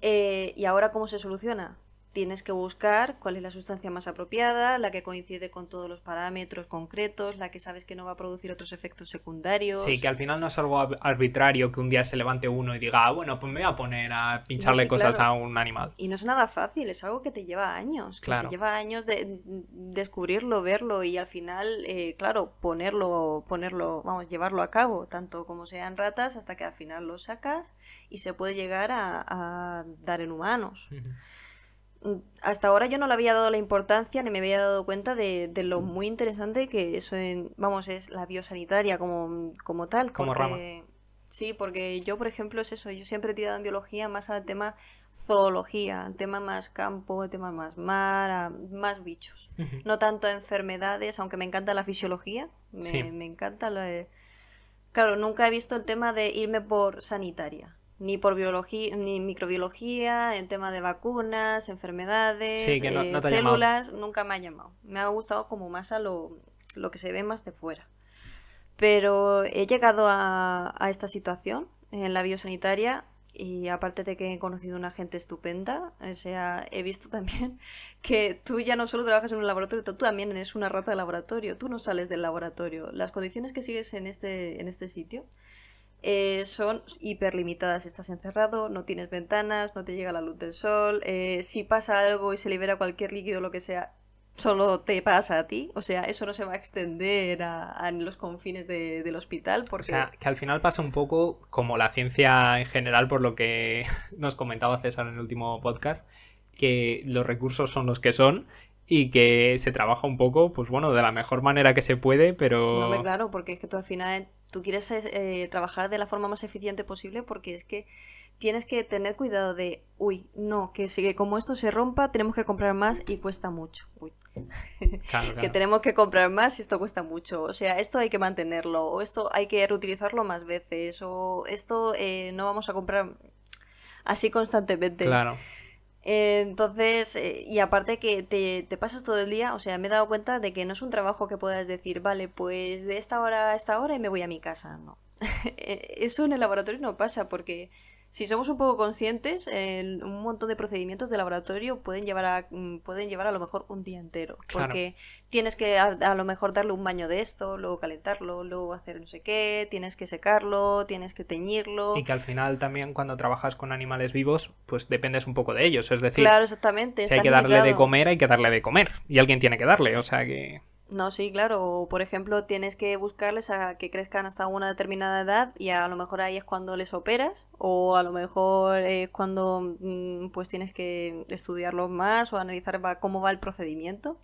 Eh, ¿Y ahora cómo se soluciona? tienes que buscar cuál es la sustancia más apropiada, la que coincide con todos los parámetros concretos, la que sabes que no va a producir otros efectos secundarios. Sí, que al final no es algo arbitrario que un día se levante uno y diga, ah, bueno, pues me voy a poner a pincharle cosas a un animal. Y no es nada fácil, es algo que te lleva años, claro. te lleva años de mm, descubrirlo, verlo y al final, eh, claro, ponerlo, ponerlo, vamos, llevarlo a cabo, tanto como sean ratas, hasta que al final lo sacas y se puede llegar a, dar en humanos hasta ahora yo no le había dado la importancia ni me había dado cuenta de, lo muy interesante que eso, en, vamos, es la biosanitaria como, como tal. Como Sí, porque yo, por ejemplo, es eso, yo siempre he tirado en biología más al tema zoología, al tema más campo, al tema más mar, más bichos. No tanto enfermedades, aunque me encanta la fisiología, me, encanta Claro, nunca he visto el tema de irme por sanitaria ni por biología, ni microbiología, en tema de vacunas, enfermedades, eh, células, nunca me ha llamado. Me ha gustado como más a lo, que se ve más de fuera. Pero he llegado a, esta situación en la biosanitaria y aparte de que he conocido una gente estupenda, sea, he visto también que tú ya no solo trabajas en un laboratorio, tú también eres una rata de laboratorio, tú no sales del laboratorio. Las condiciones que sigues en este, en este sitio son eh, son hiperlimitadas. Estás encerrado, no tienes ventanas, no te llega la luz del sol. Eh, si pasa algo y se libera cualquier líquido lo que sea, solo te pasa a ti. O sea, eso no se va a extender a, los confines del hospital. Porque... sea, que al final pasa un poco como la ciencia en general, por lo que nos comentaba César en el último podcast, que los recursos son los que son y que se trabaja un poco, pues bueno, de la mejor manera que se puede, pero... No, claro, porque es que tú al final tú quieres eh, trabajar de la forma más eficiente posible porque es que tienes que tener cuidado de, uy, no, que si como esto se rompa tenemos que comprar más y cuesta mucho. Uy. Claro, que tenemos que comprar más y esto cuesta mucho. O sea, esto hay que mantenerlo, o esto hay que reutilizarlo más veces, o esto eh, no vamos a comprar así constantemente. Claro entonces, eh, y aparte que te, te, pasas todo el día, o sea, me he dado cuenta de que no es un trabajo que puedas decir, vale, pues de esta hora a esta hora y me voy a mi casa, no. E, eso en el laboratorio no pasa porque si somos un poco conscientes, eh, un montón de procedimientos de laboratorio pueden llevar a, mm, pueden llevar a lo mejor un día entero. Porque tienes que a, lo mejor darle un baño de esto, luego calentarlo, luego hacer no sé qué, tienes que secarlo, tienes que teñirlo. Y que al final también cuando trabajas con animales vivos, pues dependes un poco de ellos. Es decir, exactamente, si hay que darle de comer, hay que darle de comer. Y alguien tiene que darle, o sea que... No, sí, claro. por ejemplo, tienes que buscarles a que crezcan hasta una determinada edad y a lo mejor ahí es cuando les operas o a lo mejor es cuando mm, pues tienes que estudiarlos más o analizar cómo va el procedimiento.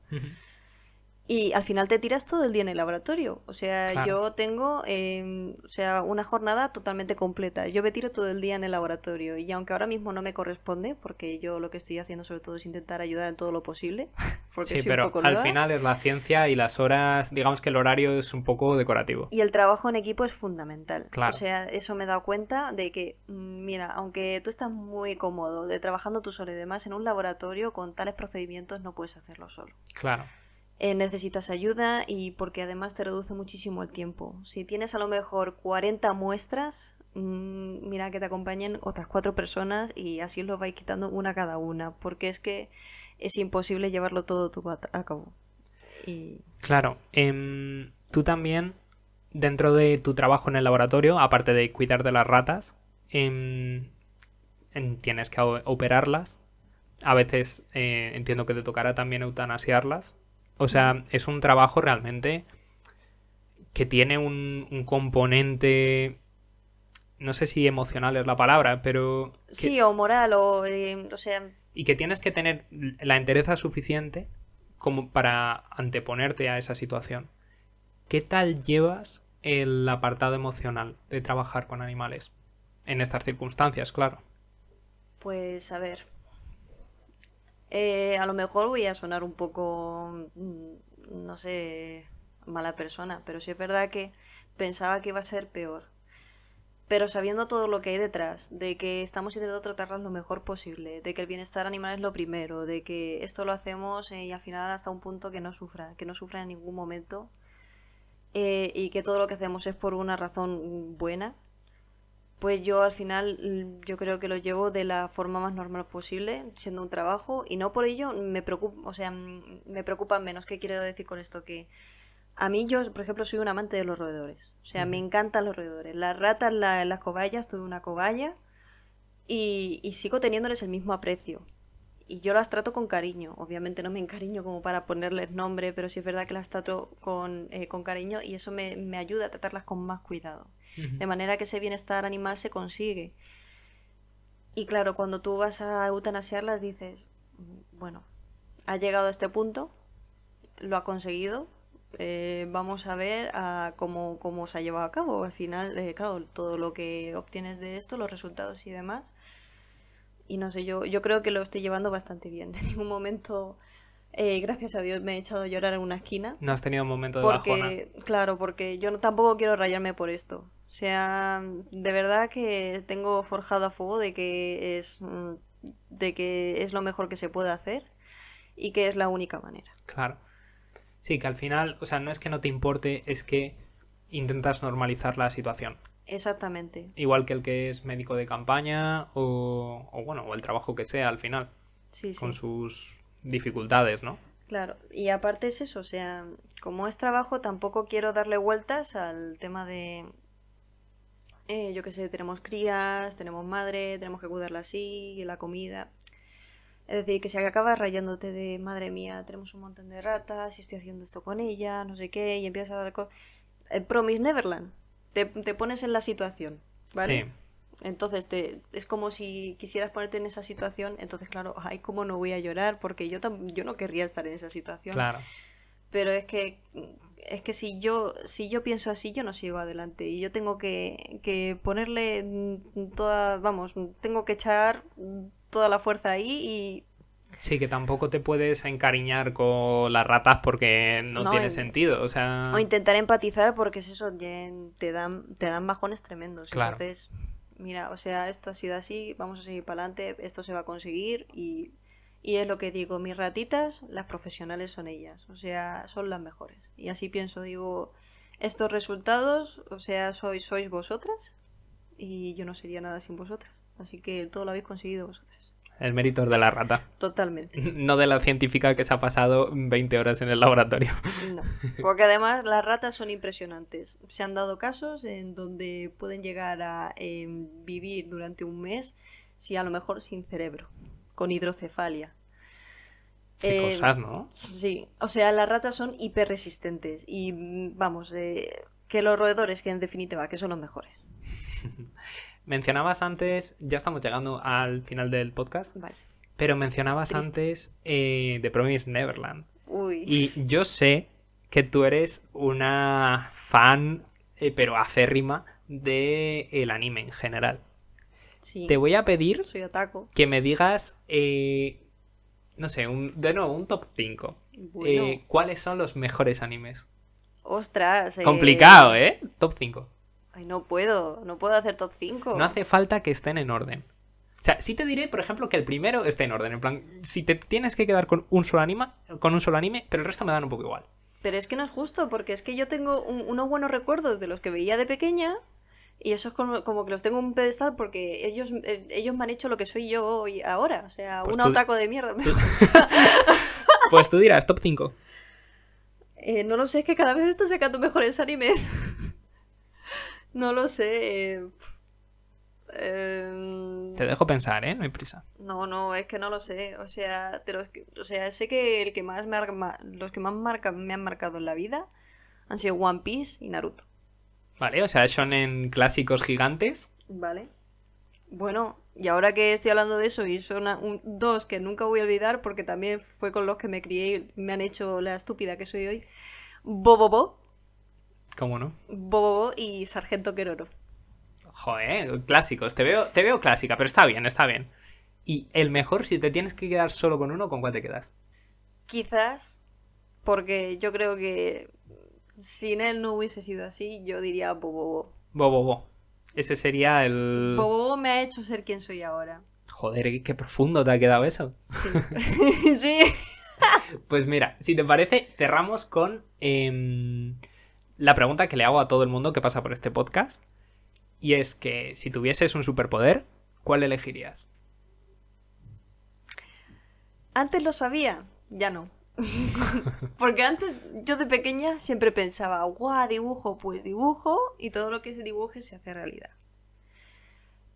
Y al final te tiras todo el día en el laboratorio. O sea, yo tengo em, o sea, una jornada totalmente completa. Yo me tiro todo el día en el laboratorio. Y aunque ahora mismo no me corresponde, porque yo lo que estoy haciendo sobre todo es intentar ayudar en todo lo posible. Porque pero al final es la ciencia y las horas, digamos que el horario es un poco decorativo. Y el trabajo en equipo es fundamental. Claro. O sea, eso me he dado cuenta de que, mm, mira, aunque tú estás muy cómodo de trabajando tú solo y demás, en un laboratorio con tales procedimientos no puedes hacerlo solo. Claro. Eh, necesitas ayuda y porque además te reduce muchísimo el tiempo. Si tienes a lo mejor 40 muestras, mm, mira que te acompañen otras cuatro personas y así lo vais quitando una cada una, porque es que es imposible llevarlo todo a, cabo. Claro, em, tú también, dentro de tu trabajo en el laboratorio, aparte de cuidar de las ratas, em, tienes que operarlas. A veces eh, entiendo que te tocará también eutanasiarlas o sea, es un trabajo realmente que tiene un, componente no sé si emocional es la palabra, pero... Sí, o moral, o, eh, o sea... Y que tienes que tener la entereza suficiente como para anteponerte a esa situación. ¿Qué tal llevas el apartado emocional de trabajar con animales? En estas circunstancias, claro. Pues a ver, eh, a lo mejor voy a sonar un poco, mm, no sé, mala persona, pero sí es verdad que pensaba que iba a ser peor. Pero sabiendo todo lo que hay detrás, de que estamos intentando tratarlas lo mejor posible, de que el bienestar animal es lo primero, de que esto lo hacemos eh, y al final hasta un punto que no sufra, que no sufra en ningún momento, eh, y que todo lo que hacemos es por una razón buena, pues yo al final mm, yo creo que lo llevo de la forma más normal posible, siendo un trabajo, y no por ello me preocupa, o sea, mm, me preocupa menos. que quiero decir con esto? Que a mí yo, por ejemplo, soy un amante de los roedores, o sea, me encantan los roedores. Las ratas, las cobayas, tuve una cobaya y, sigo teniéndoles el mismo aprecio. Y yo las trato con cariño, obviamente no me encariño como para ponerles nombre, pero sí es verdad que las trato con, eh, con cariño y eso me, me ayuda a tratarlas con más cuidado. De manera que ese bienestar animal se consigue. Y claro, cuando tú vas a eutanasiarlas dices, bueno, ha llegado a este punto, lo ha conseguido, eh, vamos a ver cómo, cómo, se ha llevado a cabo. Al final, eh, claro, todo lo que obtienes de esto, los resultados y demás. Y no sé, yo, yo creo que lo estoy llevando bastante bien. En ningún momento, eh, gracias a Dios, me he echado a llorar en una esquina. No has tenido un momento de porque, Claro, porque yo tampoco quiero rayarme por esto. O sea, de verdad que tengo forjado a fuego de que es mm, de que es lo mejor que se puede hacer y que es la única manera. Claro. Sí, que al final, o sea, no es que no te importe, es que intentas normalizar la situación. Exactamente. Igual que el que es médico de campaña o, o bueno, o el trabajo que sea al final. Sí, sí. Con sus dificultades, ¿no? Claro, y aparte es eso, o sea, como es trabajo, tampoco quiero darle vueltas al tema de, eh, yo qué sé, tenemos crías, tenemos madre, tenemos que cuidarla así, la comida. Es decir, que se acaba rayándote de, madre mía, tenemos un montón de ratas, y estoy haciendo esto con ella, no sé qué, y empiezas a dar... Eh, Promise Neverland. Te, pones en la situación, ¿vale? Sí. Entonces te, es como si quisieras ponerte en esa situación, entonces claro, ay, cómo no voy a llorar porque yo, yo no querría estar en esa situación. Claro. Pero es que es que si yo, si yo pienso así, yo no sigo adelante. Y yo tengo que, que ponerle mm, toda, vamos, tengo que echar toda la fuerza ahí y Sí, que tampoco te puedes encariñar con las ratas porque no, tiene sentido. O, sea... o intentar empatizar porque es eso, te dan, te dan bajones tremendos. Entonces, mira, o sea, esto ha sido así, vamos a seguir para adelante, esto se va a conseguir y y es lo que digo, mis ratitas, las profesionales son ellas, o sea, son las mejores. Y así pienso, digo, estos resultados, o sea, sois, sois vosotras y yo no sería nada sin vosotras. Así que todo lo habéis conseguido vosotras. El mérito es de la rata. Totalmente. No de la científica que se ha pasado 20 horas en el laboratorio. No, porque además las ratas son impresionantes. Se han dado casos en donde pueden llegar a em, vivir durante un mes, si a lo mejor sin cerebro con hidrocefalia. Qué eh, cosas, ¿no? Sí, o sea, las ratas son hiperresistentes y vamos, eh, que los roedores, que en definitiva, que son los mejores. mencionabas antes, ya estamos llegando al final del podcast, vale. pero mencionabas antes The eh, Promise Neverland. Uy. Y yo sé que tú eres una fan, pero acérrima, del de anime en general. Te voy a pedir que me digas, eh, no sé, de nuevo, un top 5. Eh, ¿Cuáles son los mejores animes? Ostras. Eh. Complicado, ¿eh? Top 5. Ay, no puedo, no puedo hacer top 5. No hace falta que estén en orden. O sea, sí te diré, por ejemplo, que el primero esté en orden. En plan, si te tienes que quedar con un solo anime, con un solo anime, pero el resto me dan un poco igual. Pero es que no es justo, porque es que yo tengo unos buenos recuerdos de los que veía de pequeña, y eso es como, que los tengo en un pedestal porque ellos, eh, ellos me han hecho lo que soy yo hoy, ahora. O sea, pues un otaco de mierda. pues tú dirás, top 5. Eh, no lo sé, es que cada vez están sacando mejores animes. no lo sé. Eh, em, te dejo pensar, ¿eh? No hay prisa. No, no, es que no lo sé. O sea, o sea sé que, el que más me los que más me han marcado en la vida han sido One Piece y Naruto. Vale, o sea, son en clásicos gigantes. Vale. Bueno, y ahora que estoy hablando de eso y son dos que nunca voy a olvidar porque también fue con los que me crié y me han hecho la estúpida que soy hoy. Bobobo. ¿Cómo no? Bobobo y Sargento Queroro. Joder, clásicos. Te veo, te veo clásica, pero está bien, está bien. Y el mejor, si te tienes que quedar solo con uno, ¿con cuál te quedas? Quizás, porque yo creo que sin él no hubiese sido así, yo diría Bobobo. Bobobo. Ese sería el. Bobobo me ha hecho ser quien soy ahora. Joder, qué profundo te ha quedado eso. Sí. pues mira, si te parece, cerramos con em, la pregunta que le hago a todo el mundo que pasa por este podcast. Y es que si tuvieses un superpoder, ¿cuál elegirías? Antes lo sabía, ya no. Porque antes, yo de pequeña siempre pensaba, guau, dibujo, pues dibujo y todo lo que se dibuje se hace realidad.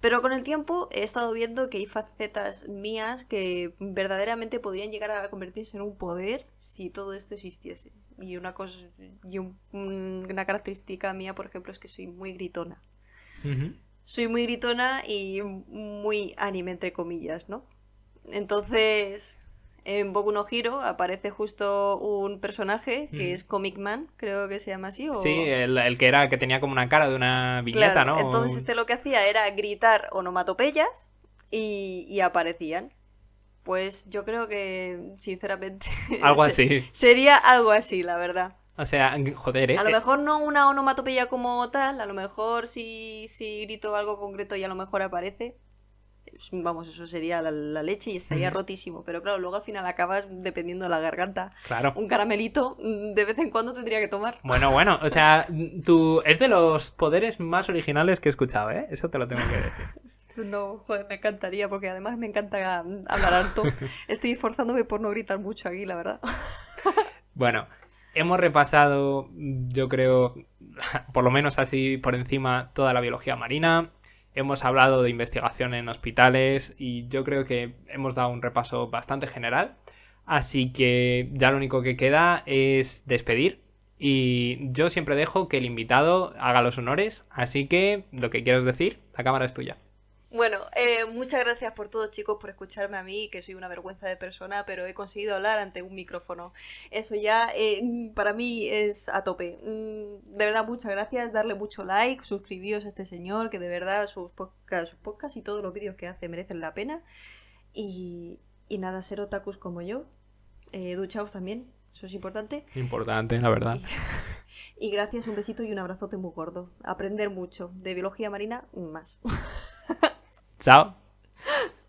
Pero con el tiempo he estado viendo que hay facetas mías que verdaderamente podrían llegar a convertirse en un poder si todo esto existiese. Y una cosa y una característica mía, por ejemplo, es que soy muy gritona. Soy muy gritona y muy anime entre comillas, ¿no? Entonces, en Boku no Hero aparece justo un personaje que es Comic Man, creo que se llama así. Sí, el, que era que tenía como una cara de una viñeta, ¿no? Entonces este lo que hacía era gritar onomatopeyas y, aparecían. Pues yo creo que, sinceramente... Algo así. sería algo así, la verdad. O sea, joder, ¿eh? A lo mejor no una onomatopeya como tal, a lo mejor si, si grito algo concreto y a lo mejor aparece, vamos, eso sería la, leche y estaría rotísimo. Pero claro, luego al final acabas, dependiendo de la garganta, claro. un caramelito mm, de vez en cuando tendría que tomar. Bueno, bueno, o sea, tú, es de los poderes más originales que he escuchado, ¿eh? Eso te lo tengo que decir. No, joder, me encantaría, porque además me encanta mm, hablar alto. Estoy forzándome por no gritar mucho aquí, la verdad. Bueno, hemos repasado, yo creo, por lo menos así por encima, toda la biología marina hemos hablado de investigación en hospitales y yo creo que hemos dado un repaso bastante general. Así que ya lo único que queda es despedir. Y yo siempre dejo que el invitado haga los honores, así que lo que quieras decir, la cámara es tuya. Bueno, eh, muchas gracias por todos chicos, por escucharme a mí, que soy una vergüenza de persona, pero he conseguido hablar ante un micrófono. Eso ya eh, para mí es a tope. Mm, de verdad, muchas gracias. Darle mucho like, suscribíos a este señor, que de verdad sus podcasts, sus y todos los vídeos que hace merecen la pena. Y, nada, ser otakus como yo. Eh, duchaos también, eso es importante. Importante, la verdad. Y, y gracias, un besito y un abrazote muy gordo. Aprender mucho. De biología marina, más. It's out.